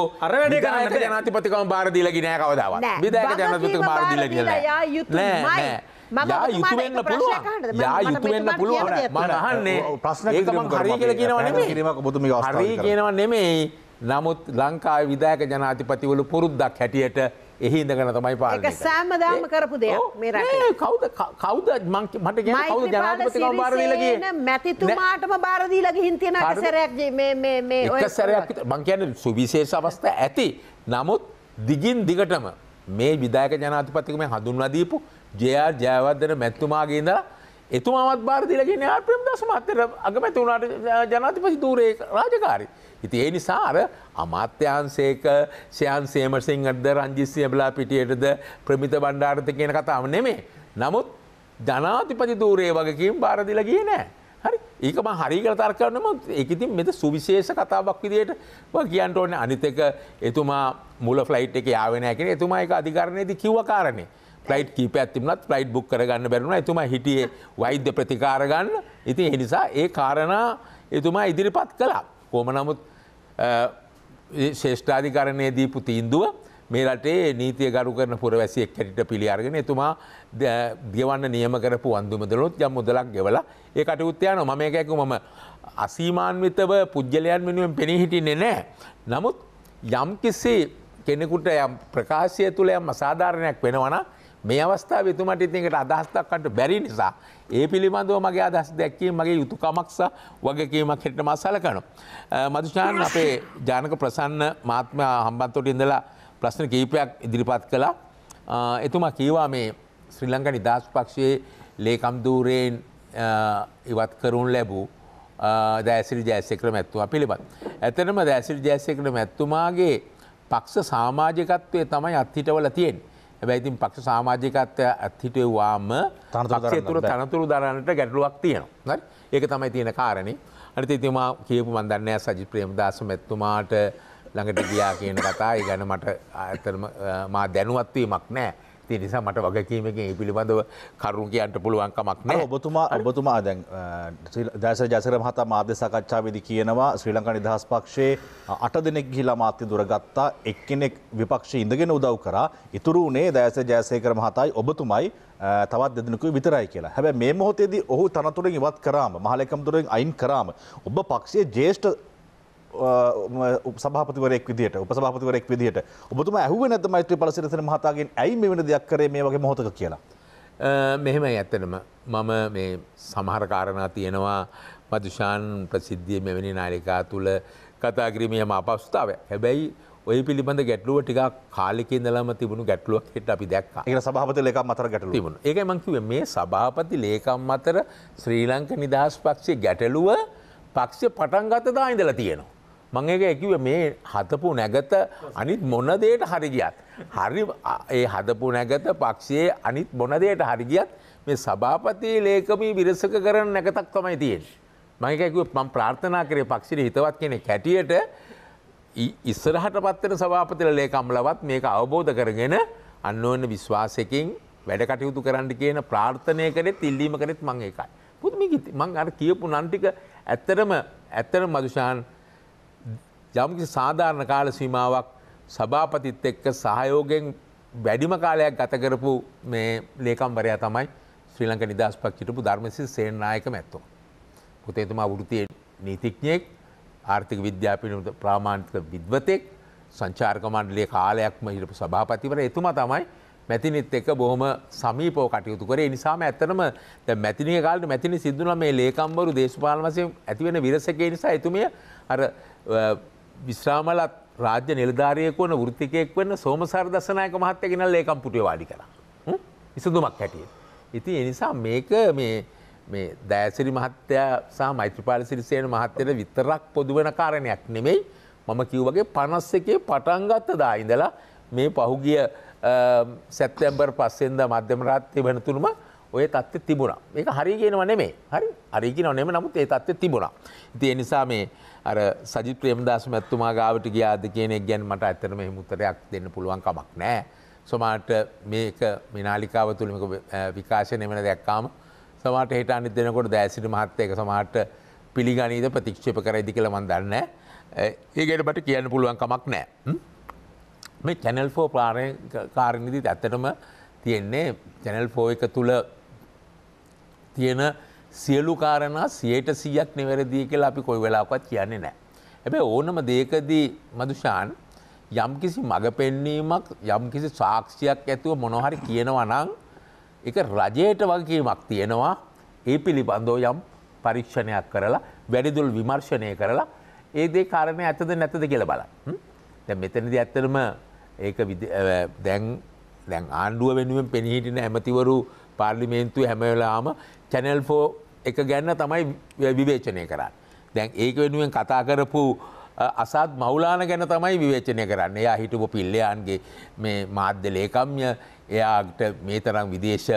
Speaker 7: විදායක ජනාධිපතිකම බාරදීලගි නෑ කවදාවත් විදායක ජනාධිපතිකම බාරදීලගි නෑ නෑ යා යුතුවෙන්න පුළුවන් යා යුතුවෙන්න පුළුවන් මනහන්නේ ප්‍රශ්න ඒක මම හරි කියලා කියනවා නෙමෙයි හරි කියනවා නෙමෙයි නමුත් ලංකාව විදායක ජනාතිපතිවල පුරුද්දක් හැටියට එහි ඉඳගෙන තමයි පා සෑමදාම
Speaker 9: කරපු දෙයක් මේ කවද කවද මට කවද ජනාතිපති බාරදීලගේ මැතිතුමාටම බාරදීලගේ හින්තියෙන සරයක් සරයක්
Speaker 7: මං කියන සුවිශේෂ අවස්ථ ඇති නමුත් දිගින් දිගටම මේ විදායක ජනාතිපතිකම හඳුන්වදීපු ජයා ජයවදන මැත්තුමාගේ ඉඳලා එතුමාවත් බාරදිලගෙන ආර්ප්‍රම් දස මත්තර අගමැති වුණට ජනාතිපති දූරේ රාජකාරී ඉති ඒ නිසා අර අමාත්‍යන්සේක ශයන්සේමසිං අද රංජිසිය බලා පිටියටද ප්‍රමිත බණ්ඩාර්ථ කියන කතාව නෙමේ. නමුත් ජනාතිපති දූරේ වගකින් බාරදිල ගිය නෑ. හරි ඒකම හරිකර තර්කරනම එකඉතින් මෙත සුවිශේෂ කතාවක් විදියට කියන්ට ඕන අනිතක එතුමා මුල ෆ්ලයිට් එක යාවෙනෑකෙන එතුමා එක අධිකරණයේද කිව්වකාරණය ෆ්ලයිට් කීප ඇතිමත් ෆ්ලයිට් බුක් කරගන්න බැරුණ එතුමා හිටියේ වෛද්‍ය ප්‍රතිකාරගන්න ඉතින් එනිසා ඒ කාරණා එතුමා ඉදිරිපත් කලා කොම නමුත් ශේෂ්ඨාධිකරණය දීපු තීන්දුව මේ රටේ නීතිය ගරු කරන පුරවැසියෙක් හැටිට පිළිඅරගෙන එතුමා ගෙවන්න නියම කරපු අන්දුමදලොත් යම් මුදලක් ගෙවලා ඒ කටයුත්තයන මම එකැකු මම අසීමාන්විතව පුද්ගලයන් වෙනුවෙන් පෙනී හිටින්නේ නෑ. නමුත් යම් කිසි කෙනෙකුට යම් ප්‍රකාශය තුළ යම් අසාධාරණයක් වෙනවනා මේ අවස්ථාව තුමට ඉතිකට අදහස්ථක්කට බැරි නිසා ඒ පිළිබඳව මගේ අදහස් දැක්කීම මගේ යුතුකමක්ස වගකීමක් හෙට මසල කනු. මදුෂාන් අපේ ජානක ප්‍රසන්න මාත්ම හම්බන්තොට ඉඳලා ප්‍රශ්න කීපයක් ඉදිරිපත් කළා එතුමා කීවා මේ ශ්‍රී ලංක නිදහස් පක්ෂයේ ලේකම්දූරයෙන් ඉවත් කරුන් ලැබූ දැසිල් ජෑසෙක්‍ර මැත්තුවා පිළිබත්. ඇතනම දැසිල් ජෑසෙක්‍ර මැත්තුමාගේ පක්ෂ සාමාජකත්වය තමයි අත්හිටවල තියෙන්. හැබැයිතින් පක්ෂ සාමාජිකත්වය ඇත්හිටවාම තනතේ තුර තනතුරු දරන්නට ගැටලුවක් තියෙනවා හරි ඒක තමයි තියෙන කාරණේ අනිත ඉතිමා කියපු මන්දන්නෑ සජි ප්‍රේමදාස මැත්තුමාට ළඟට ගියා කියන කතා ඒ ගැන මට ඇතරම මා දැනුවත්වීමක් නෑ තිනිසා මට වගකීමකින් ඒ පිළිබඳව කරුන් කියන්ට පුළුවන්කමක් නෑ
Speaker 1: ඔබතුමා ඔබතුමා දැන් දැස ජසර මහතා මාධ්‍ය සකච්ඡාවේදී කියනවා ශ්‍රී ලංකා නිදහස් පක්ෂයේ අට දෙනෙක් ගිහිලා මාත්‍ය දුරගත්තා එක්කෙනෙක් විපක්ෂයේ ඉඳගෙන උදව් කරා ඉතුරු උනේ දැස ජයසේකර මහතායි ඔබතුමයි තවත් දෙදෙනෙකුයි විතරයි කියලා. හැබැයි මේ මොහොතේදී ඔහු තනතුරෙන් ඉවත් කරාම මහලකම් දුරෙන් අයින් කරාම ඔබ පක්ෂයේ ජ්‍යෙෂ්ඨ සභාපතිවරෙක් විදිට උපසභාපතිවරෙක් විදිට ඔබතුම ඇහුව නැත මෛත්‍ර පලසිරසන මහතාගෙන් ඇයි මේ වෙන දෙයක් කරේ මේ වගේ මොහොතක කියලා.
Speaker 7: මෙහෙම ඇත්තනම මම මේ සමහර කාරණා තියෙනවා මදුෂාන් ප්‍රසිද්ධිය මෙවැනි නාලිකා තුළ කතාකිරීමයම අපස්ථාව හැබැයි ඔය පිළිබඳ ගැටලුව ටික කාලෙකින්දලම තිබුණු ගැටලුවක් හෙට අපි දැක් ඒ සභාපති ලේකම් අතර ගැටලු තිබුණ ඒ මංකිව මේ සභාපති ලේකම් අතර ශ්‍රී ලංක නිදහස් පක්ෂය ගැටලුව පක්ෂ පටන්ගත දා ඉඳලා තියෙනවා. මං එක ඇකිව මේ හතපු නැගත අනිත් මොනදයට හරිගියත්. හරි ඒ හදපු නැගත පක්ෂයේ අනිත් බොනදයට හරිගියත් මේ සභාපතියේ ලේකමී විරසක කරන නැකතක් තමයි තියෙන්. මංකැකුව මං ප්‍රාර්ථනා කරේ පක්ෂිට හිතවත් කෙනෙ කැටියට ඉස්සරහට පත්වන සභාපතිල ලේකම්ලවත් මේක අවබෝධ කරගෙන අන්න ඔන්න විශ්වාසකින් වැඩ කටයුතු කරන්න කියන ප්‍රාර්ථනය කරේ තිල්ලීම කරෙත් මං එකයි. පුතුමි මං අර කියපු නන්ටික ඇත්තරම ඇත්තර මදුෂාන් යම්කි සාධාරණ කාල සීමාවක් සභාපතිත් එක්ක සහයෝගෙන් වැඩිම කාලයක් ගතකරපු මේ ලේකම්වරයා තමයි ශ්‍රී ලංක නිදස්පක්ෂිටපු ධර්මසි සේනායක මැත්තෝ. පුතේතුමා වෘතිය නීතිඥයෙක් ආර්ථික විද්‍යාපිනට ප්‍රාමාණික විද්වතෙක් සංචාර්ක මණ්ඩලයේ කාලයක්ම හිටපු සභාපතිවර එතුමා තමයි මැතිනිත් එක්ක බොහොම සමීපව කටයුතු කරේ නිසාම ඇත්තටම දැන් මැතිණිය කාලේ මැතිණි සිද්ධුන මේ ලේකම්වරු දේශපාලන වශයෙන් ඇති වෙන විරසකේ නිසා එතුමිය අර විශ්‍රාමලත් රාජ්‍ය නිලධාරයෙක් වන ෘතිකයෙක් වන්න සෝමසාර දසනායක මහත්ත ගෙනල් ඒකම් පුටිය වාඩි කර විසඳුමක් හැටිය. ඉති එනිසා මේක මේ දෑසිරි මහත්තයා සහ මෛත්‍රපාල සිරිසයන මහත්තයට විතරක් පොදුවන කාරණයක් නෙමෙයි මම කිව්වගේ පනස් එකේ පටන්ගත්ත දායිඳලා මේ පහුගිය සැත්තැම්බර් පස්සෙන්ද මධ්‍යම රාත්්‍යය වනතුරුම ඔය තත්ත්ව තිබුණා ඒක හරි කියනව නෙමේ හරි අරිගෙන නෙම නමුත් ඒ තත්ත්ව තිබුණා ඉතිය නිසා මේ අර සජි ප්‍රේම්දාස මැත්තුමා ගාවට ගියාද කියනෙක් ගැන් මට ඇතරම හිමුත්තරයක් දෙන්න පුළුවන් කමක් නෑ සොමාට මේක මිනාලිකාව තුළිමක විකාශය නෙමෙන දැක්කාම සමාට හිට අනිත් දෙනකොට දෑසිට මහත්තයක සමාට පිළිගනීද ප්‍රතික්ෂප කරයිදි කළ මන් දන්න ඒකට බට කියන්න පුළුවන් කමක් නෑ මේ චැනල් ෆෝ පාරය කාරණිදිත් ඇත්තටම තියෙන්නේ චැනල් ෆෝ එක තුළ තියෙන සියලු කාරණා සියයට සියක් නිවැරදිී කියලා අපි කොයි වෙලාකොත් කියන්නේ නෑ. ඇබැ ඕනම දේකදී මදුෂාන් යම්කිසි මඟ පෙන්වීමක් යම්කිසි සාක්ෂයක් ඇතුව මොනොහරි කියනවනං එක රජයට වගකීමක් තියෙනවා ඒ පිළිබඳෝ යම් පරීක්ෂණයක් කරලා වැඩිදුල් විමර්ශනය කරලා ඒදේ කාරණය ඇතද නැතද කියල බල දැ මෙතනද ඇත්තරම ඒ දැන් දැන් ආණ්ඩුව වෙනුවෙන් පෙනහිටින ඇමතිවරු පාර්ලිමේන්තුව හැමවෙලාම චැනල් ෆෝ එක ගැන්න තමයි විවේචනය කරන්න. දැන් ඒක වෙනුවෙන් කතා කරපු අසත් මවුලාන ගැන තමයි විවේචනය කරන්න එයා හිටපු පිල්ලයන්ගේ මේ මාධ්‍ය ලේකම්ය එයාට මේ තරම් විදේශ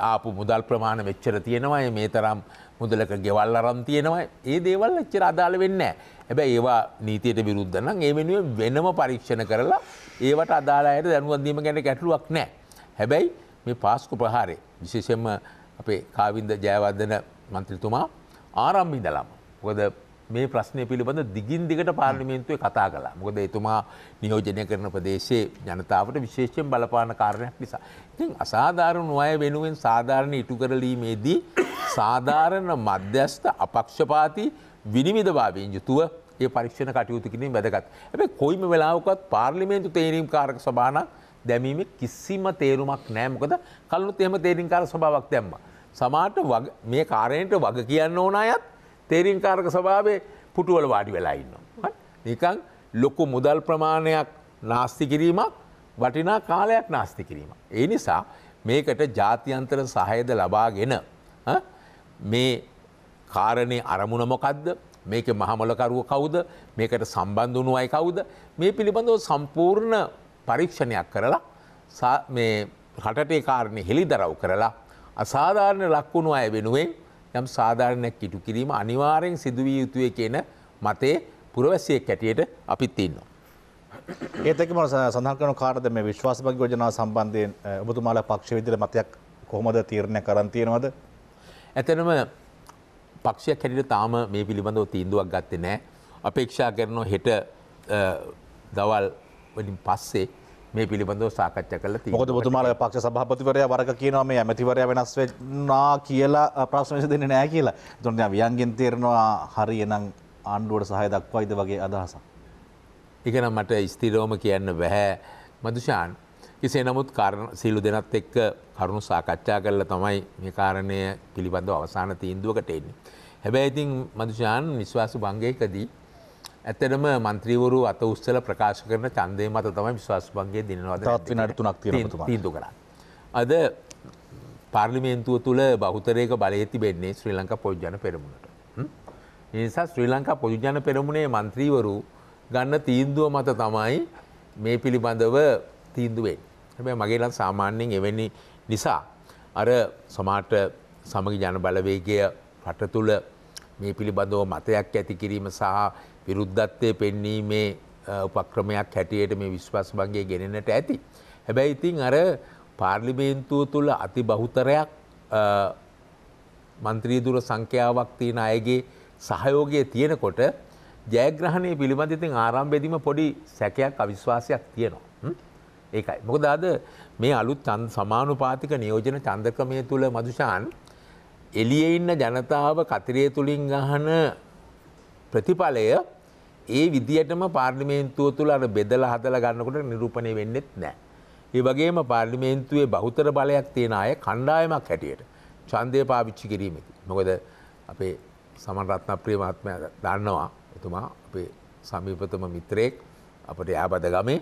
Speaker 7: ආපු මුදල් ප්‍රමාණ වෙච්චර තියෙනවයි මේ තරම් මුදලක ගෙවල් අරම් තියෙනවා ඒ දේවල් එච්චර අදාළ වෙන්න හැබැ ඒවා නීතියට විරුද්ධන්නම් ඒ වෙනුව වෙනම පරීක්ෂණ කරලා ඒවට අදාලායට දැනුවන්දීම ගැන ගැටලුවක් නෑ හැබැයි මේ පාස්කු ප්‍රහාරය විශේෂෙන්ම අපේ කාවින්ද ජයවර්ධන මන්ත්‍රතුමා ආරම්භි දලම් ගොද මේ ප්‍රශ්නය පිළිබඳ දිගින් දිගට පාර්ලිමේන්තුවේ කතා කලා මොකද එතුමා නියෝජනය කරන ප්‍රදේශයේ ජනතාවට විශේෂයෙන් බලපාන කාරණයක් නිසා. ඉතින් අසාධාරණ අය වෙනුවෙන් සාධාරණ ඉටු කරලීමේදී සාධාරණ මධ්‍යස්ථ අපක්ෂපාති විනිවිධභාවයෙන් යුතුව ඒ පරීක්ෂණ කටයුතු කිරීම වැදගත්. ඇැ කොයිම වෙලාවකත් පාර්ලිමේන්තු තේරීම් කාරක සභානක් දැමීම කිසිම තේරුමක් නෑ මොකද කල්ලුත් එහෙම තේරීම් කාර සභාවක් දැම්මා. සමාට මේ කාරණයට වග කියන්න ඕන අයත් තේරින්කාරක සභාවේ පුටුවල වාඩි වෙලා ඉන්නවා. නිකං ලොකු මුදල් ප්‍රමාණයක් නාස්ති කිරීමක් වටිනා කාලයක් නාස්ති කිරීම. ඒ නිසා මේකට ජාතියන්තර සහයද ලබාගෙන මේ කාරණය අරමුණමොකක්ද මේක මහමලකරුව කවුද මේකට සම්බන්ධ වුණු අයි කවුද මේ පිළිබඳව සම්පූර්ණ පරීක්ෂණයක් කරලා රටටේ කාරණය හෙළි දරව් කරලා අසාධාරණ ලක්වුණු අය වෙනුවෙන් යම් සාධාරණයක් ඉටු කිරීම අනිවාරයෙන් සිදුවිය යුතුය කියන මතේ පුරවැසිය කැටියට අපිත් ඉන්නවා.
Speaker 1: ඒතක ම සඳහකන කාරද මේ විශ්වාසභග යෝජනා සම්බන්ධයෙන් ඔබතුමාල පක්ෂ විදිල මතයක් කොහොමද තීරණය කරන්තියෙනවද.
Speaker 7: ඇතනම පක්ෂය කැටිට තාම මේ පිළිබඳව තීන්දුවක් ගත්තේ නෑ අපේක්ෂා කරනවා හෙට දවල් වලින් පස්සේ මේ පිළිබඳව සාකච්ඡ කළ මොකද බතුමාල
Speaker 1: පක්ෂ සභාපතිවරය වරක කියනවා මේ ඇමතිවරය වෙනස් වෙන්නා කියලා ප්‍රශ්නවිස දෙන්නේ නෑ කියලා. එතකොට දැන් වියන්ගෙන් තේරෙනවා හරියනම්
Speaker 7: ආණ්ඩුවට සහාය දක්වයිද වගේ අදහසක්. ඒක නම් මට ස්ථිරවම කියන්න බෑ මදුෂාන්. කෙසේ නමුත් සීලු දෙනත් එක්ක කරුණු සාකච්ඡා කරලා තමයි මේ කාරණය පිළිබඳව අවසාන තීන්දුවකට එන්නේ. හැබැයි ඉතින් මදුෂාන් විශ්වාස භංගයකදී ඇතටම මන්ත්‍රීවරු අත උස්සල ප්‍රකාශ කරන චන්දය මත තමයි විශ්වාසපන්ගේ දිනවාද තත්ව නටතුනක් තිීතු කර. අද පාර්ලිමේන්තුව තුළ බහුතරයක බලයති බෙන්නේ ශ්‍රී ලංකා පොජ්ජන පෙරමුණට. නිසා ශ්‍රී ලංකා පොජජන පෙරමුණේ මන්ත්‍රීවරු ගන්න තීන්දුව මත තමයි මේ පිළිබඳව තීන්දුවෙන්. හැබැ මගේලන් සාමාන්‍යයෙන් එවැනි නිසා අර සමාට සමග ජන බලවේගය රට තුළ මේ පිළිබඳව මතයක් ඇති කිරීම සහ විරුද්ධත්වය පෙන්වීමේ උපක්‍රමයක් හැටියට මේ විශ්වාස භංගේ ගෙනෙනට ඇති. හැබැයි ඉතින් අර පාර්ලිමේන්තුව තුළ අති බහුතරයක් මන්ත්‍රීදුර සංඛ්‍යාවක් තියෙන අයගේ සහයෝගය තියෙනකොට ජයග්‍රහණය පිළිබඳ ඉතින් ආරම්භෙදිම පොඩි සැකයක් අවිශ්වාසයක් තියෙනවා. ඒකයි. මොකද අද මේ අලුත් සමානුපාතික නියෝජන චන්දක්‍රමය තුළ මදුෂාන් එලිය ඉන්න ජනතාව කතරය තුළින් ගහන ප්‍රතිඵලය ඒ විදිහටම පාර්ලිමේන්තුව තුළ අර බෙදල හදල ගන්නකොට නිරූපණය වෙන්නෙත් නෑ. ඒ වගේම පාර්ලිමේන්තුවේ බහුතර බලයක් තියෙන අය කණ්ඩායමක් හැටියට චන්දය පාවිච්චි කිරීමති. මොකද අපේ සමන්රත්න ප්‍රේමත්මය දන්නවා එතුමා අපේ සමීපතම මිත්‍රයෙක් අපට යාබද ගමේ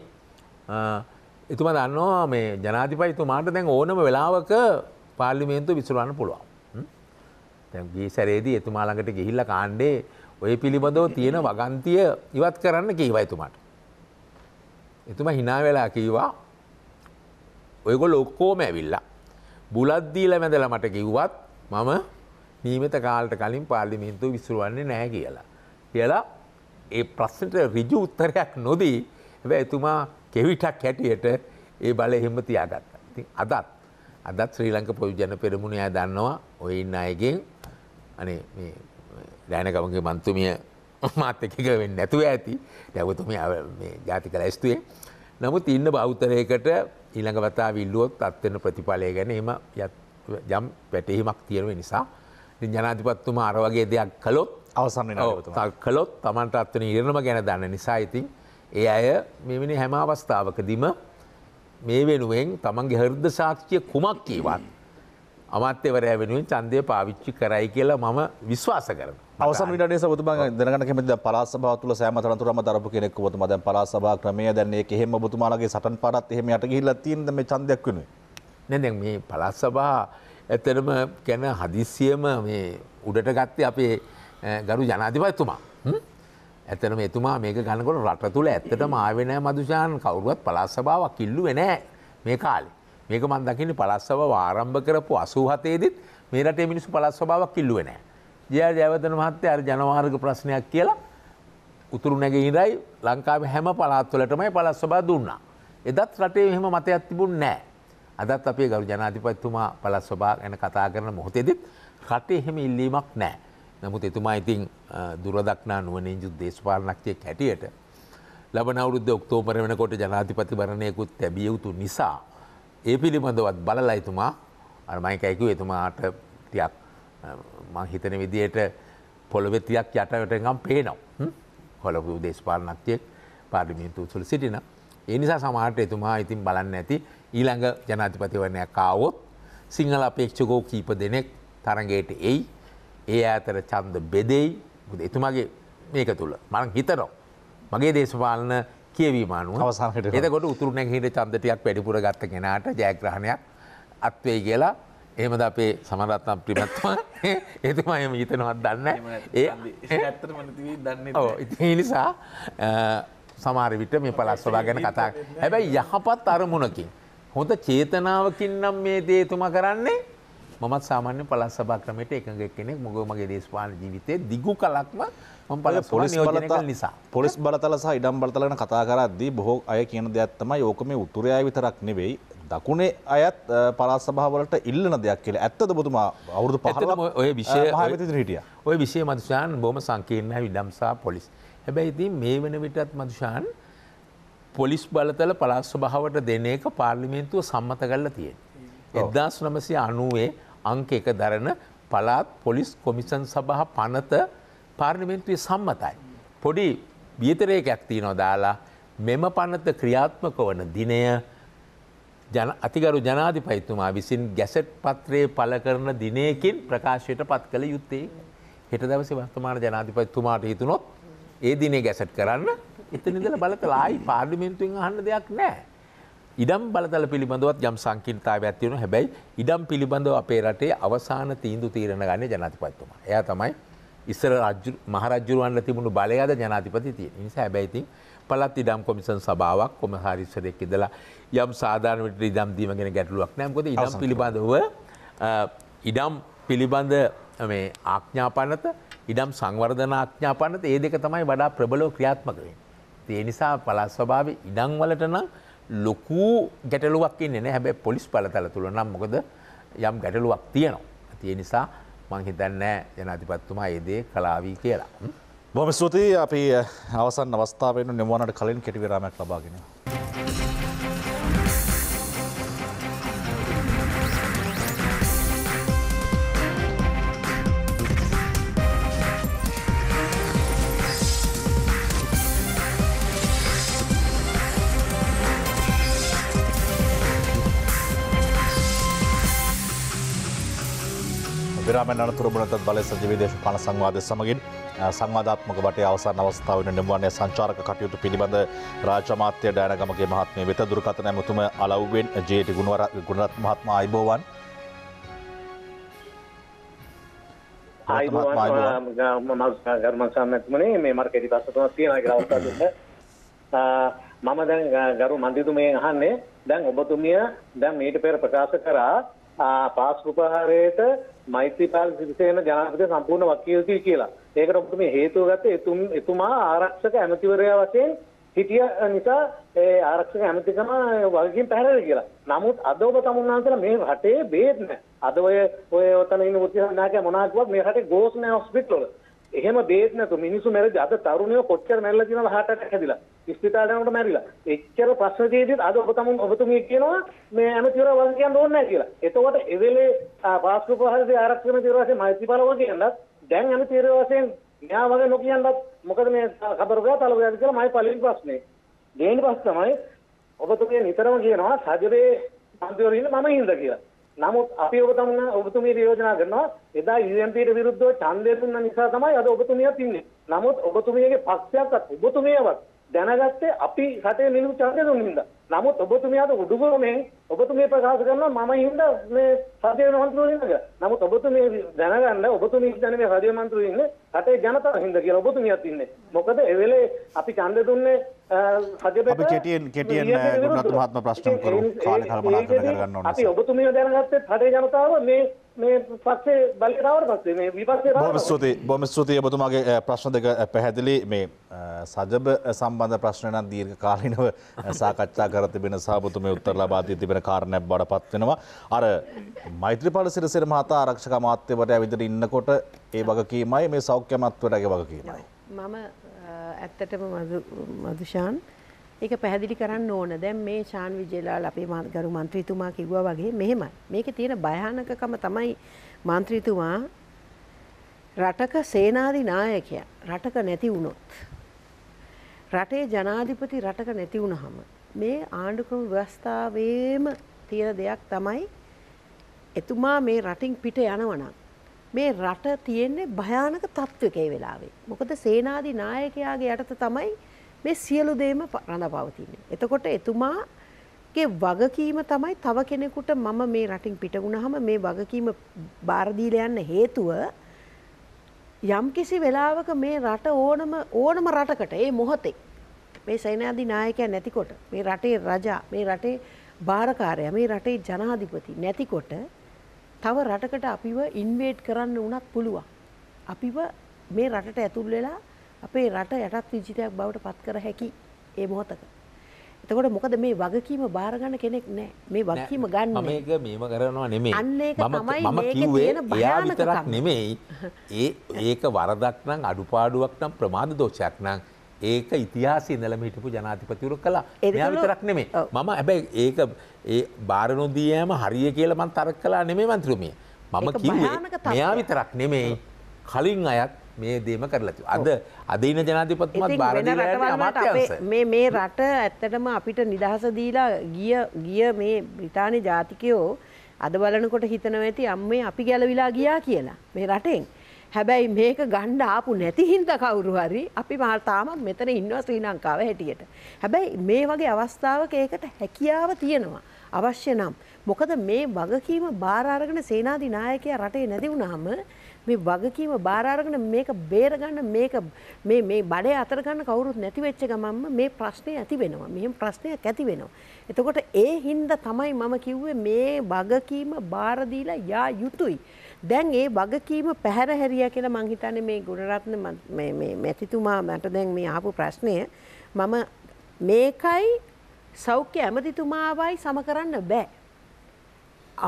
Speaker 7: එතුම දන්නවා මේ ජනාතිපයිතුමාට දැන් ඕනම වෙලාවක පාර්ලිමේන්තු විසුරන්න පුළුවන්. දැන් ගිය සැරේදී එතුමා ළඟට ගිහිල්ලා කාණ්ඩේ ඔය පිළිබඳව තියෙන වගන්තිය ඉවත් කරන්න කීවා එතුමාට. එතුමා hina වෙලා කීවා ඔයගොල්ලෝ ඔක්කොම ඇවිල්ලා බුලත් දීලා වැඳලා මට කිව්වත් මම නීමිත කාලට කලින් පාර්ලිමේන්තුව විසුරුවන්නේ නැහැ කියලා. කියලා ඒ ප්‍රශ්නට ඍජු උත්තරයක් නොදී හැබැයි එතුමා කෙවිතක් හැටියට ඒ බලය හිම තියාගත්තා. ඉතින් අදත් අදත් ශ්‍රී ලංක පොදු ජන පෙරමුණ එයා දන්නවා ඔය ඉන්න අයගෙන් අනේ දෑන ගමගේ මන්තුමිය මාත එකක වෙන්න නැතුව ඇති දැවතුම ජාතික ලැස්තුවේ නමුත් ඉන්න බෞතරයකට ඊළඟ වතා විල්ලුවොත් අත්වෙන ප්‍රතිඵලය ගැන එම යම් පැටහිමක් තියෙනව නිසා ජනාතිපත්තුම අරවගේ දෙයක් කලොත් අවසන්න කලොත් තමන්ට අත්වන ඉරණම ගැන දන්න නිසා ඉතින් ඒ අය මෙවැනි හැම අවස්ථාවකදිම මේ වෙනුවෙන් තමන්ගේ හර්ද සාක්ෂිය කුමක් කීවත් අමත්‍යවරය වෙනුවෙන් චන්දය පාවිච්චි කරයි කියලා මම විශ්වාස කරන.
Speaker 1: අවසන් විටේ සබතුම දැනට කෙමද පලාසභා තුල සෑම තරතුරම දරපු කෙනෙක් ොතුම දැන් පලාසභා ක්‍රමය දැන්නේ එහෙම බතුමාලගේ සටන් පටත්
Speaker 7: එහෙම යට හිල්ල තිීන්ද මේ චන්දයක් වුණේ. නැදැ මේ පලස්සභා ඇතනම ගැන හදිස්සියම මේ උඩට ගත්තේ අපේ ගරු ජනාධිපත්තුමා. ඇතනම එතුමා මේක ගණකොට රට තුළ ඇත්තට මාවෙනෑ මදුෂාන් කවරුවත් පලස්සභාවක් කිල්ලු වෙනෑ මේ කාලේ. මේක මන් දකින්නේ පළස්සව ආරම්භ කරපු 87 දෙත් මේ රටේ මිනිස්සු පළස්සවාවක් කිල්ලුවේ නැහැ. ජයා ජයවර්ධන මහත්තයා අර ජනමාර්ග ප්‍රශ්නයක් කියලා උතුරු නැගෙ ඉඳයි ලංකාවේ හැම පළාත්වලටමයි පළස්සවා දුන්නා. එදත් රටේ මෙහෙම මතයක් තිබුණේ නැහැ. අදත් අපේ ගරු ජනාධිපතිතුමා පළස්සවා ගැන කතා කරන මොහොතේදීත් රටේ එහෙම ඉල්ලීමක් නැහැ. නමුත් එතුමා ඉතින් දුරදක්නා නුවණින් යුත් දේශපාලනඥයෙක් හැටියට ලබන අවුරුද්දේ ඔක්තෝබර් වෙනකොට ජනාධිපති වරණයකුත් ලැබිය යුතු නිසා ඒ පිළිබඳවත් බලලා එතුමා අමයිකැකු එතුමාට තියක් මං හිතන විදියට පොළොවෙතියක් යටටගම් පේනවා හොලපු දේශපාලනක්තියෙක් පාර්ලිමින්තු උසුල් සිටින. ඒ නිසා සමහට එතුමා ඉතින් බලන්න ඇති ඊළඟ ජනාතිපතිවරණයක් කාවොත් සිංහල අපේක්ෂකෝ කීප දෙනෙක් තරගයට එයි ඒ අතර චන්ද බෙදෙයි එතුමගේ මේක තුළ මං හිතනෝ. මගේ දේශපාලන කියවීමනුව අවසාහට එතකොට උතුරන හිට චන්දටයක් වැඩිපුර ගත්ත කෙනට ජයග්‍රහණයක් අත්වේ කියලා එහමද අපේ සමරත්නම් ප්‍රිමත්වා ඒතුම එම හිතනවත් දන්න ඒ
Speaker 4: දන්න නිසා
Speaker 7: සමාර විට මේ පලස්වලා ගැන කතා හැබැයි යහපත් අරමුණකින් හොඳ චේතනාවකින් නම් මේ දේතුම කරන්නේ මත් සාමාන්‍ය පලස් සභා ක්‍රමයට එකඟ කෙනෙක් මොග මගේ දේශපාන ජීවිතය දිගු කලක්ම මම පල පොලිස් බලතා නිසා
Speaker 1: පොලිස් බලතල සහ ඉඩම් බලතලන කතා කරද්දී බොහෝ අය කියන දෙයක් තමයි ඕක මේ උතුරයා විතරක් නෙවෙයි දකුණේ අයත් පලස් සභාවලට ඉල්ලන දෙයක් කියලා ඇත්තද බොතුමා
Speaker 7: අවුරුදු පහල ඔය විෂය හිටිය ඔය විෂය මදුෂාන් බොම සංකීර්ණය විඩම්සා පොලිස් හැබැයි ඉතින් මේ වෙන විටත් මදුෂාන් පොලිස් බලතල පලස් ස්වභාවට දෙන එක පාර්ලිමේන්තුව සම්මත කරලා තියෙන. එදදාස් නමසි අනුවේ අංක එක දරන පලාත් පොලිස් කොමිසන් සභහ පනත පාර්ණිමෙන්තුවේ සම්මතයි. පොඩි බියතරයක් ඇක්තිී නොදාලා මෙම පනත ක්‍රියාත්මක වන දිනය අතිකරු ජනාධිපයිතුමා විසින් ගැසට් පත්‍රයේ පල කරන දිනයකින් ප්‍රකාශයට පත් කළ යුත්තේ හෙට දවස වස්තමාන ජනාධිපයිතුමාට හිතුනොත් ඒ දිනේ ගැසට් කරන්න එතනිදල බලතලායි පාර්ලිමෙන්තුවෙන් අහන්න දෙයක් නෑ. ඉඩම් බලතල පිළිබඳවත් යම් සංකීර්ණතාවයක් තියෙනවා. හැබැයි ඉඩම් පිළිබඳව අපේ රටේ අවසාන තීන්දුව තීරණ ගන්නේ ජනාධිපතිතුමා. එයා තමයි ඉස්සර රජු මහරජුරවන්න තිබුණු බලයද ජනාධිපති තියෙන. නිසා හැබැයි ඉතින් පළත් ඉඩම් කොමිසන් සභාවක් කොමසාරිස්සරෙක් ඉඳලා යම් සාධාරණ විදිහට ඉඩම් දීම ගැන ගැටලුවක් නැහැ. මොකද ඉඩම් පිළිබඳව ඉඩම් පිළිබඳ මේ ආඥාපනත ඉඩම් සංවර්ධන ආඥාපනත ඒ දෙක තමයි වඩා ප්‍රබලව ක්‍රියාත්මක වෙන්නේ. ඒ නිසා පළාත් සභාවේ ඉඩම් වලට නම් ලොකු ගැටලුවක් නෙ හැබ පොලිස් පලතල තුළ නම් මොකද යම් ගැටලුවක් තියනවා. තිය නිසා මංහිතන්නෑ ජනාතිපත්තුමා ඒදේ කලාවී කියලා. බොම
Speaker 1: ස්තුතියි අපි අවසන් අවස්ථාවෙන් නිවනට කලින් කෙටිවිරාමයක් ලබාගෙන. විරාමෙන් අනතුර බුණතත් බලය සජීවී දේශපාලන සංවාදය සමගින් සංවාධාත්මක වටේ අවසන් අවස්ථාව වෙන නිර්මාණය සංචාරක කටයුතු පිළිබඳ රාජ්‍ය අමාත්‍ය ඩයනගමගේ මහත්මිය වෙත දුරකථන ඇමතුම අලව්වෙන් ජේටි ගුණවර ගුණරත් මහත්මයා
Speaker 2: අයිබෝවන් ගර්මසාමැත්මනේ මේ මර්කෙටි පස්සතුමක් තියෙන කියලා මම දැන් ගරු මන්දිතුමේ අහන්නේ දැන් ඔබතුමිය දැන් මීට පෙර ප්‍රකාශ කරා පාස්පුපහාරයට මෛත්‍රීපාල සිරිසේන ජනාධිපති සම්පූර්ණ වකිලතුයි කියලා. ඒකට ඔබට මේ හේතුව ගත්තේ එතුමා ආරක්ෂක ඇමතිවරයා වශයෙන් හිටිය නිසා ඒ ආරක්ෂක ඇමතිකම වගකීම් පැහැරෙල කියලා. නමුත් අද ඔබ තමුන්නාන්සලා මේ රටේ බේත් නැහැ. අද ඔය ඔය ඔතන ඉන්න උත්සාහ නැහැ මොනවා කිව්වත් මේ රටේ ගෝස් නැහැ හොස්පිටල් වල. එහෙම දෙයක් නැතු මිනිස්සු මැරෙද්දී අද තරුණයෝ කොච්චර මැරිලා තියෙනවද heart attack හැදිලා ස්පිතාලයට මැරිලා එච්චර ප්‍රශ්න තියෙද්දිත් අද ඔබ තමුන් ඔබතුමිය කියනවා මේ ඇමතිවරයා වගේ කියන්න ඕනේ නැහැ කියලා. එතකොට එවෙලේ පාස්කු ප්‍රහාරයේ ආරක්ෂක මැතිවරයාගේ මෛත්‍රීපාල වගේ කියනත් දැන් ඇමතිවරයා වශයෙන් මෙයා වගේ නොකියනවත් මොකද මේ කබර ගා තල ගා කියලා මයි පළවෙනි ප්‍රශ්නේ. දෙවෙනි ප්‍රශ්න තමයි ඔබතුමිය නිතරම කියනවා සජරේ මන්ත්‍රීවරු ඉන්න මම හින්දා කියලා. නමුත් අපි ඔබතුමන ඔබතුමීට යෝජනා කරනවා එදා UMPට විරුද්ධව ඡන්දය දුන්න නිසා තමයි අද ඔබතුමියත් ඉන්නේ. නමුත් ඔබතුමියගේ පක්ෂයක්වත් ඔබතුමියවත් දැනගත්තේ අපි රටේ නිලු ඡන්දය දුන්න නිසා. නමුත් ඔබතුමියට උඩුගමෙන් ඔබතුමිය ප්‍රකාශ කරනවා මම හින්දා මේ රජයේ මන්ත්‍රීවරු ඉන්නේ. නමුත් ඔබතුමිය දැනගන්න ඔබතුමිය කියන්නේ මේ රජයේ මන්ත්‍රීවරු ඉන්නේ රටේ ජනතාව හින්දා කියලා ඔබතුමියත් ඉන්නේ. මොකද ඒ වෙලේ අපි ඡන්දය දුන්නේ අපි කෙටියෙන් කෙටියෙන් ගුණරත්න මහත්මයා ප්‍රශ්න කරු කාලේ කල්පනා කරගන්න ඕනේ. අපි ඔබතුමිය දැනගත්තේ රටේ ජනතාව මේ මේ පස්සේ බලයට ආවට පස්සේ මේ විපස්සේ බොහොම ස්තුතියි
Speaker 1: බොහොම ස්තුතියි ඔබතුමාගේ ප්‍රශ්න දෙක පැහැදිලි මේ සජබ සම්බන්ධ ප්‍රශ්න නම් දීර්ඝ කාලිනව සාකච්ඡා කර තිබෙන සහ ඔබතුමිය උත්තර ලබා දී තිබෙන කාරණයක් බඩපත් වෙනවා. අර මෛත්‍රීපාල සිරිසේන මහතා ආරක්ෂක අමාත්‍යවරයා විදිහට ඉන්නකොට ඒ වගකීමයි මේ සෞඛ්‍ය අමාත්‍යවරයාගේ වගකීමයි.
Speaker 9: මම ඇත්තටම මදුෂාන් ඒක පැහැදිලි කරන්න ඕන දැන් මේ ශාන් විජේලාල් අපේ ගරු මන්ත්‍රීතුමා කිව්වා වගේ මෙහෙමයි මේකේ තියෙන භයානකකම තමයි මන්ත්‍රීතුමා රටක සේනාධි නායකයා රටක නැති වුණොත් රටේ ජනාධිපති රටක නැති වුණහම මේ ආණ්ඩුක්‍රම ව්‍යවස්ථාවේම තියෙන දෙයක් තමයි එතුමා මේ රටින් පිට යනවනම් මේ රට තියෙන්නේ භයානක තත්ත්වයක ඒ වෙලාවේ. මොකද සේනාධි නායකයාගේ යටත තමයි මේ සියලු දේම රඳපවතින්නේ. එතකොට එතුමාගේ වගකීම තමයි තව කෙනෙකුට මම මේ රටින් පිටගුණාම මේ වගකීම බාර යන්න හේතුව යම්කිසි වෙලාවක මේ රට ඕනම ඕනම රටකට ඒ මොහොතේ මේ සේනාධි නායකයා නැතිකොට මේ රටේ රජා මේ රටේ භාරකාරයා මේ රටේ ජනාධිපති නැතිකොට තව රටකට අපිව ඉන්වේට් කරන්න වුණත් පුළුවන්. අපිව මේ රටට ඇතුල් වෙලා අපේ රට යටත් විජිතයක් බවට පත් කර හැකි ඒ මොහොතක. එතකොට මොකද මේ වගකීම බාරගන්න කෙනෙක් නෑ මේ වගකීම ගන්න මේක
Speaker 7: මේම කරනවා නෙමේ මම කිව්වේ එයා විතරක් නෙමෙයි ඒ ඒක වරදක් නම් අඩුපාඩුවක් නම් ප්‍රමාද දෝෂයක් නම් ඒක ඉතිහාසයේ ඉඳලම හිටපු ජනාධිපතිවරු කළා එයා විතරක් නෙමේ මම හැබැයි ඒක ඒ භාරනොදී යෑම හරිය කියලමන් තරක් කලා නෙමේ මන්ත්‍රමිය මම කිව්වේ මෙයා විතරක් නෙමෙයි කලින් අයත් මේ දේම කරලතු. අද අදන ජනාතිපත්මත් බාරට
Speaker 9: මේ මේ රට ඇත්තටම අපිට නිදහස දීලා ගිය ගිය මේ බ්‍රිතානය ජාතිකයෝ අද බලනකොට හිතනව ඇති අම්මේ අපි ගැලවිලා ගියා කියලා මේ රටෙන්. හැබැයි මේක ගණ්ඩ ආපු නැති හින්ද කවුරු හරි අපි මාතාමත් මෙතන ඉන්නවා ශ්‍රී ලංකාව හැටියට. හැබැයි මේ වගේ අවස්ථාවක ඒකට හැකියාව තියෙනවා. අවශ්‍ය නම්. මොකද මේ වගකීම බාරාරගෙන සේනාධි නායකයා රටේ නැති වුණාම මේ වගකීම බාරාරගෙන මේක බේරගන්න මේක මේ මේ බඩේ අතර ගන්න කවුරුත් නැති වෙච්ච ගමන්ම මේ ප්‍රශ්නේ ඇති වෙනවා. මෙහෙම ප්‍රශ්නයක් ඇති වෙනවා. එතකොට ඒ හින්දා තමයි මම කිව්වේ මේ වගකීම බාර දීලා යා යුතුයි. දැන් ඒ වගකීම පැහැර හැරියා කියලා මං හිතන්නේ මේ ගුණරත්න මේ මේ මැතිතුමා මට දැන් මේ ආපු ප්‍රශ්නය මම මේකයි සෞඛ්‍ය ඇමතිතුමාවයි සම කරන්න බෑ.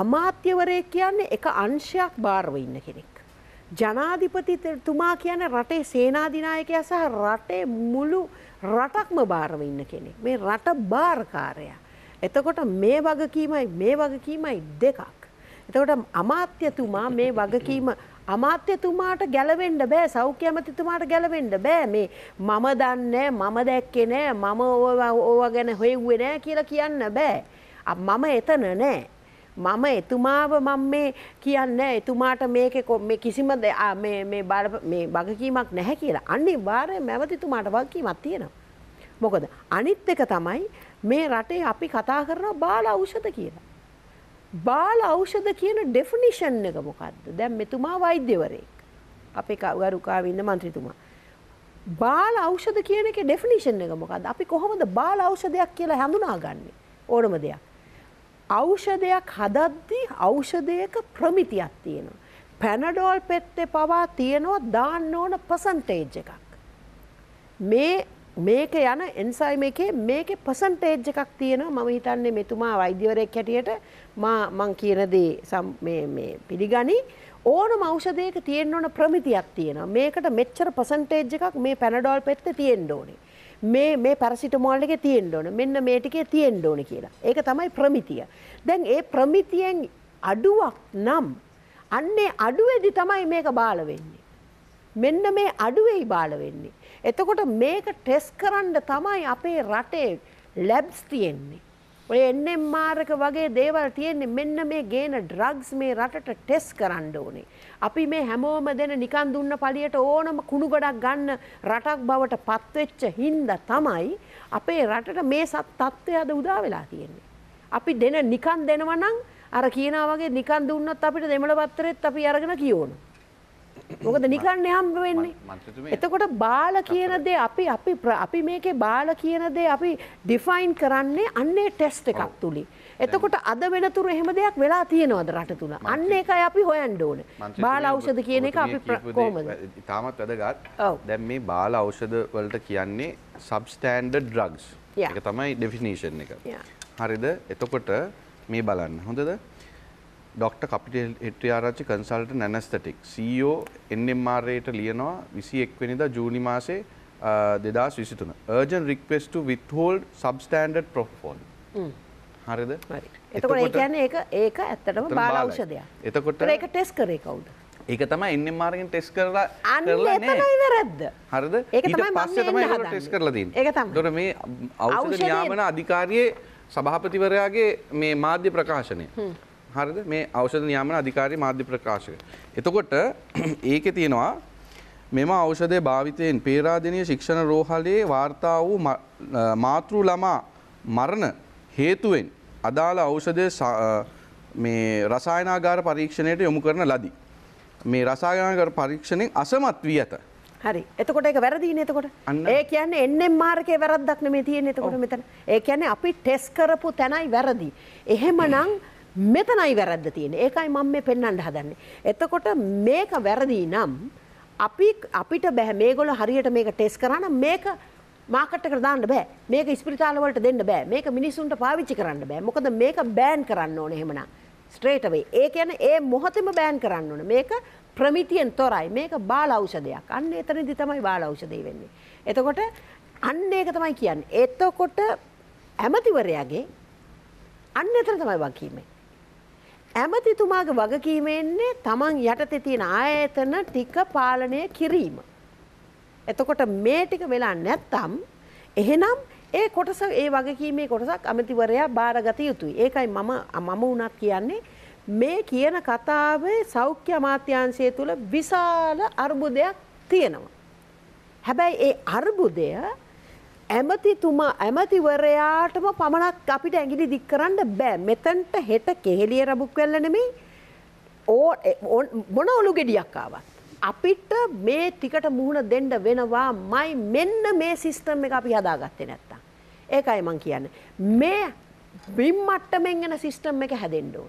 Speaker 9: අමාත්‍යවරය කියන්නේ එක අංශයක් භාරව ඉන්න කෙනෙක්. ජනාධිපතිතුමා කියන රටේ සේනාධිනායකයා සහ රටේ මුළු රටක්ම භාරව ඉන්න කෙනෙක්. මේ රට භාරකාරයා. එතකොට මේ වගකීමයි මේ වගකීමයි දෙකක්. එතකොට අමාත්‍යතුමා මේ වගකීම අමාත්‍යතුමාට ගැලවෙන්න බෑ සෞඛ්‍ය ඇමතිතුමාට ගැලවෙන්න බෑ මේ මම දන්නේ මම දැක්කේ නෑ මම ඕවා ගැන හොයුවේ නෑ කියලා කියන්න බෑ. මම එතන නෑ. මම එතුමාව මම මේ කියන්න එතුමාට මේක කිසිම බගකීමක් නැහැ කියලා අනි වාරය මැවතිතුමාට වගකීමත් තියෙනවා. මොකද අනිත් එක තමයි මේ රටේ අපි කතා කරන බාල අවෂත කියලා. බාල ඖෂධ කියන ඩෙෆිනිෂන් එක මොකද්ද? දැන් මෙතුමා වෛද්‍යවරයෙක්. අපේ ගරුකාවේ ඉන්න മന്ത്രിතුමා. බාල ඖෂධ කියන එකේ ඩෙෆිනිෂන් එක මොකද්ද? අපි කොහොමද බාල ඖෂධයක් කියලා හඳුනාගන්නේ? ඕනම දෙයක්. ඖෂධයක් හදද්දී ඖෂධයක ප්‍රමිතියක් තියෙනවා. පැනඩෝල් පෙත්තේ පවා තියෙනවා දාන්න ඕන පර්සන්ටේජ් එකක්. මේ මේක යන එන්සයිම් එකේ මේකේ පර්සන්ටේජ් එකක් තියෙනවා මම හිතන්නේ මෙතුමා වෛද්‍යවරයෙක් හැටියට මා මං කියන දේ මේ මේ පිළිගනි ඕනම ඖෂධයක තියෙන්න ඕන ප්‍රමිතියක් තියෙනවා මේකට මෙච්චර පර්සන්ටේජ් එකක් මේ පැනඩෝල් පෙත්තේ තියෙන්න ඕනේ මේ මේ පැරසිටමෝල් එකේ තියෙන්න ඕන මෙන්න මේ ටිකේ තියෙන්න ඕන කියලා ඒක තමයි ප්‍රමිතිය දැන් ඒ ප්‍රමිතියෙන් අඩුවක් නම් අන්නේ අඩුවේදි තමයි මේක බාල වෙන්නේ මෙන්න මේ අඩුවේයි බාල වෙන්නේ එතකොට මේක ටෙස් කරන්න තමයි අපේ රටේ ලැබ්ස් තියෙන්නේ. ඔය එන්නම් මාරක වගේ දේවල් තියෙන්නේ මෙන්න මේ ගේන ඩ්‍රග්ස් මේ රටට ටෙස් කරන්න ඕනේ. අපි මේ හැමෝම දෙන නිකන් දුන්න පළියට ඕනම කුණු ගොඩක් ගන්න රටක් බවට පත්වෙච්ච හින්දා තමයි අපේ රටට මේ සත් තත්ත්වය අද උදා වෙලා තියෙන්නේ. අපි දෙන නිකන් දෙනවා නම් අර කියනා වගේ නිකන් දුන්නොත් අපිට දෙමළ පත්‍රෙත් අපි අරගෙන කියවනවා. මොකද නිකන්නේ හම්බ වෙන්නේ එතකොට බාල කියන දේ අපි අපි අපි මේකේ බාල කියන දේ අපි ඩිෆයින් කරන්නේ අන්නේ ටෙස්ට් එකක් තුලින් එතකොට අද වෙනතුරු එහෙම දෙයක් වෙලා තියෙනවද රට තුල අන්න ඒකයි අපි හොයන්න ඕනේ බාල ඖෂධ කියන එක අපි කොහොමද
Speaker 3: තාමත් වැඩගත් දැන් මේ බාල ඖෂධ වලට කියන්නේ සබ්ස්ටෑන්ඩඩ් ඩ්‍රග්ස් ඒක තමයි ඩෙෆිනිෂන් එක හරිද එතකොට මේ බලන්න හොඳද ඩොක්ට කපිටල් එට්‍රියාරච්චි කන්සල්ට නැනස්තටික් සෝ එන්නම්මාර්යට ලියනවා විසි එක්වෙනිද ජූනි මාසේ දෙදස් විසිතුන urgent request to withhold substandard propofol හරිද එතකොට ඒ කියන්නේ
Speaker 9: ඒක ඒක ඇත්තටම බාල ඖෂධයක් එතකොට ඒක ටෙස්ට් කරේ කවුද
Speaker 3: ඒක තමයි NMR එකෙන් ටෙස්ට් කරලා කරලා නෑ අන්න එතනයි වැරද්ද හරිද ඒක තමයි මම පස්සේ තමයි ඒක ටෙස්ට් කරලා දෙන්නේ ඒක තමයි ඒතකොට මේ ඖෂධ නියාමන අධිකාරියේ සභාපතිවරයාගේ මේ මාධ්‍ය ප්‍රකාශනය හරිද මේ ඖෂධ නියාමන අධිකාරී මාධ්‍ය ප්‍රකාශක. එතකොට ඒකේ තියෙනවා මෙම ඖෂධය භාවිතයෙන් පේරාදෙණිය ශික්ෂණ රෝහලේ වාර්තා වූ මාතෘ ළමා මරණ හේතුවෙන් අදාළ ඖෂධය මේ රසායනාගාර පරීක්ෂණයට යොමු කරන ලදී. මේ රසායනාගාර පරීක්ෂණයෙන් අසමත් වී ඇත.
Speaker 9: හරි. එතකොට ඒක වැරදිනේ එතකොට. ඒ කියන්නේ NM මාර්ගයේ වැරද්දක් නෙමෙයි තියෙන්නේ එතකොට මෙතන. ඒ කියන්නේ අපි ටෙස්ට් කරපු තැනයි වැරදි. එහෙමනම් මෙතනයි වැරද්ද තියෙන්නේ. ඒකයි මම මේ පෙන්වන්න හදන්නේ. එතකොට මේක වැරදි නම් අපි අපිට බෑ මේගොල්ලෝ හරියට මේක ටෙස්ට් කරා නම් මේක මාකට් එකට දාන්න බෑ. මේක ඉස්පිරිතාල වලට දෙන්න බෑ. මේක මිනිස්සුන්ට පාවිච්චි කරන්න බෑ. මොකද මේක බෑන් කරන්න ඕනේ එහෙමනම්. ස්ට්‍රේට් අවේ. ඒ කියන්නේ ඒ මොහොතේම බෑන් කරන්න ඕනේ. මේක ප්‍රමිතියෙන් තොරයි. මේක බාල ඖෂධයක්. අන්න එතනදි තමයි බාල ඖෂධය වෙන්නේ. එතකොට අන්න ඒක තමයි කියන්නේ. එතකොට ඇමතිවරයාගේ අන්න එතන තමයි වකීමේ. ඇමතිතුමාගේ වගකීමෙන්නේ තමන් යටතේ තියෙන ආයතන ටික පාලනය කිරීම. එතකොට මේ ටික වෙලා නැත්තම් එහෙනම් ඒ කොටස ඒ වගකීමේ කොටසක් ඇමතිවරයා බාරගත යුතුයි. ඒකයි මම මම උනත් කියන්නේ මේ කියන කතාවේ සෞඛ්‍ය අමාත්‍යාංශය තුල විශාල අර්බුදයක් තියෙනවා. හැබැයි ඒ අර්බුදය ඇමතිතුමා ඇමතිවරයාටම පමණක් අපිට ඇගිලි දික් කරන්න බෑ මෙතැන්ට හෙට කෙහෙලිය රබුක් වෙල්ල නෙමෙයි ඕ මොන ඔලු ගෙඩියක්කාවත්. අපිට මේ ටිකට මුහුණ දෙන්න වෙනවා මයි මෙන්න මේ සිිස්ටම් එක අපි හදාගත්තේ නැත්තා. ඒකයි මං කියන්න. මේ බිම්මට්ටමෙන් එන සිිස්ටම් එක හැදෙන්ඩෝ.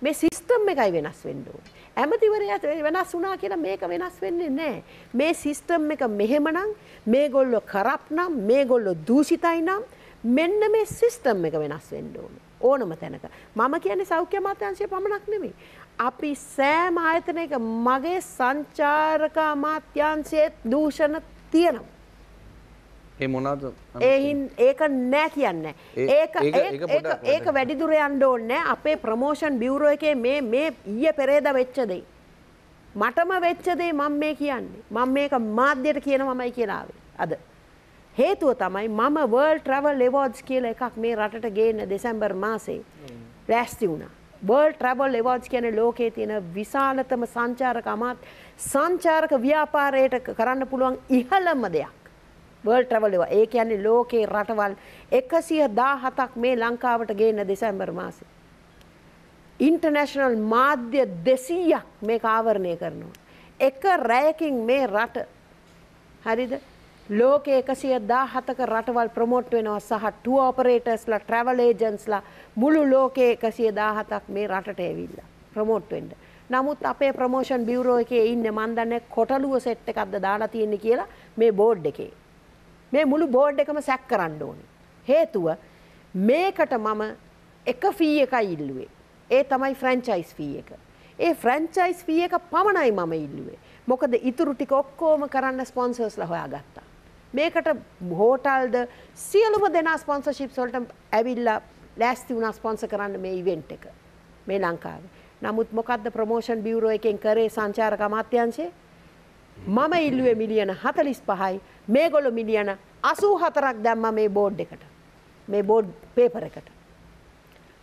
Speaker 9: මේ සිිස්ටම් එකයි වෙනස් වෙන්ඩෝ. ඇමතිවරයාට වෙනස් වුණා කියලා මේක වෙනස් වෙන්නේ නැහැ. මේ සිස්ටම් එක මෙහෙමනම් මේගොල්ලෝ කරප් නම් මේගොල්ලෝ දූෂිතයි නම් මෙන්න මේ සිස්ටම් එක වෙනස් වෙන්න ඕන. ඕනම තැනක. මම කියන්නේ සෞඛ්‍ය අමාත්‍යාංශය පමණක් නෙමෙයි. අපි සෑම ආයතනයක මගේ සංචාරක අමාත්‍යාංශයේ දූෂණ තියෙනවා.
Speaker 3: ඒ මොනද ඒහින්
Speaker 9: ඒක නෑ කියන්න ඒක ඒක වැඩිදුර යන්න ඕන්නෑ අපේ ප්‍රමෝෂන් බිවරෝ එකේ මේ මේ ඊය පෙරේද වෙච්චදයි. මටම වෙච්චදේ මං මේ කියන්නේ මං මේක මාධ්‍යයට කියන මමයි කියලාවේ අද. හේතුව තමයි මම වර්ල් ට්‍රවල් ලෙවෝඩ්ස් කියල එකක් මේ රට ගේන්න දෙසැම්බර් මාසේ රැස්ති වුණා. බර්ල් ට්‍රවල් ලෙවෝඩ්ස් කියන ලෝකයේ තියෙන විශාලතම සංචාරක අමාත් සංචාරක ව්‍යාපාරයට කරන්න පුළුවන් ඉහළම දෙයක්. වර්ල්ඩ් ට්‍රැවල් ඒවා. ඒ කියන්නේ ලෝකේ රටවල් 117ක් මේ ලංකාවට ගේන දෙසැම්බර් මාසේ. ඉන්ටර්නැෂනල් මාධ්‍ය 200ක් මේක ආවරණය කරනවා. එක රැයකින් මේ රට හරිද? ලෝකේ 117ක රටවල් ප්‍රොමෝට් වෙනවා සහ ටූ ඔපරේටර්ස්ලා ට්‍රැවල් ඒජන්ට්ස්ලා මුළු ලෝකේ 117ක් මේ රටට එවිල්ලා ප්‍රොමෝට් වෙන්න. නමුත් අපේ ප්‍රොමෝෂන් බියුරෝ එකේ ඉන්නේ මන් දන්නේ කොටලුව සෙට් එකක්ද දාලා තියෙන්නේ කියලා මේ බෝඩ් එකේ. මේ මුළු බෝඩ් එකම සැක් කරන්න ඕනි. හේතුව මේකට මම එක ෆී එකයි ඉල්ලුවේ. ඒ තමයි ෆ්‍රැන්චයිස් ෆී එක. ඒ ෆ්‍රැන්චයිස් ෆී එක පමණයි මම ඉල්ලුවේ. මොකද ඉතුරු ටික ඔක්කොම කරන්න ස්පොන්සර්ස්ලා හොයාගත්තා. මේකට හෝටල්ද සියලුම දෙනා ස්පොන්සර්ෂිප් වලට ඇවිල්ලා ලෑස්ති වුණා ස්පොන්සර් කරන්න මේ ඉවෙන්ට් එක. මේ ලංකාවේ. නමුත් මොකද්ද ප්‍රොමෝෂන් බියුරෝ එකෙන් කරේ සංචාරක අමාත්‍යාංශයේ? මම ඉල්ලුවේ මිලියන 45යි මේගොල්ලෝ මිලියන 84ක් දැම්මා මේ බෝඩ් එකට මේ බෝඩ් පේපර් එකට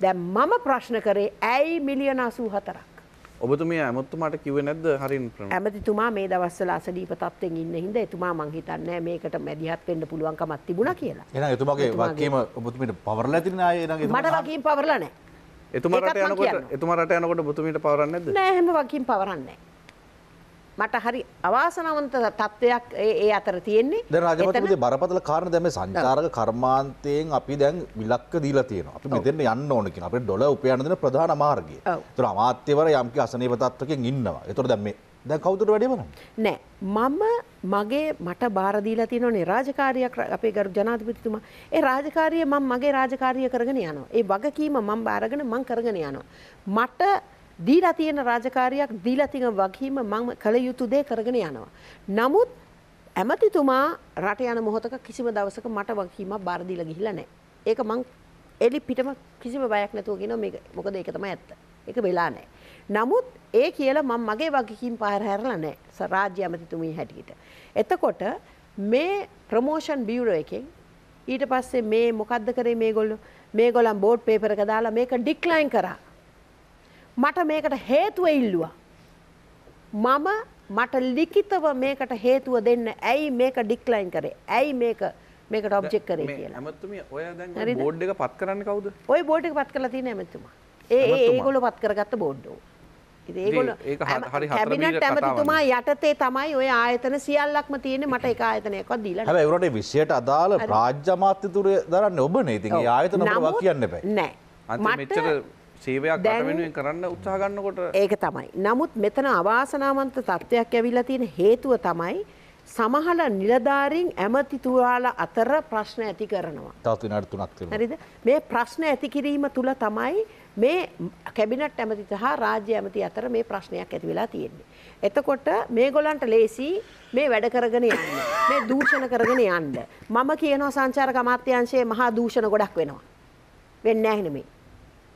Speaker 9: දැන් මම ප්‍රශ්න කරේ ඇයි මිලියන 84ක්
Speaker 3: ඔබතුමිය ඇමතුමාට කිව්වේ නැද්ද හරින්
Speaker 9: ඇමතිතුමා මේ දවස්වල අසනීප තත්ත්වෙන් ඉන්න හින්දා එතුමා මං හිතන්නේ මේකට මැදිහත් වෙන්න පුළුවන් කමක් තිබුණා කියලා
Speaker 3: එහෙනම් එතුමාගේ වගකීම ඔබතුමියට පවර්ලා තින්නේ ආයේ එහෙනම් මට
Speaker 9: වගකීම පවර්ලා නැහැ
Speaker 3: එතුමා රට යනකොට එතුමා රට යනකොට ඔබතුමියට පවරන්නේ නැද්ද නෑ
Speaker 9: එහෙම වගකීම පවරන්නේ නැහැ මට හරි අවාසනාවන්ත තත්ත්වයක් ඒ අතර තියෙන්නේ ද රජමතේ
Speaker 1: බරපතල කාරණ දැම සංචාරක කර්මාන්තයෙන් අපි දැන් විලක්ක දීලා තියෙන අපි මෙතන්න යන්න ඕනකින් අපට ඩොල උපයන්දන ප්‍රධාන මාර්ගය තුර අමාත්‍යවර යම්කි අසනය තත්වකින් ඉන්නවා එතුර දැම්මේ දැ කවුතුට වැඩිවන
Speaker 9: නෑ මම මගේ මට බාරදීලා තියන නේ රාජකාරයක් අපේ ගරු ජනාධිපතිතුමා ඒ රාජකාරිය මං මගේ රාජකාරය කරගෙන යනවා ඒ වගකීම මං බාරගෙන මං කරගෙන යනවා මට දීලා තියෙන රාජකාරියක් දීලා තියෙන වගකීම මම කළ යුතු දේ කරගෙන යනවා. නමුත් ඇමතිතුමා රට යන මොහොතක කිසිම දවසක මට වගකීමක් බාර දීලා ගිහිල්ලා නැහැ. ඒක මං එලි පිටම කිසිම බයක් නැතුව කියනවා මේක. මොකද ඒක තමයි ඇත්ත. ඒක වෙලා නැහැ. නමුත් ඒ කියලා මම මගේ වගකීම් පාර හැරලා නැහැ. රාජ්‍ය ඇමතිතුමිය හැටියට. එතකොට මේ ප්‍රමෝෂන් බියුරෝ එකෙන් ඊට පස්සේ මේ මොකද්ද කරේ මේගොල්ලෝ? මේගොල්ලන් බෝඩ් පේපර් එක දාලා මේක ඩික්ලයින් කරා. මට මේකට හේතුව ඉල්ලුවා. මම මට ලිඛිතව මේකට හේතුව දෙන්න ඇයි මේක ඩික්ලයින් කරේ? ඇයි මේක මේකට ඔබ්ජෙක්ට් කරේ කියලා.
Speaker 3: ඇමතුමිය ඔය දැන් බෝඩ් එක පත් කරන්න කවුද?
Speaker 9: ඔය බෝඩ් එක පත් කරලා තියෙන ඇමතුමා. ඒ ඒ ඒගොල්ලෝ පත් කරගත්ත බෝඩ් එක.
Speaker 3: ඉතින් ඒගොල්ලෝ ඒක හරි හතර මීට ඇමතුමා
Speaker 9: යටතේ තමයි ඔය ආයතන සියල්ලක්ම තියෙන්නේ මට එක ආයතනයක්වත් දීලා නැහැ. හැබැයි
Speaker 1: ඒකට විශේෂයට අදාළ රාජ්‍ය අමාත්‍යතුරු දරන්නේ ඔබනේ. ඉතින් ඒ ආයතන ඔබ වා කියන්න එපා. නෑ.
Speaker 9: අන්තිමේ මෙච්චර
Speaker 3: සේවයක් වෙනුවෙන් කරන්න
Speaker 9: උත්සාහ ගන්නකොට ඒක තමයි. නමුත් මෙතන අවාසනාවන්ත තත්ත්වයක් ඇවිල්ලා තියෙන හේතුව තමයි සමහර නිලධාරීන් ඇමතිතුවාල අතර ප්‍රශ්න ඇති කරනවා.
Speaker 1: තවත් විනාඩි 3ක් තියෙනවා.
Speaker 9: හරිද? මේ ප්‍රශ්න ඇති කිරීම තුල තමයි මේ කැබිනට් ඇමති සහ රාජ්‍ය ඇමති අතර මේ ප්‍රශ්නයක් ඇති වෙලා තියෙන්නේ. එතකොට මේගොල්ලන්ට ලේසි මේ වැඩ කරගෙන යන්න. මේ දූෂණ කරගෙන යන්න. මම කියනවා සංචාරක අමාත්‍යාංශයේ මහා දූෂණ ගොඩක් වෙනවා. වෙන්නේ නැහැ නෙමෙයි.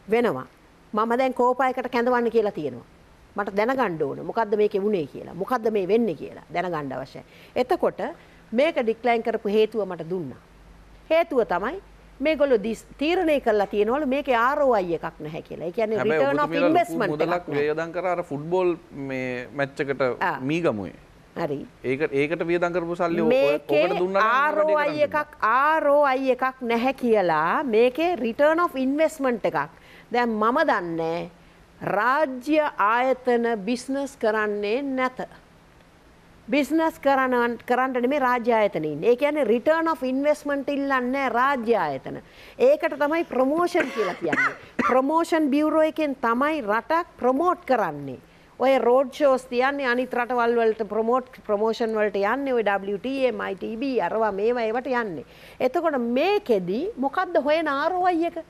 Speaker 9: වෙනවා. මම දැන් කෝපායකට කැඳවන්න කියලා තියෙනවා. මට දැනගන්න ඕන මොකද්ද මේකේ වුනේ කියලා. මොකද්ද මේ වෙන්නේ කියලා දැනගන්න අවශ්‍යයි. එතකොට මේක ඩික්ලයින් කරපු හේතුව මට දුන්නා. හේතුව තමයි මේගොල්ලෝ තීරණය කරලා තියෙනවලු මේකේ ROI එකක් නැහැ කියලා. ඒ කියන්නේ return of investment මුදලක්
Speaker 3: වියදම් කරා අර ෆුට්බෝල් මේ මැච් එකට මීගමුවේ. හරි. ඒක ඒකට වියදම් කරපු සල්ලි ඔකට දුන්නා ROI
Speaker 9: එකක් ROI එකක් නැහැ කියලා මේකේ return of investment එකක්. දැන් මම දන්නේ රාජ්‍ය ආයතන බිස්නස් කරන්නේ නැත. බිස්නස් කරන කරන්න නෙමේ රාජ්‍ය ආයතන ඉන්නේ. ඒ කියන්නේ රිටර්න් ඔෆ් ඉන්වෙස්ට්මන්ට් ඉල්ලන්නේ රාජ්‍ය ආයතන. ඒකට තමයි ප්‍රොමෝෂන් කියලා කියන්නේ. ප්‍රොමෝෂන් බියුරෝ එකෙන් තමයි රටක් ප්‍රොමෝට් කරන්නේ. ඔය රෝඩ් ෂෝස් තියන්නේ අනිත් රටවල් වලට ප්‍රොමෝට් ප්‍රොමෝෂන් වලට යන්නේ ඔය WTA MITB අරවා මේවා ඒවට යන්නේ. එතකොට මේකෙදි මොකද්ද හොයන ROI එක?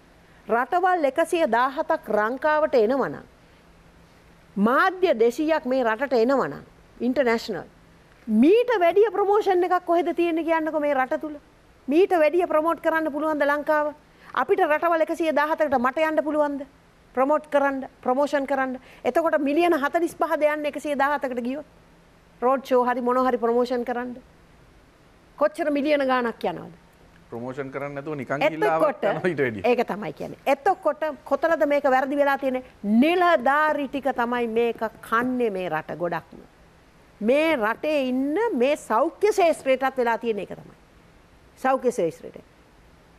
Speaker 9: රටවල් එකසිය දාහතක් රංකාවට එනවනම්. මාධ්‍ය දෙසීයක් මේ රටට එනවනම් ඉන්ටර්නැශනල්. මීට වැඩිය ප්‍රමෝෂණ එකක් කොහෙද තියෙන කියන්නක මේ රට තුළ. මීට වැඩිය ප්‍රමෝට් කරන්න පුළුවන්ද ලංකාව. අපිට රටවල් එකසිය දාහතකට මට යන්න පුළුවන්ද. ප්‍රමෝට් කරන්න ප්‍රමෝෂන් කරන්න එතකොට මිලියන හතලිස් පහ දෙයන්න එකසිේ දාහතකට ගියොත් රෝඩ් ෂෝ හරි මොනොහරි ප්‍රමෝෂන් කරන්න. කොච්චර මිලියන ගානක් යනවද.
Speaker 3: ප්‍රමෝෂන් කරන්න නැතුව නිකන් ගිල්ලාවට ඊට වැඩිය.
Speaker 9: ඒක තමයි කියන්නේ. එතකොට කොතනද මේක වැරදි වෙලා තියෙන්නේ? නිලධාරි ටික තමයි මේක කන්නේ මේ රට ගොඩක්ම. මේ රටේ ඉන්න මේ සෞඛ්‍ය ශාස්ත්‍රයටත් වෙලා තියෙන එක තමයි. සෞඛ්‍ය ශාස්ත්‍රයට.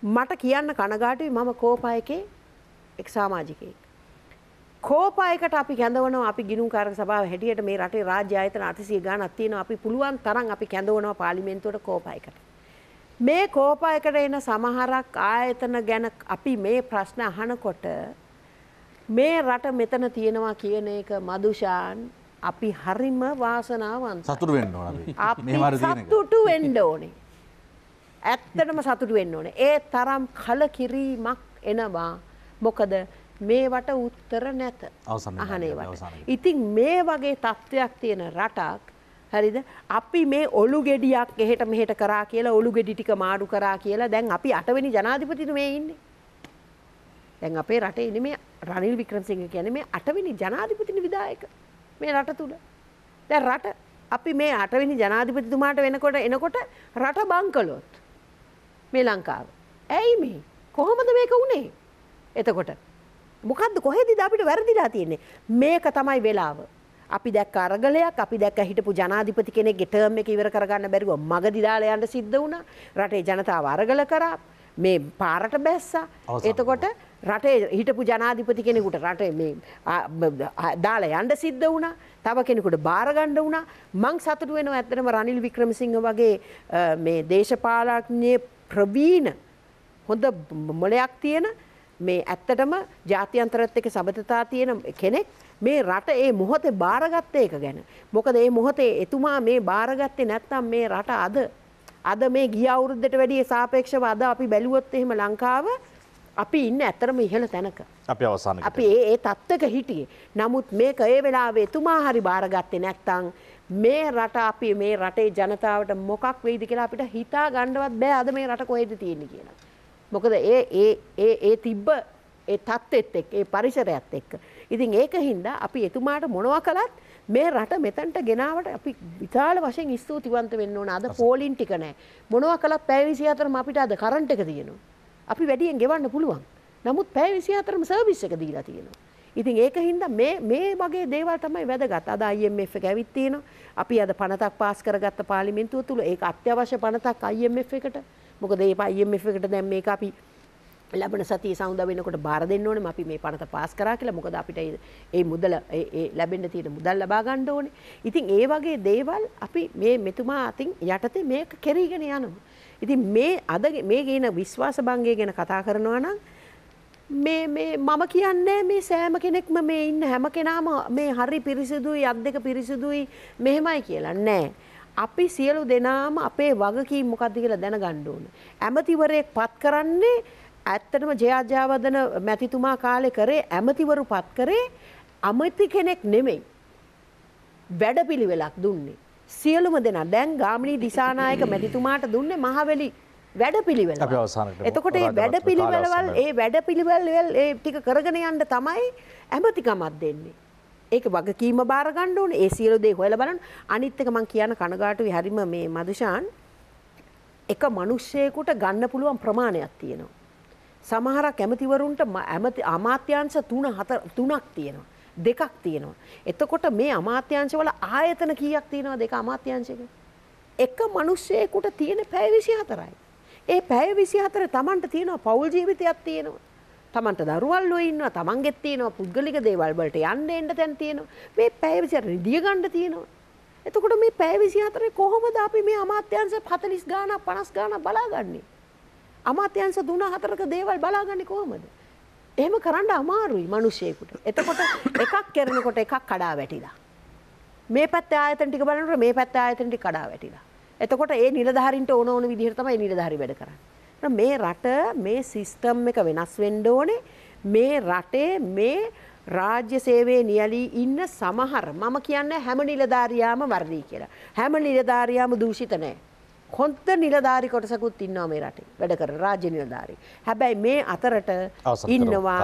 Speaker 9: මට කියන්න කනගාටුයි මම කෝපායකේ එක් සමාජිකයෙක්. කෝපායකට අපි කැඳවනවා අපි ගිනුම්කාරක සභාව හැටියට මේ රටේ රාජ්‍ය ආයතන අතිසිය ගාණක් තියෙනවා අපි පුළුවන් තරම් අපි කැඳවනවා පාර්ලිමේන්තුවට කෝපායකට. මේ කෝපායකට එන සමහරක් ආයතන ගැන අපි මේ ප්‍රශ්න අහනකොට මේ රට මෙතන තියෙනවා කියන එක මදුෂාන් අපි හරිම වාසනාවන් සතුට වෙන්න ඕන සතුටු වෙන්න ඕනේ ඇත්තටම සතුට වෙන්න ඕනේ ඒ තරම් කල කිරීමක් එනවා මොකද මේවට උත්තර නැත අහනේවට ඉතින් මේ වගේ තත්ත්වයක් තියෙන රටක් හරිද අපි මේ ඔලු ගෙඩියක් එහෙට මෙහෙට කරා කියලා ඔලු ගෙඩි ටික මාරු කරා කියලා දැන් අපි අටවෙනි ජනාධිපතිතු මේ ඉන්නේ දැන් අපේ රටේ ඉන්නේ මේ රනිල් වික්‍රමසිංහ කියන්නේ මේ අටවෙනි ජනාධිපතිනි විධායක මේ රට තුල දැන් රට අපි මේ අටවෙනි ජනාධිපතිතුමාට වෙනකොට එනකොට රට බං කළොත් මේ ලංකාව ඇයි මේ කොහොමද මේක උනේ එතකොට මොකද්ද කොහෙද අපිට වැරදිලා තියෙන්නේ මේක තමයි වෙලාව අපි දැක් අරගලයක් අපි දැක හිටපු ජනාධිපති කෙනෙක් ගෙටර්ම එක ඉවර කරගන්න බැරිව මග දිලාල යන්න සිද්ධ වුණ රටේ ජනතාව අරගල කරා මේ පාරට බැස්සා එතකොට රටේ හිටපු ජනාධිපති කෙනෙකුට රටේ මේ දාලා යන්න සිද්ධ වුණා තව කෙනෙකුට බාරගණ්ඩ වුණා මං සතුට වෙනවා ඇත්තනම රනිල් වික්‍රමසිංහ වගේ මේ දේශපාලඥයේ ප්‍රවීණ හොඳ මොලයක් තියෙන මේ ඇත්තටම ජාතියන්තරත් එක සබතතා තියෙන කෙනෙක් මේ රට ඒ මොහොතේ බාරගත්ත එක ගැන. මොකද ඒ මොහොතේ එතුමා මේ බාරගත්තේ නැත්තම් මේ රට අද අද මේ ගිය අවුරුද්දට වැඩිය සාපේක්ෂව අද අපි බැලුවොත් එහෙම ලංකාව අපි ඉන්න ඇතරම ඉහළ තැනක.
Speaker 1: අපි අවසාන අපි
Speaker 9: ඒ ඒ තත්ත්වක හිටියේ. නමුත් මේක ඒ වෙලාවේ එතුමා හරි බාරගත්තේ නැත්තම් මේ රට අපි මේ රටේ ජනතාවට මොකක් වෙයිද කියලා අපිට හිතා ගන්නවත් බෑ අද මේ රට කොහෙද තියෙන්නේ කියලා. මොකද ඒ ඒ ඒ ඒ තිබ්බ ඒ තත්ත්වෙත් එක්ක ඒ පරිසරයත් එක්ක ඉතින් ඒක හින්දා අපි එතුමාට මොනවා කළත් මේ රට මෙතන්ට ගෙනාවට අපි විතාල වශයෙන් ස්තුතිවන්ත වෙන්න ඕන අද පෝලින් ටික නෑ මොනවා කළත් පැය 24ම අපිට අද කරන්ට් එක තියෙනවා. අපි වැඩියෙන් ගෙවන්න පුළුවන්. නමුත් පැය 24ම සර්විස් එක දීලා තියෙනවා. ඉතින් ඒක හින්දා මේ මේ වගේ දේවල් තමයි වැදගත්. අද IMF එක ඇවිත් තියෙනවා. අපි අද පනතක් පාස් කරගත්ත පාර්ලිමේන්තුව තුල ඒක අත්‍යවශ්‍ය පනතක් IMF එකට. මොකද ඒ IMF එකට දැන් මේක අපි ලැබන සතිය සෞද වෙනකොට බාර දෙන්න ඕනේ අපි මේ පනත පාස් කරා කියලා මොකද අපිට ඒ මුදල ඒ ලැබෙන්න තියෙන මුදල් ලබා ගන්න ඕනේ. ඉතින් ඒ වගේ දේවල් අපි මේ මෙතුමා අතින් යටතේ මේක කෙරීගෙන යනවා. ඉතින් මේ අද මේ කියන විශ්වාස භංගය ගැන කතා කරනවා නම් මේ මේ මම කියන්නේ මේ සෑම කෙනෙක්ම මේ ඉන්න හැම කෙනාම මේ හරි පිරිසිදුයි අත් දෙක පිරිසිදුයි මෙහෙමයි කියලා නෑ. අපි සියලු දෙනාම අපේ වගකීම් මොකක්ද කියලා දැනගන්න ඕනේ. ඇමතිවරයෙක් පත් කරන්නේ ඇත්තටම ජයාජාවදන මැතිතුමා කාලෙ කරේ ඇමතිවරු පත් කරේ අමති කෙනෙක් නෙමෙයි. වැඩපිළිවෙලක් දුන්නේ. සියලුම දෙෙන දැන් ගාමිණී දිසානායක මැතිතුමාට දුන්නේ මහවැලි වැඩපිළිවෙල
Speaker 1: එතකොට ඒ වැඩ පිළිවෙලවල් ඒ
Speaker 9: වැඩ පිළිවෙල්වල් ඒ ටික කරගෙන යන්න තමයි ඇමතිකමත් දෙන්නේ. ඒක වගකීම බාරගණ්ඩ ඕන ඒ සියලුදේ හොල බලන් අනිත්තක මං කියන කනගාටු හැරිම මේ මදුෂාන් එක මනුෂ්‍යයකුට ගන්න පුළුවන් ප්‍රමාණයක් තියෙනවා. සමහරක් ඇමතිවරුන්ට අමාත්‍යංශ තුන තුනක් තියෙනවා. දෙකක් තියෙනවා. එතකොට මේ අමාත්‍යංශවල ආයතන කීයක් තියෙනවා දෙක අමාත්‍යංශක? එක මිනිස්සෙකුට තියෙන පැය 24යි. ඒ පැය 24 තමන්ට තියෙනවා පෞල් ජීවිතයක් තියෙනවා. තමන්ට දරුවල්ලෝ ඉන්නවා තමන්ගෙත් තියෙනවා පුද්ගලික දේවල් වලට යන්න එන්න තැන් තියෙනවා. මේ පැය 24 නිදිය ගන්න තියෙනවා. එතකොට මේ පැය 24 කොහොමද අපි මේ අමාත්‍යංශ 40 ගාණක් 50 ගාණක් බලාගන්නේ? අමාත්‍යංශ 3 4ක දේවල් බලාගන්නේ කොහමද? එහෙම කරන්න අමාරුයි මිනිස්සෙකුට. එතකොට එකක් කරනකොට එකක් කඩා වැටිලා. මේ පැත්තේ ආයතන ටික බලනකොට මේ පැත්තේ ආයතන ටික කඩා වැටිලා. එතකොට ඒ නිලධාරින්ට ඕන ඕන විදිහට තමයි නිලධාරි වැඩ කරන්නේ. මේ රට මේ සිස්ටම් එක වෙනස් වෙන්න ඕනේ. මේ රටේ මේ රාජ්‍ය සේවයේ නියලී ඉන්න සමහර මම කියන්නේ හැම නිලධාරියාම වර්ණී කියලා. හැම නිලධාරියාම දූෂිත නැහැ. කොන්ත නිලධාරි කොටසකුත් ඉන්නවා මේ රටේ වැඩ කරන රාජ්‍ය නිලධාරී. හැබැයි මේ අතරට ඉන්නවා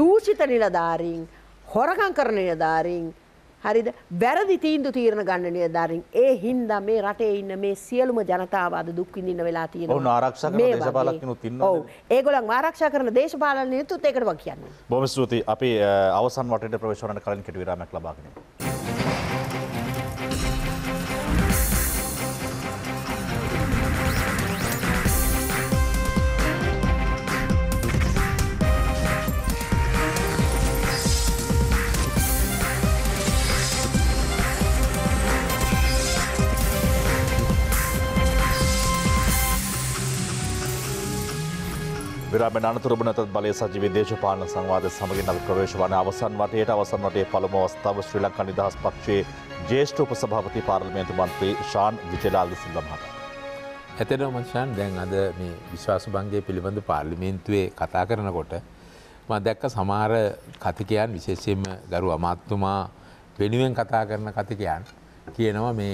Speaker 9: දූෂිත නිලධාරීන්, හොරකම් කරන නිලධාරීන්, හරිද? වැරදි තීන්දුව තීරණ ගන්න නිලධාරීන්. ඒ හින්දා මේ රටේ ඉන්න මේ සියලුම ජනතාව අද දුක් විඳින්න වෙලා තියෙනවා. ඔව් ආරක්ෂා කරන දේශපාලකයන්ුත් ඉන්නවා. ඔව්. ඒගොල්ලන් ආරක්ෂා කරන දේශපාලනයතුත් ඒකට වා කියන්නේ.
Speaker 1: බොහොම ස්තුතියි. අපි අවසන් වටේට ප්‍රවේශ කරන කලින් කෙටි විරාමයක් ලබා ගනිමු. විරාමෙන් අනතුරු වන තත් බලය සජීවී දේශපාලන සංවාදය සමගින් අද ප්‍රවේශ වන අවසන් වටේට අවසන් වටේ පළමු අවස්ථාව ශ්‍රී ලංකා නිදහස් පක්ෂයේ
Speaker 7: ජ්‍යෙෂ්ඨ උපසභාපති පාර්ලිමේන්තු මන්ත්‍රී ෂාන් විජේලාල් සිල්වා මහතා. ඇතනම ෂාන් දැන් අද මේ විශ්වාස භංගය පිළිබඳ පාර්ලිමේන්තුවේ කතා කරනකොට මම දැක්ක සමහර කතිකයන් විශේෂයෙන්ම ගරු අමාත්තුමා වෙනුවෙන් කතා කරන කතිකයන් කියනවා මේ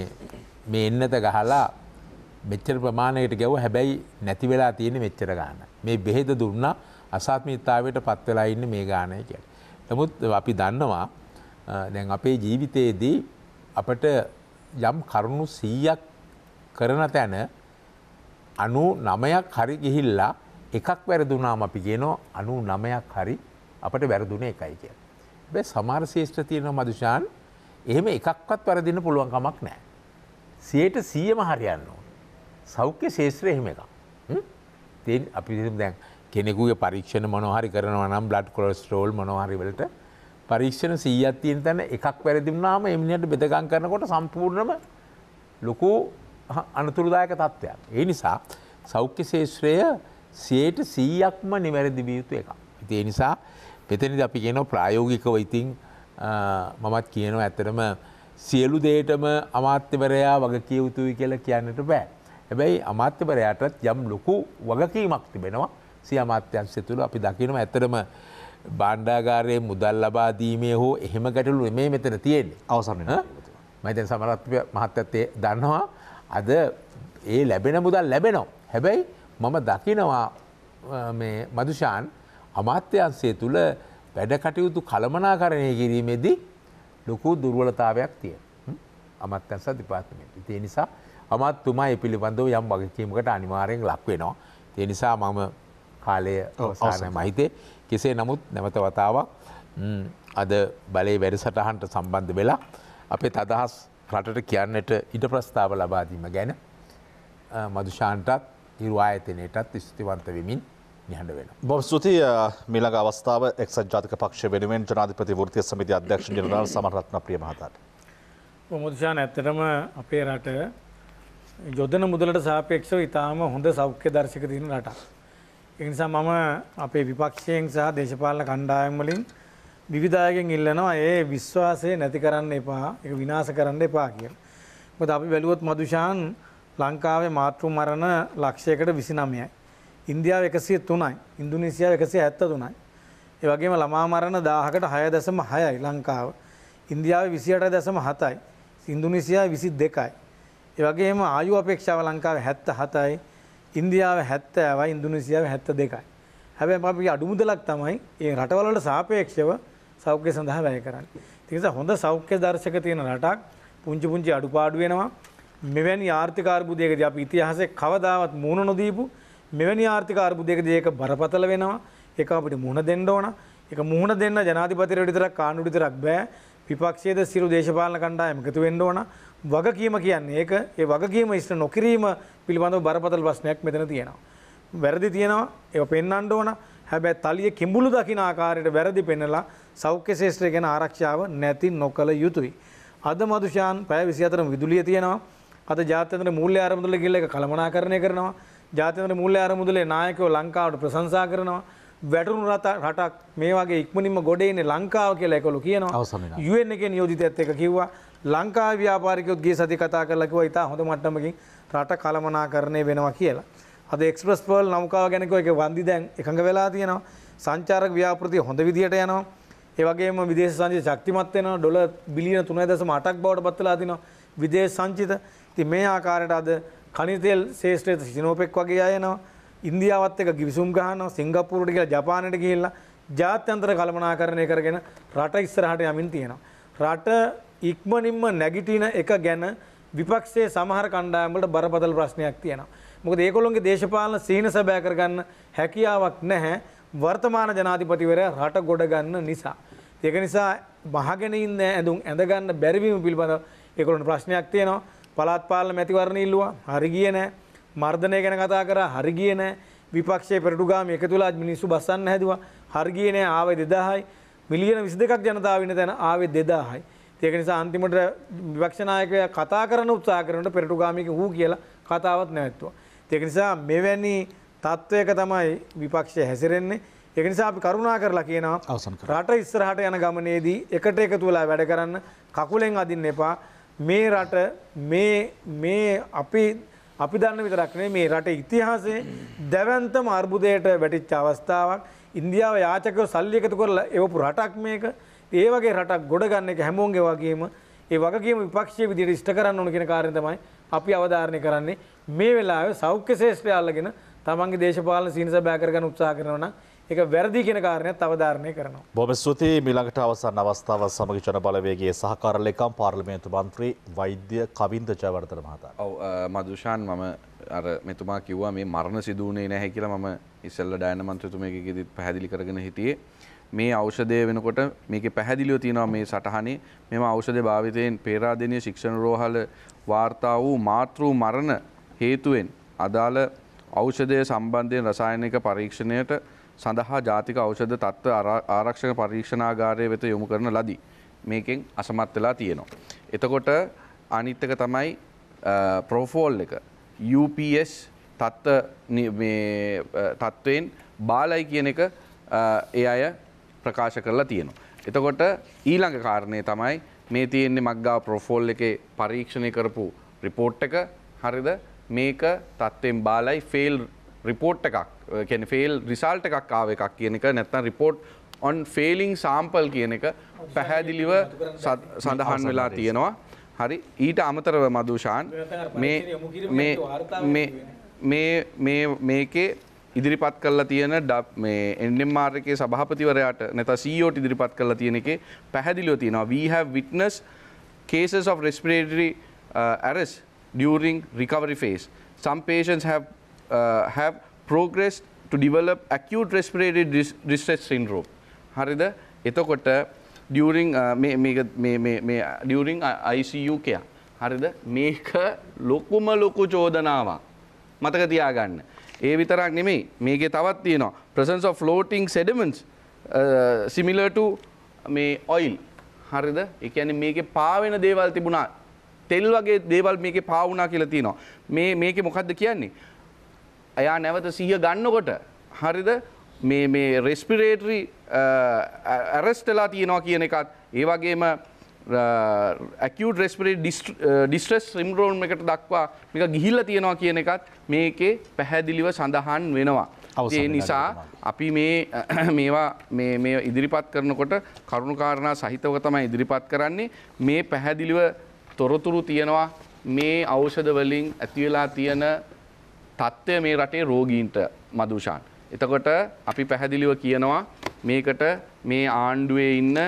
Speaker 7: මේ එන්නත ගහලා මෙච්චර ප්‍රමාණයකට ගැව හැබැයි නැති වෙලා තියෙන මෙච්චර ගාන්න. මේ බෙහෙද දුන්න අසාත්මීතාවට පත්වෙලා ඉන්න මේ ගානය කියට. නමුත් අපි දන්නවා දැන් අපේ ජීවිතයේදී අපට යම් කරුණු සීයක් කරන තැන අනු නමයක් හරි ගිහිල්ලා එකක් වැරදුනාම අපි කියනෝ අනු නමයක් හරි අපට වැරදුන එකයි කිය. බැ සමාර ශේෂ්ත්‍ර තියෙන මදුෂාන් එහෙම එකක්වත් වැරදින්න පුළුවන්කමක් නෑ. සියයට සියම හරියන්න ඕන. සෞඛ්‍ය ශේෂත්‍ර එහෙම එකක්. තේ අපි දැන් කෙනෙකුගේ පරීක්ෂණ මොනහරි කරනවා නම් බ්ලඩ් කොලස්ටරෝල් මොනහරි වලට පරීක්ෂණ 100ක් තියෙන තැන එකක් වැරදි වුණාම ඒ මිනිහට බෙදගම් කරනකොට සම්පූර්ණම ලොකු අනතුරුදායක තත්ත්වයක්. ඒ නිසා සෞඛ්‍ය ශේත්‍රය 100%ක්ම නිවැරදි විය යුතු එකක්. ඉතින් ඒ නිසා මෙතනදී අපි කියනවා ප්‍රායෝගිකව ඉතින් මමත් කියනවා ඇත්තටම සියලු දෙයකම අමාත්‍යවරයා වග කිය යුතුයි කියලා කියන්නට බෑ. හැබැයි අමාත්‍යවරයටත් යම් ලොකු වගකීමක් තිබෙනවා සිය අමාත්‍යංශය තුළ අපි දකිනවා ඇතරම බණ්ඩාගාරයේ මුදල් ලබා දීමේ හෝ එහෙම ගැටලු මේ මෙතන තියෙන්නේ අවසරන මතන් සමරත්ව මහත්තත්තේ දන්නවා අද ඒ ලැබෙන මුදල් ලැබෙනවා. හැබැයි මම දකිනවා මදුෂාන් අමාත්‍යන්සේ තුළ වැඩ කටයුතු කළමනාකරණය කිරීමේදී ලොකු දුර්වලතාවයක් තිය අමත්තන්ස දෙපාත්මෙන්. ඉතිේ නිසා අමත්තුමා ඒ පිළිබඳව යම් වගකීමකට අනිවාරයෙන් ලක් වෙනවා. ඒ නිසා මම කාලය අවසාන මහිතේ කෙසේ නමුත් නැවත වතාවක් අද බලේ වැඩසටහන්ට සම්බන්ධ වෙලා අපේ තදහස් රටට කියන්නට ඉඩ ප්‍රස්ථාව ලබාදීම ගැන මදුෂාන්ටත් නිර්වායතනයටත් ස්තිවන්ත වෙමින් නිහඬ වෙන. බොම ස්තුතියි මිලඟ අවස්ථාව
Speaker 1: එක්සත් ජාතික පක්ෂ වෙනුවෙන් ජනාධිපති වෘත්තීය සමිති අධ්‍යක්ෂ ජනරාල් සමරත්න ප්‍රියමහතාට.
Speaker 4: මොමුදුෂාන් ඇත්තටම අපේ රට යොදන මුදලට සාපේක්ෂව ඉතාම හොඳ සෞඛ්‍ය දර්ශක තියෙන රටක්. ඒ නිසා මම අපේ විපක්ෂයෙන් සහ දේශපාලන කණ්ඩායම් වලින් විවිධායකයන් ඉල්ලනවා ඒ විශ්වාසය නැති කරන්න එපා, ඒක විනාශ කරන්න එපා කියලා. මොකද අපි බැලුවොත් මදුෂාන් ලංකාවේ මාතෘ මරණ ලක්ෂයකට 29යි. ඉන්දියාව 103යි. ඉන්දුනීසියාව 173යි. ඒ වගේම ළමා මරණ 1000කට 6.6යි ලංකාව. ඉන්දියාවේ 28.7යි. ඉන්දුනීසියාව 22යි. ඒ වගේම ආයු අපේක්ෂාව ලංකාවේ 77යි, ඉන්දියාව 70යි, ඉන්දුනීසියාව 72යි. හැබැයි අපි අඩු මුදලක් තමයි මේ රටවල් වලට සාපේක්ෂව සෞඛ්‍ය සඳහා වැය කරන්නේ. ඒ නිසා හොඳ සෞඛ්‍ය දර්ශක තියෙන රටක් පුංචි පුංචි අඩුපාඩු වෙනවා. මෙවැනි ආර්ථික අර්බුදයකදී අපි ඉතිහාසයේ කවදාවත් මුහුණ නොදීපු මෙවැනි ආර්ථික අර්බුදයකදී ඒක බරපතල වෙනවා. ඒක අපිට මුහුණ දෙන්න ඕන. ඒක මුහුණ දෙන්න ජනාධිපතිරට විතරක් කාණ්ඩුවට විතරක් බෑ. විපක්ෂයේද සියලු දේශපාලන කණ්ඩායම එකතු වෙන්න ඕන. වගකීම කියන්නේ ඒක ඒ වගකීම ඉස්සර නොකිරීම පිළිබඳව බරපතල ප්‍රශ්නයක් මෙතන තියෙනවා. වැරදි තියෙනවා ඒක පෙන්වන්න ඕන. හැබැයි තලිය කිඹුළු දකින ආකාරයට වැරදි පෙන්නලා සෞඛ්‍ය ශාස්ත්‍රය ගැන ආරක්ෂාව නැති නොකළ යුතුයි. අද මදුෂාන් පැය 24ම විදුලිය තියෙනවා. අද ජාත්‍යන්තර මූල්‍ය ආරමුදල ගිල්ල එක කළමනාකරණය කරනවා. ජාත්‍යන්තර මූල්‍ය ආරමුදලේ නායකයෝ ලංකාවට ප්‍රශංසා කරනවා. වැටුණු රටක් මේ වගේ ඉක්මනින්ම ගොඩ එන්නේ ලංකාව කියලා එකලු කියනවා. UN එකේ නියෝජිතයත් එක කිව්වා. ලංකා ව්‍යාපාරිකයොත්ගේ සති කතා කරලකිව ඉතා හොඳ මට්ටමකින් රට කළමනාකරණය වෙනවා කියලා. අද එක්ස්ප්‍රස් පර්ල් නෞකාව ගැනකෝ එක වන්දි දැන් එකඟ වෙලා තියෙනවා සංචාරක ව්‍යාපෘතිය හොඳ විදිහට යනවා. ඒ වගේම විදේශ සංචිත ශක්තිමත් වෙනවා ඩොලර් බිලියන 3.8ක් බවට පත් වෙලා තිනවා විදේශ සංචිත. ඉතින් මේ ආකාරයට අද කනිතෙල් ශේෂ්ත්‍රයේ සිනෝපෙක් වගේ අය එනවා. ඉන්දියාවත් එක්ක ගිවිසුම් ගහනවා සිංගප්පූරුවට කියලා ජපානයට ගිහිල්ලා ජාත්‍යන්තර කළමනාකරණය කරගෙන රට ඉස්සරහට යමින් තියෙනවා. රට ඉක්මනින්ම නැගිටින එක ගැන විපක්ෂයේ සමහර කණ්ඩායම්වලට බරපතල ප්‍රශ්නයක් තියෙනවා. මොකද ඒගොල්ලොන්ගේ දේශපාලන සීන සැබෑ කරගන්න හැකියාවක් නැහැ වර්තමාන ජනාධිපතිවරයා රට ගොඩ ගන්න නිසා. ඒක නිසා මහගෙන ඉන්න ඇඳුම් ඇඳ ගන්න බැරි වීම පිළිබඳව ඒගොල්ලන්ට ප්‍රශ්නයක් තියෙනවා. පළාත් පාලන මැතිවරණ ඉල්ලුවා. හරි ගියේ නැහැ. මර්ධනය ගැන කතා කරා. හරි ගියේ නැහැ. විපක්ෂයේ පෙරටුගාම එකතු වෙලා මිනිස්සු බස්සන්න හැදුවා. හරි ගියේ නැහැ. ආවේ 2000යි. මිලියන 22ක් ජනතාව ඉන්න තැන ආවේ 2000යි. ඒක නිසා අන්තිමට විපක්ෂ නායකයා කතා කරන උත්සාහ කරනකොට පෙරටුගාමික හූ කියලා කතාවක් නැවැත්තුවා. ඒක නිසා මෙවැනි තත්වයක තමයි විපක්ෂය හැසිරෙන්නේ. ඒක නිසා අපි කරුණා කරලා කියනවා රට ඉස්සරහට යන ගමනේදී එකට එකතු වෙලා වැඩ කරන්න කකුලෙන් අදින්න එපා. මේ රට මේ මේ අපි අපි දන්න විතරක් නෙවෙයි මේ රටේ ඉතිහාසයේ දැවැන්තම අර්බුදයට වැටිච්ච අවස්ථාවක්. ඉන්දියාව යාචකව සල්ලි එකතු කරලා එවපු රටක් මේක. ඒ වගේ රටක් ගොඩ ගන්න එක හැමෝන්ගේ වගේම ඒ වගේම විපක්ෂයේ විදිහට ඉෂ්ට කරන්න ඕන කියන කාර්යය තමයි අපි අවධාරණය කරන්නේ මේ වෙලාවේ සෞඛ්‍ය ශාස්ත්‍රය අල්ලගෙන තමන්ගේ දේශපාලන සීනස බෑ කරගන්න උත්සාහ කරනවා නම් ඒක වැරදි කියන කාරණයක් අවධාරණය කරනවා.
Speaker 1: බොහොම ස්තුතියි මීළඟට අවසන් අවස්ථාව සමග ජන බලවේගයේ සහකාර ලේකම් පාර්ලිමේන්තු මන්ත්‍රී
Speaker 3: වෛද්‍ය කවින්ද ජයවර්ධන මහතා. ඔව් මදුෂාන් මම අර මෙතුමා කිව්වා මේ මරණ සිදු වුණේ නැහැ කියලා මම ඉස්සෙල්ලා ඩයන මන්ත්‍රීතුමෙක්ගෙදිත් පැහැදිලි කරගෙන හිටියේ. මේ ඖෂධය වෙනකොට මේක පැහැදිලිව තියෙනවා මේ සටහනේ මෙම ඖෂධ භාවිතයෙන් පේරාදෙණිය ශික්ෂණ රෝහල වාර්තා වූ මාතෘ මරණ හේතුවෙන් අදාළ ඖෂධය සම්බන්ධයෙන් රසායනික පරීක්ෂණයට සඳහා ජාතික ඖෂධ තත්ත්ව ආරක්ෂක පරීක්ෂණාගාරය වෙත යොමු කරන ලදී. මේකෙන් අසමත් වෙලා තියෙනවා. එතකොට අනිත් එක තමයි ප්‍රොෆෝල් එක UPS තත්ත්ව මේ තත්ත්වයෙන් බාලයි කියන එක ඒ අය ප්‍රකාශ කරලා තියෙනවා. එතකොට ඊළඟ කාරණය තමයි මේ තියෙන්නේ මක්ගා ප්‍රොෆෝල් එකේ පරීක්ෂණය කරපු රිපෝට් එක හරිද මේක තත්ත්වෙන් බාලයි ෆේල් රිපෝට් එකක් කියන්නේ ෆේල් රිසල්ට් එකක් ආව එකක් කියන එක නැත්නම් රිපෝට් on failing sample කියන එක පැහැදිලිව සඳහන් වෙලා තියෙනවා. හරි ඊට අමතරව මදුෂාන් මේ මේ මේ මේ මේකේ ඉදිරිපත් කරලා තියෙන එන්ඩම්මාර් එකේ සභහපතිවරයාට නැත සෝට ඉදිරිපත් කරලා තියෙන එක පැහැදිලිව තියෙනවා වහ විටනස් cases of respiratory uh, arrest during recovery phase. Some patients have, uh, have progressed to develop acute respiratory dis distress syndrome. හරිද එතකොට during uh, during uh, ICU care හරිද මේක ලොකුම ලොකු චෝදනාවක් මතක තියාගන්න. ඒ විතරක් නෙමෙයි මේකේ තවත් තියෙනවා presence of floating sediments uh, similar to මේ oil හරිද ඒ කියන්නේ මේකේ පාවෙන දේවල් තිබුණා තෙල් වගේ දේවල් මේකේ පාවුණා කියලා තියෙනවා මේ මේකේ මොකද්ද කියන්නේ එයා නැවත සිහිය ගන්නකොට හරිද මේ මේ respiratory arrest වෙලා තියෙනවා කියන එකත් ඒ වගේම ඇකියුට් රෙස්පරේ ඩිස්ට්‍රෙස් රිම්රෝන් එකට දක්වා මේක ගිහිල්ල තියෙනවා කියන එකත් මේකේ පැහැදිලිව සඳහන් වෙනවා. ඒ නිසා අපි මේ මේවා මේ ඉදිරිපත් කරනකොට කරුණුකාරණා සහිතව තමයි ඉදිරිපත් කරන්නේ මේ පැහැදිලිව තොරතුරු තියෙනවා මේ අවෂධ වලින් ඇතිවෙලා තියෙන තත්ත්වය මේ රටේ රෝගීන්ට මදුෂාන්. එතකොට අපි පැහැදිලිව කියනවා මේකට මේ ආණ්ඩුවේ ඉන්න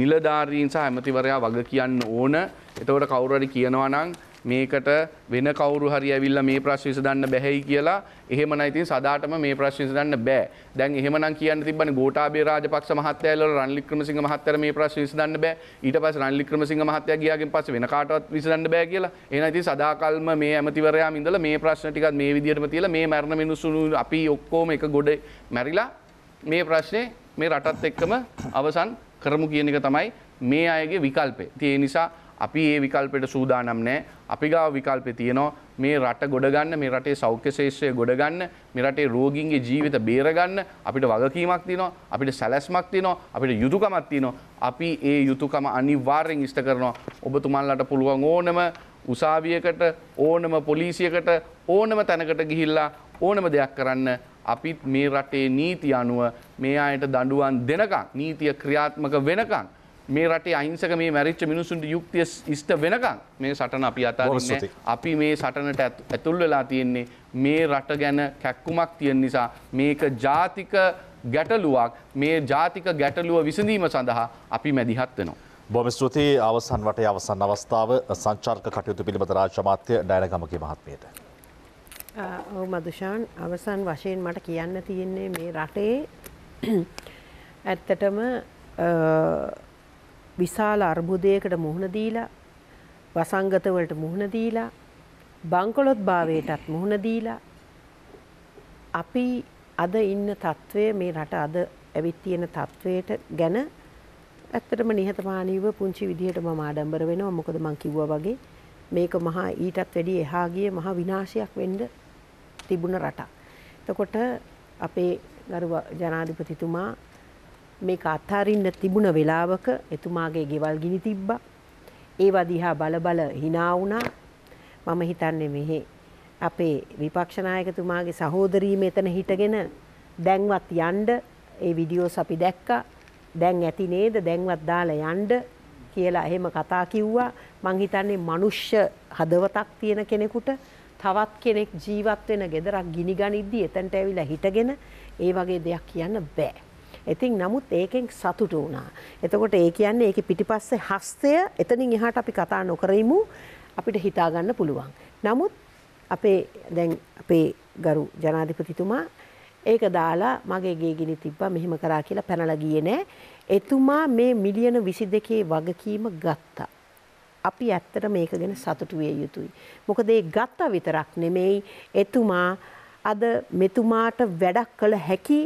Speaker 3: නිලධාරීන් සහ ඇමතිවරයා වග කියන්න ඕන. එතකොට කවුරු හරි කියනවා නම් මේකට වෙන කවරු හරි ඇවිල්ලා මේ ප්‍රශ්න විසඳන්න බැහැයි කියලා එහෙමනම් ඉතින් සදාටම මේ ප්‍රශ්න විසඳන්න බෑ. දැන් එහෙමනම් කියන්න තිබ්බනේ ගෝඨාභය රාජපක්ෂ මහත්තයාල රනිල් වික්‍රමසිංහ මහත්තයාට මේ ප්‍රශ්න විසඳන්න බෑ. ඊට පස්සේ රනිල් වික්‍රමසිංහ මහත්තයා ගියාගෙන් පස්සේ වෙන කාටවත් විසඳන්න බෑ කියලා. එහෙනම් ඉතින් සදාකල්ම මේ ඇමතිවරයාම ඉඳලා මේ ප්‍රශ්න ටිකක් මේ විදිහටම තියලා මේ මරණ මිනිස්සුණු අපි ඔක්කොම එක ගොඩ මැරිලා මේ ප්‍රශ්නේ මේ රටත් එක්කම අවසන් කරමු කියන එක තමයි මේ අයගේ විකල්පය. ඉතින් ඒ නිසා අපි ඒ විකල්පයට සූදානම් නෑ අපි ගාව විකල්පෙ තියෙනවා මේ රට ගොඩගන්න මේ රටේ සෞඛ්‍ය ශේෂය ගොඩගන්න මේ රටේ රෝගීන්ගේ ජීවිත බේරගන්න අපිට වගකීමක් තියෙනවා අපිට සැලැස්මක් තියෙනවා අපිට යුතුයකමක් තියෙනවා අපි ඒ යුතුයකම අනිවාර්යෙන් ඉෂ්ට කරනවා ඔබතුමන්ලට පුළුවන් ඕනම උසාවියකට ඕනම පොලිසියකට ඕනම තැනකට ගිහිල්ලා ඕනම දෙයක් කරන්න අපිත් මේ රටේ නීති අනුව මේ අයට දඬුවම් දෙනකම් නීතිය ක්‍රියාත්මක වෙනකම් මේ රටේ අහිංසක මේ මැරිච්ච මිනිසුන්ට යුක්තිය ඉෂ්ට වෙනකම් මේ සටන අපි අතාරින්නේ අපි මේ සටනට ඇතුල් වෙලා තියෙන්නේ මේ රට ගැන කැක්කුමක් තියෙන නිසා මේක ජාතික ගැටලුවක් මේ ජාතික ගැටලුව විසඳීම සඳහා අපි මැදිහත් වෙනවා. බොම ස්තුතියි අවසන් වටේ අවසන් අවස්ථාව
Speaker 1: සංචාර්ක කටයුතු පිළිබඳ රාජ්‍ය අමාත්‍ය ඩයනගමගේ මහත්මියට.
Speaker 9: ඔව් මදුෂාන් අවසන් වශයෙන් මට කියන්න තියෙන්නේ මේ රටේ ඇත්තටම විශාල අර්බුදයකට මුහුණ දීලා වසංගත වලට මුහුණ දීලා බංකොලොත් භාවයටත් මුහුණ දීලා අපි අද ඉන්න తත්වයේ මේ රට අද ඇවිත් තියෙන తත්වයට ගැන ඇත්තටම නිහතමානීව පුංචි විදිහට මම ආඩම්බර වෙනවා මොකද මම කිව්වා වගේ මේක මහා ඊටත් වැඩිය එහා ගිය මහා විනාශයක් වෙන්න තිබුණ රටක්. එතකොට අපේ ගරු ජනාධිපතිතුමා මේක අත්හරින්න තිබුණ වෙලාවක එතුමාගේ ගෙවල් ගිනි තිබ්බා. ඒවා දිහා බල බල hina වුණා. මම හිතන්නේ මෙහි අපේ විපක්ෂ නායකතුමාගේ සහෝදරී මෙතන හිටගෙන දැන්වත් යන්න ඒ වීඩියෝස් අපි දැක්කා. දැන් ඇති නේද? දැන්වත් දාලා යන්න කියලා එහෙම කතා කිව්වා. මං හිතන්නේ මිනිස්සු හදවතක් තියෙන කෙනෙකුට තවත් කෙනෙක් ජීවත් වෙන ගෙදරක් ගිනි ගනිද්දි එතනට ඇවිල්ලා හිටගෙන ඒ වගේ දෙයක් කියන්න බෑ. ඉතින් නමුත් ඒකෙන් සතුටු වුණා. එතකොට ඒ කියන්නේ ඒක පිටිපස්සේ හස්තය එතනින් එහාට අපි කතා නොකරෙමු අපිට හිතාගන්න පුළුවන්. නමුත් අපේ දැන් අපේ ගරු ජනාධිපතිතුමා ඒක දාලා මගේ ගේ ගිනි තිබ්බා මෙහෙම කරා කියලා පැනලා ගියේ නෑ. එතුමා මේ මිලියන 22 වගකීම ගත්තා. අපි ඇත්තට මේක ගැන සතුටු විය යුතුයි. මොකද ඒ ගත්තා විතරක් නෙමෙයි එතුමා අද මෙතුමාට වැඩක් කළ හැකි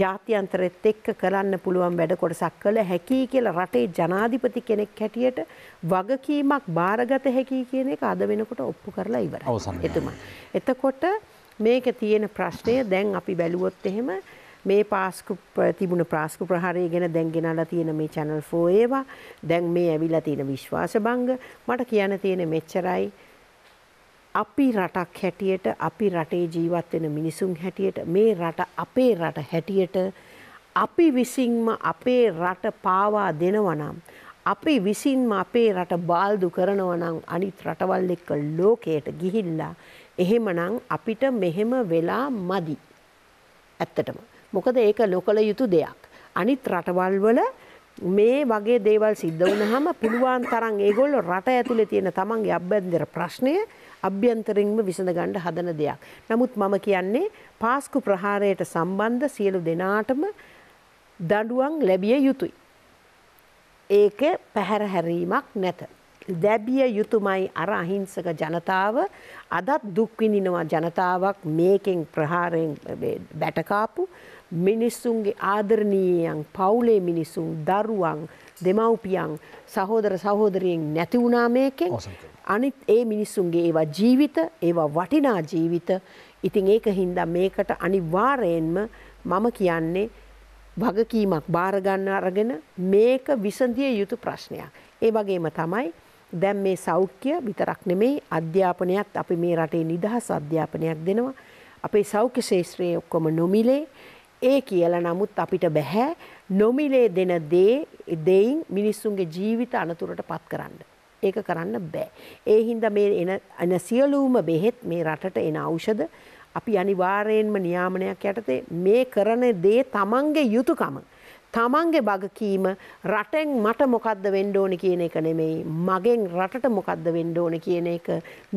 Speaker 9: ජාත්‍යන්තරෙත් එක්ක කරන්න පුළුවන් වැඩ කොටසක් කළ හැකි කියලා රටේ ජනාධිපති කෙනෙක් හැටියට වගකීමක් භාරගත හැකි කියන එක අද වෙනකොට ඔප්පු කරලා ඉවරයි. එතුමා. එතකොට මේක තියෙන ප්‍රශ්නය දැන් අපි බැලුවොත් එහෙම මේ පාස්කු තිබුණ ප්‍රාස්කු ප්‍රහාරය ගැන දැන්ගෙනලා තියෙන මේ චැනල් ෆෝ ඒවා දැන් මේ ඇවිලා තියෙන විශ්වාස බංග මට කියන තියෙන මෙච්චරයි අපි රටක් හැටියට අපි රටේ ජීවත් වෙන මිනිසුන් හැටියට මේ රට අපේ රට හැටියට අපි විසින්ම අපේ රට පාවා දෙනවා නම් අපි විසින්ම අපේ රට බාල්දු කරනවා නම් අනිත් රටවල් එක්ක ලෝකයට ගිහිල්ලා එහෙමනම් අපිට මෙහෙම වෙලා මදි. ඇත්තටම. මොකද ඒක ලොකල යුතු දෙයක්. අනිත් රටවල් වල මේ වගේ දේවල් සිද්ධ වුණාම පුළුවන් තරම් ඒගොල්ලෝ රට ඇතුලේ තියෙන තමන්ගේ අභ්‍යන්තර ප්‍රශ්නය අභ්‍යන්තරයෙන්ම විසඳගන්න හදන දෙයක්. නමුත් මම කියන්නේ පාස්කු ප්‍රහාරයට සම්බන්ධ සියලු දෙනාටම දඬුවම් ලැබිය යුතුය. ඒක පැහැර හැරීමක් නැත. දැබිය යුතුමයි අර අහිංසක ජනතාව අදත් දුක් විඳිනවා ජනතාවක් මේකෙන් ප්‍රහාරයෙන් බැටකාපු මිනිස්සුන්ගේ ආදරණීයයන් පවුලේ මිනිසුන් දරුවන් දෙමව්පියන් සහෝදර සහෝදරයෙන් නැති වුණා මේකෙන් අනිත් ඒ මිනිස්සුන්ගේ ඒවා ජීවිත ඒවා වටිනා ජීවිත ඉතින් ඒක හින්දා මේකට අනිවාරයෙන්ම මම කියන්නේ වගකීමක් භාරගන්න අරගෙන මේක විසඳිය යුතු ප්‍රශ්නයක්. ඒ වගේම තමයි දැන් මේ සෞඛ්‍ය විතරක් නෙමෙයි අධ්‍යාපනයත් අපි මේ රටේ නිදහස් අධ්‍යාපනයක් දෙනවා. අපේ සෞඛ්‍ය ශේත්‍රයේ ඔක්කොම නොමිලේ ඒ කියලා නමුත් අපිට බෑ නොමිලේ දෙන දේ දෙයින් මිනිස්සුන්ගේ ජීවිත අනතුරට පත් කරන්න. ඒක කරන්න බෑ. ඒ හින්දා මේ එන එන සියලුම බෙහෙත් මේ රටට එන ඖෂධ අපි අනිවාර්යයෙන්ම නියාමනයක් යටතේ මේ කරන දේ තමන්ගේ යුතුයකම තමන්ගේ බගකීම රටෙන් මට මොකද්ද වෙන්න ඕනේ කියන එක නෙමෙයි මගෙන් රටට මොකද්ද වෙන්න ඕනේ කියන එක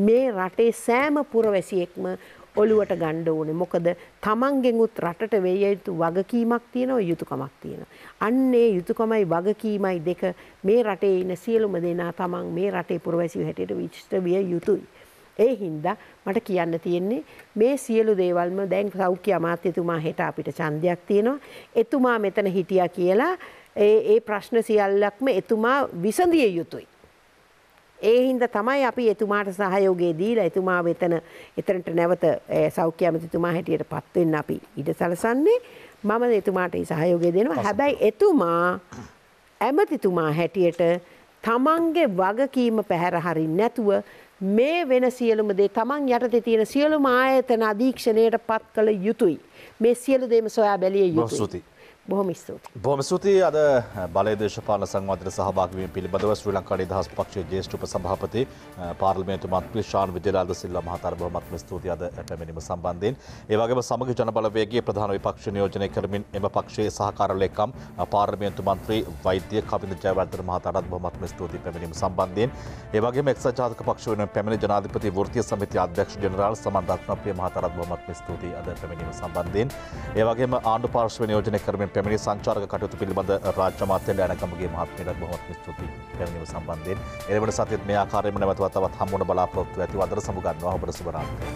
Speaker 9: මේ රටේ සෑම පුරවැසියෙක්ම ඔලුවට ගණ්ඩ ඕනේ මොකද තමන්ගෙනුත් රටට වෙය යුතු වගකීමක් තියෙනවා යුතුකමක් තියෙනවා. අන්නේ යුතුකමයි වගකීමයි දෙක මේ රටේ ඉන්න සියලුම දෙනා තමන් මේ රටේ පුරවැසියෝ හැටියට විචිත විය යුතුයි. ඒ හින්දා මට කියන්න තියෙන්නේ මේ සියලු දේවල්ම දැන් සෞඛ්‍ය අමාත්‍යතුමා හෙට අපිට ඡන්දයක් තියෙනවා. එතුමා මෙතන හිටියා කියලා ඒ ඒ ප්‍රශ්න සියල්ලක්ම එතුමා විසඳිය යුතුයි. ඒ හින්ද තමයි අපි එතුමාට සහයෝගය දීලා එතුමා වෙතන එතනට නැවත සෞඛ්‍ය ඇමතිතුමා හැටියට පත්වෙන්න අපි ඉඩ සලසන්නේ මම එතුමාට සහයෝගය දෙනවා හැබැයි එතුමා ඇමතිතුමා හැටියට තමන්ගේ වගකීම පැහැරහරි නැතුව මේ වෙන සියලුම දේ තමන් යටතේ තියෙන සියලුම ආයතන අධීක්ෂණයට පත් කළ යුතුයි. මේ සියලු දේම සොයා බැලිය යුතුයි. බොහොම ස්තුතියි.
Speaker 1: බොහොම ස්තුතියි අද බලය දේශපාලන සංවාදයට සහභාගී වීම පිළිබඳව ශ්‍රී ලංකාවේ නිදහස් පක්ෂයේ ජ්‍යෙෂ්ඨ උපසභාපති පාර්ලිමේන්තු මන්ත්‍රී ශාන් විජේලාල් සිල්වා මහතාට බොහොමත්ම ස්තුතියි අද පැමිණීම සම්බන්ධයෙන්. ඒ වගේම සමග ජනබලවේගයේ ප්‍රධාන විපක්ෂ නියෝජනය කරමින් එම පක්ෂයේ සහකාර ලේකම් පාර්ලිමේන්තු මන්ත්‍රී වෛද්‍ය කවිඳ ජයවර්ධන මහතාටත් බොහොමත්ම ස්තුතියි පැමිණීම සම්බන්ධයෙන්. ඒ වගේම එක්සත් ජාතික පක්ෂ වෙනුවෙන් පැමිණි ජනාධිපති වෘත්තීය සමිති අධ්‍යක්ෂ ජෙනරාල් සමන් රත්නප්‍රිය මහතාටත් බොහොමත්ම ස්තුතියි අද පැමිණීම සම්බන්ධයෙන්. ඒ වගේම ආණ්ඩු පාර්ශ්ව නියෝජනය කරමින් පැමිණි සංචාරක කටයුතු පිළිබඳ රාජ්‍ය අමාත්‍යයට ඇනකමගේ මහත්මයට බොහොමත්ම ස්තුතියි පැමිණීම සම්බන්ධයෙන්. එළවෙන සතියේත් මේ ආකාරයෙන්ම නැවත වතාවක් හම්බ වුණ බලාපොරොත්තු ඇතිව අදට සමු ගන්නවා ඔබට සුබ රාත්‍රියක්.